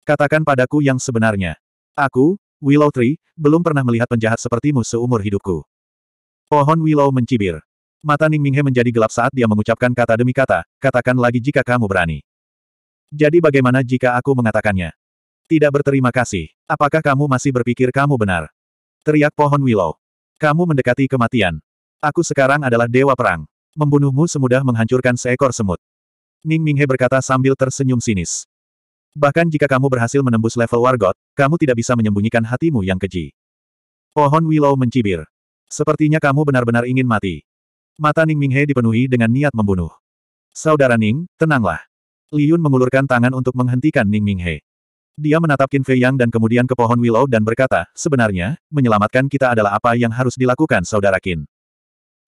Katakan padaku yang sebenarnya. Aku, Willow Tree, belum pernah melihat penjahat sepertimu seumur hidupku. Pohon Willow mencibir. Mata Ning Minghe menjadi gelap saat dia mengucapkan kata demi kata, katakan lagi jika kamu berani. Jadi bagaimana jika aku mengatakannya? Tidak berterima kasih. Apakah kamu masih berpikir kamu benar? Teriak pohon Willow. Kamu mendekati kematian. Aku sekarang adalah dewa perang. Membunuhmu semudah menghancurkan seekor semut. Ning Minghe berkata sambil tersenyum sinis. Bahkan jika kamu berhasil menembus level Wargot, kamu tidak bisa menyembunyikan hatimu yang keji. Pohon Willow mencibir. Sepertinya kamu benar-benar ingin mati. Mata Ning Minghe dipenuhi dengan niat membunuh. Saudara Ning, tenanglah. Yun mengulurkan tangan untuk menghentikan Ning Minghe. Dia menatap Qin Fei Yang dan kemudian ke pohon Willow dan berkata, sebenarnya, menyelamatkan kita adalah apa yang harus dilakukan saudara Qin.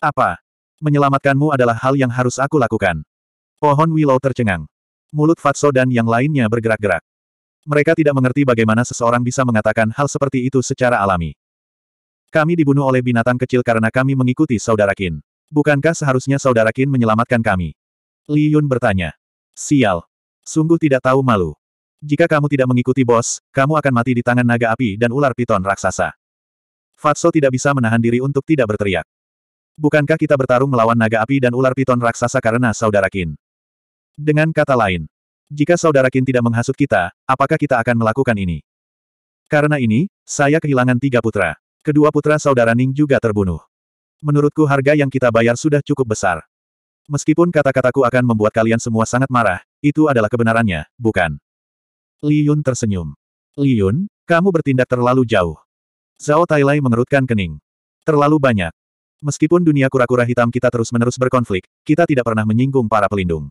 Apa? Menyelamatkanmu adalah hal yang harus aku lakukan. Pohon Willow tercengang. Mulut Fatso dan yang lainnya bergerak-gerak. Mereka tidak mengerti bagaimana seseorang bisa mengatakan hal seperti itu secara alami. Kami dibunuh oleh binatang kecil karena kami mengikuti saudara Qin. Bukankah seharusnya saudara Qin menyelamatkan kami? Li Yun bertanya. Sial. Sungguh tidak tahu malu. Jika kamu tidak mengikuti bos, kamu akan mati di tangan naga api dan ular piton raksasa. Fatso tidak bisa menahan diri untuk tidak berteriak. Bukankah kita bertarung melawan naga api dan ular piton raksasa karena saudara Kin? Dengan kata lain, jika saudara Kin tidak menghasut kita, apakah kita akan melakukan ini? Karena ini, saya kehilangan tiga putra. Kedua putra saudara Ning juga terbunuh. Menurutku harga yang kita bayar sudah cukup besar. Meskipun kata-kataku akan membuat kalian semua sangat marah, itu adalah kebenarannya, bukan? Li Yun tersenyum. Li Yun, kamu bertindak terlalu jauh. Zhao Tailai mengerutkan kening. Terlalu banyak. Meskipun dunia kura-kura hitam kita terus-menerus berkonflik, kita tidak pernah menyinggung para pelindung.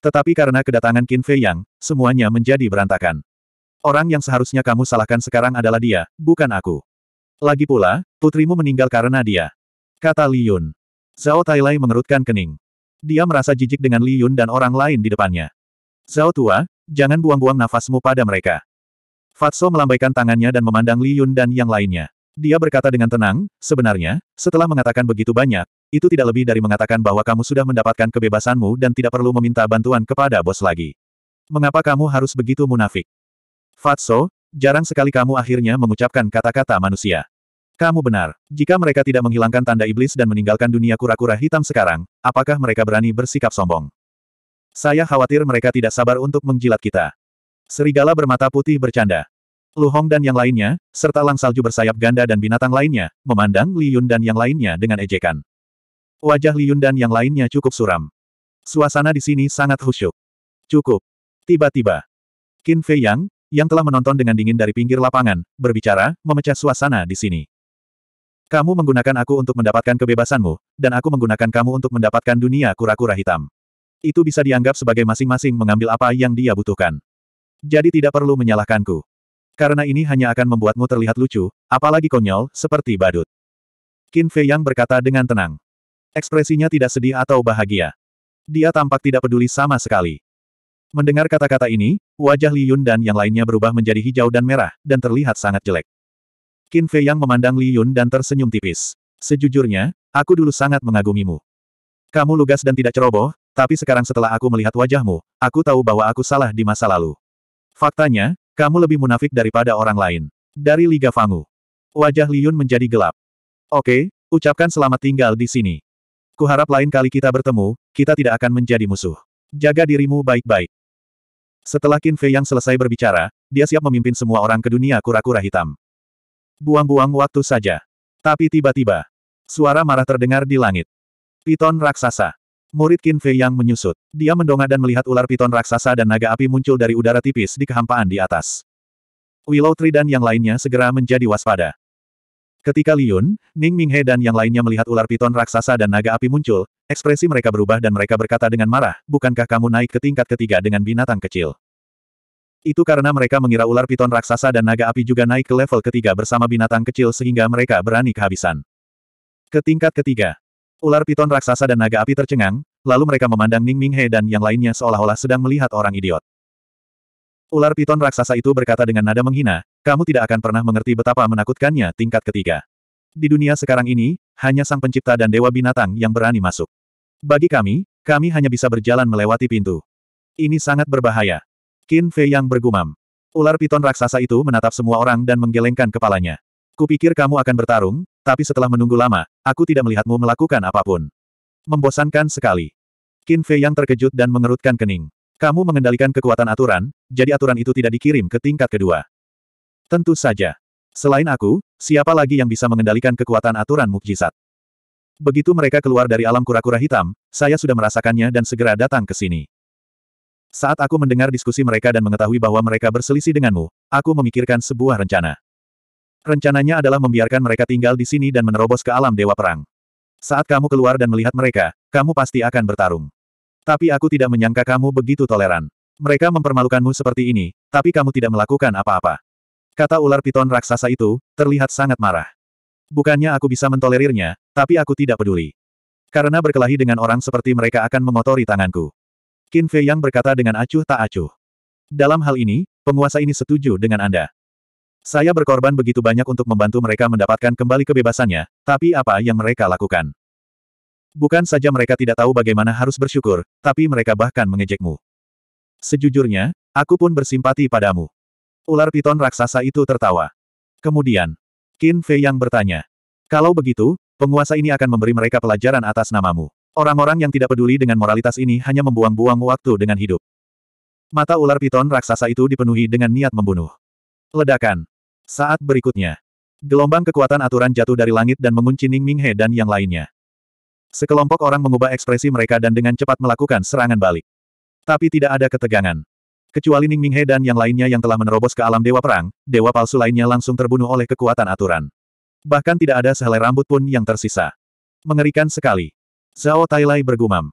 Tetapi karena kedatangan Qin Fei Yang, semuanya menjadi berantakan. Orang yang seharusnya kamu salahkan sekarang adalah dia, bukan aku. Lagi pula, putrimu meninggal karena dia. Kata Li Yun. Zhao Tailai mengerutkan kening. Dia merasa jijik dengan Li Yun dan orang lain di depannya. Zhao Tua, jangan buang-buang nafasmu pada mereka. Fatso melambaikan tangannya dan memandang Li Yun dan yang lainnya. Dia berkata dengan tenang, sebenarnya, setelah mengatakan begitu banyak, itu tidak lebih dari mengatakan bahwa kamu sudah mendapatkan kebebasanmu dan tidak perlu meminta bantuan kepada bos lagi. Mengapa kamu harus begitu munafik? Fatso, jarang sekali kamu akhirnya mengucapkan kata-kata manusia. Kamu benar. Jika mereka tidak menghilangkan tanda iblis dan meninggalkan dunia kura-kura hitam sekarang, apakah mereka berani bersikap sombong? Saya khawatir mereka tidak sabar untuk menjilat kita. Serigala bermata putih bercanda. Lu Hong dan yang lainnya, serta Lang Salju bersayap ganda dan binatang lainnya, memandang Li Yun dan yang lainnya dengan ejekan. Wajah Li Yun dan yang lainnya cukup suram. Suasana di sini sangat khusyuk. Cukup. Tiba-tiba. Qin Fei Yang, yang telah menonton dengan dingin dari pinggir lapangan, berbicara, memecah suasana di sini. Kamu menggunakan aku untuk mendapatkan kebebasanmu, dan aku menggunakan kamu untuk mendapatkan dunia kura-kura hitam. Itu bisa dianggap sebagai masing-masing mengambil apa yang dia butuhkan. Jadi tidak perlu menyalahkanku. Karena ini hanya akan membuatmu terlihat lucu, apalagi konyol, seperti badut. Qin Fei Yang berkata dengan tenang. Ekspresinya tidak sedih atau bahagia. Dia tampak tidak peduli sama sekali. Mendengar kata-kata ini, wajah Li Yun dan yang lainnya berubah menjadi hijau dan merah, dan terlihat sangat jelek. Qin Fei yang memandang Li Yun dan tersenyum tipis. Sejujurnya, aku dulu sangat mengagumimu. Kamu lugas dan tidak ceroboh, tapi sekarang setelah aku melihat wajahmu, aku tahu bahwa aku salah di masa lalu. Faktanya, kamu lebih munafik daripada orang lain. Dari Liga Fangu. Wajah Li Yun menjadi gelap. Oke, ucapkan selamat tinggal di sini. Kuharap lain kali kita bertemu, kita tidak akan menjadi musuh. Jaga dirimu baik-baik. Setelah Qin Fei yang selesai berbicara, dia siap memimpin semua orang ke dunia kura-kura hitam. Buang-buang waktu saja. Tapi tiba-tiba, suara marah terdengar di langit. Piton raksasa. Murid Qin Fei yang menyusut. Dia mendongak dan melihat ular piton raksasa dan naga api muncul dari udara tipis di kehampaan di atas. Willow Tree dan yang lainnya segera menjadi waspada. Ketika Liun, Ning Minghe dan yang lainnya melihat ular piton raksasa dan naga api muncul, ekspresi mereka berubah dan mereka berkata dengan marah, bukankah kamu naik ke tingkat ketiga dengan binatang kecil? Itu karena mereka mengira ular piton raksasa dan naga api juga naik ke level ketiga bersama binatang kecil sehingga mereka berani kehabisan. Ke tingkat ketiga, ular piton raksasa dan naga api tercengang, lalu mereka memandang Ning Minghe dan yang lainnya seolah-olah sedang melihat orang idiot. Ular piton raksasa itu berkata dengan nada menghina, kamu tidak akan pernah mengerti betapa menakutkannya tingkat ketiga. Di dunia sekarang ini, hanya sang pencipta dan dewa binatang yang berani masuk. Bagi kami, kami hanya bisa berjalan melewati pintu. Ini sangat berbahaya. Qin Fei yang bergumam. Ular piton raksasa itu menatap semua orang dan menggelengkan kepalanya. Kupikir kamu akan bertarung, tapi setelah menunggu lama, aku tidak melihatmu melakukan apapun. Membosankan sekali. Qin Fei yang terkejut dan mengerutkan kening. Kamu mengendalikan kekuatan aturan, jadi aturan itu tidak dikirim ke tingkat kedua. Tentu saja. Selain aku, siapa lagi yang bisa mengendalikan kekuatan aturan mukjizat? Begitu mereka keluar dari alam kura-kura hitam, saya sudah merasakannya dan segera datang ke sini. Saat aku mendengar diskusi mereka dan mengetahui bahwa mereka berselisih denganmu, aku memikirkan sebuah rencana. Rencananya adalah membiarkan mereka tinggal di sini dan menerobos ke alam dewa perang. Saat kamu keluar dan melihat mereka, kamu pasti akan bertarung. Tapi aku tidak menyangka kamu begitu toleran. Mereka mempermalukanmu seperti ini, tapi kamu tidak melakukan apa-apa. Kata ular piton raksasa itu, terlihat sangat marah. Bukannya aku bisa mentolerirnya, tapi aku tidak peduli. Karena berkelahi dengan orang seperti mereka akan mengotori tanganku. Qin Fei Yang berkata dengan acuh tak acuh. Dalam hal ini, penguasa ini setuju dengan Anda. Saya berkorban begitu banyak untuk membantu mereka mendapatkan kembali kebebasannya, tapi apa yang mereka lakukan? Bukan saja mereka tidak tahu bagaimana harus bersyukur, tapi mereka bahkan mengejekmu. Sejujurnya, aku pun bersimpati padamu. Ular piton raksasa itu tertawa. Kemudian, Qin Fei Yang bertanya. Kalau begitu, penguasa ini akan memberi mereka pelajaran atas namamu. Orang-orang yang tidak peduli dengan moralitas ini hanya membuang-buang waktu dengan hidup. Mata ular piton raksasa itu dipenuhi dengan niat membunuh. Ledakan. Saat berikutnya. Gelombang kekuatan aturan jatuh dari langit dan mengunci Ning Minghe dan yang lainnya. Sekelompok orang mengubah ekspresi mereka dan dengan cepat melakukan serangan balik. Tapi tidak ada ketegangan. Kecuali Ning Minghe dan yang lainnya yang telah menerobos ke alam dewa perang, dewa palsu lainnya langsung terbunuh oleh kekuatan aturan. Bahkan tidak ada sehelai rambut pun yang tersisa. Mengerikan sekali. Zhao Tailai bergumam.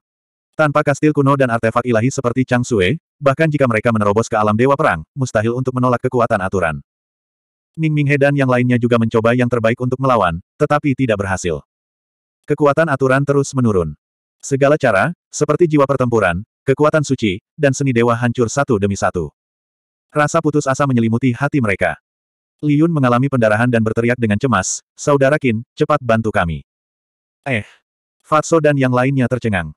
Tanpa kastil kuno dan artefak ilahi seperti Chang Sue, bahkan jika mereka menerobos ke alam dewa perang, mustahil untuk menolak kekuatan aturan. Ning Minghe dan yang lainnya juga mencoba yang terbaik untuk melawan, tetapi tidak berhasil. Kekuatan aturan terus menurun. Segala cara, seperti jiwa pertempuran, kekuatan suci, dan seni dewa hancur satu demi satu. Rasa putus asa menyelimuti hati mereka. Li Yun mengalami pendarahan dan berteriak dengan cemas, Saudara Qin, cepat bantu kami. Eh, Fatso dan yang lainnya tercengang.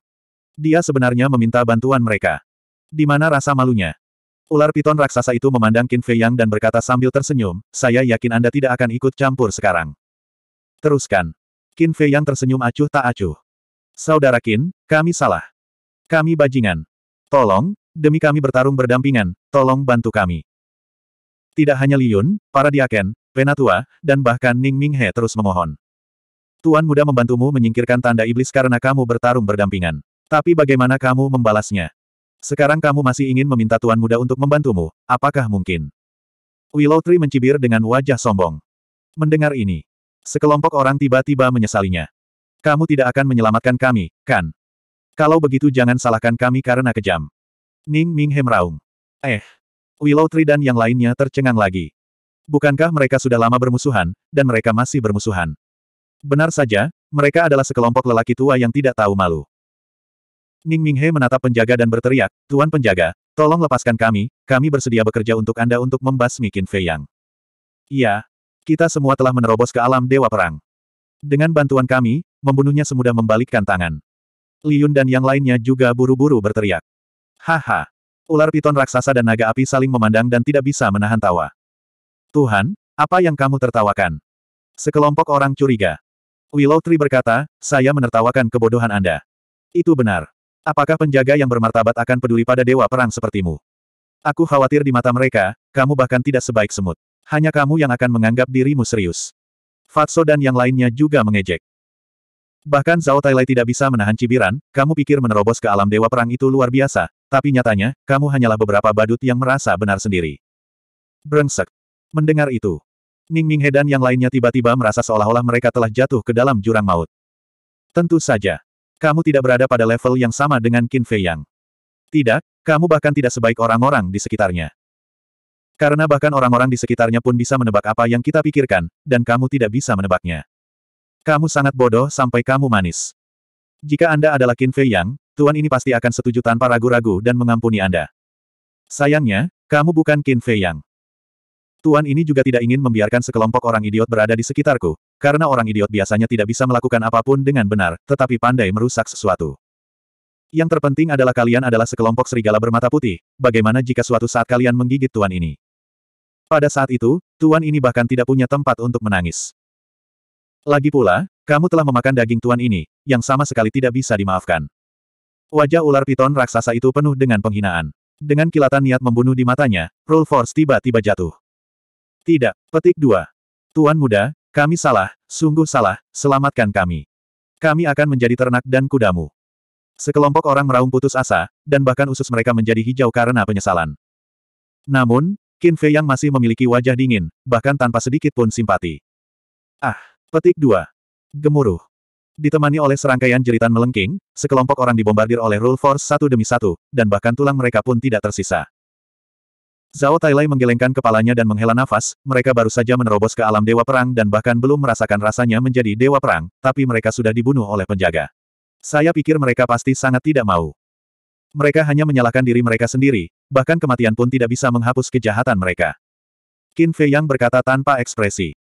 Dia sebenarnya meminta bantuan mereka. Di mana rasa malunya? Ular piton raksasa itu memandang Qin Fei Yang dan berkata sambil tersenyum, saya yakin Anda tidak akan ikut campur sekarang. Teruskan. Qin Fei Yang tersenyum acuh tak acuh. Saudara Qin, kami salah. Kami bajingan. Tolong, demi kami bertarung berdampingan, tolong bantu kami. Tidak hanya Liun, para diaken, Penatua, dan bahkan Ning Minghe terus memohon. Tuan muda membantumu menyingkirkan tanda iblis karena kamu bertarung berdampingan. Tapi bagaimana kamu membalasnya? Sekarang kamu masih ingin meminta tuan muda untuk membantumu, apakah mungkin? Willow Tree mencibir dengan wajah sombong. Mendengar ini, sekelompok orang tiba-tiba menyesalinya. Kamu tidak akan menyelamatkan kami, kan? Kalau begitu jangan salahkan kami karena kejam. Ning Ming Hemraung. Eh. Willow Tree dan yang lainnya tercengang lagi. Bukankah mereka sudah lama bermusuhan, dan mereka masih bermusuhan? Benar saja, mereka adalah sekelompok lelaki tua yang tidak tahu malu. Ning Minghe menatap penjaga dan berteriak, Tuan penjaga, tolong lepaskan kami, kami bersedia bekerja untuk Anda untuk membasmi Qin Fei Yang. Iya, kita semua telah menerobos ke alam Dewa Perang. Dengan bantuan kami, membunuhnya semudah membalikkan tangan. Liun dan yang lainnya juga buru-buru berteriak. Haha. Ular piton raksasa dan naga api saling memandang dan tidak bisa menahan tawa. Tuhan, apa yang kamu tertawakan? Sekelompok orang curiga. Willow Tree berkata, saya menertawakan kebodohan Anda. Itu benar. Apakah penjaga yang bermartabat akan peduli pada dewa perang sepertimu? Aku khawatir di mata mereka, kamu bahkan tidak sebaik semut. Hanya kamu yang akan menganggap dirimu serius. Fatso dan yang lainnya juga mengejek. Bahkan Zhao Tailai tidak bisa menahan cibiran, kamu pikir menerobos ke alam dewa perang itu luar biasa, tapi nyatanya, kamu hanyalah beberapa badut yang merasa benar sendiri. Brengsek. Mendengar itu, Ning Ning He dan yang lainnya tiba-tiba merasa seolah-olah mereka telah jatuh ke dalam jurang maut. Tentu saja. Kamu tidak berada pada level yang sama dengan Qin Fei Yang. Tidak, kamu bahkan tidak sebaik orang-orang di sekitarnya. Karena bahkan orang-orang di sekitarnya pun bisa menebak apa yang kita pikirkan, dan kamu tidak bisa menebaknya. Kamu sangat bodoh sampai kamu manis. Jika Anda adalah Qin Fei Yang, Tuan ini pasti akan setuju tanpa ragu-ragu dan mengampuni Anda. Sayangnya, kamu bukan Qin Fei Yang. Tuan ini juga tidak ingin membiarkan sekelompok orang idiot berada di sekitarku, karena orang idiot biasanya tidak bisa melakukan apapun dengan benar, tetapi pandai merusak sesuatu. Yang terpenting adalah kalian adalah sekelompok serigala bermata putih, bagaimana jika suatu saat kalian menggigit tuan ini? Pada saat itu, tuan ini bahkan tidak punya tempat untuk menangis. Lagi pula, kamu telah memakan daging tuan ini, yang sama sekali tidak bisa dimaafkan. Wajah ular piton raksasa itu penuh dengan penghinaan. Dengan kilatan niat membunuh di matanya, Rule Force tiba-tiba jatuh. Tidak. Petik 2. Tuan muda, kami salah, sungguh salah, selamatkan kami. Kami akan menjadi ternak dan kudamu. Sekelompok orang meraung putus asa, dan bahkan usus mereka menjadi hijau karena penyesalan. Namun, Qin Fei yang masih memiliki wajah dingin, bahkan tanpa sedikit pun simpati. Ah, petik 2. Gemuruh. Ditemani oleh serangkaian jeritan melengking, sekelompok orang dibombardir oleh Rule Force satu demi satu, dan bahkan tulang mereka pun tidak tersisa. Zhao Tailai menggelengkan kepalanya dan menghela nafas, mereka baru saja menerobos ke alam Dewa Perang dan bahkan belum merasakan rasanya menjadi Dewa Perang, tapi mereka sudah dibunuh oleh penjaga. Saya pikir mereka pasti sangat tidak mau. Mereka hanya menyalahkan diri mereka sendiri, bahkan kematian pun tidak bisa menghapus kejahatan mereka. Qin Fei Yang berkata tanpa ekspresi.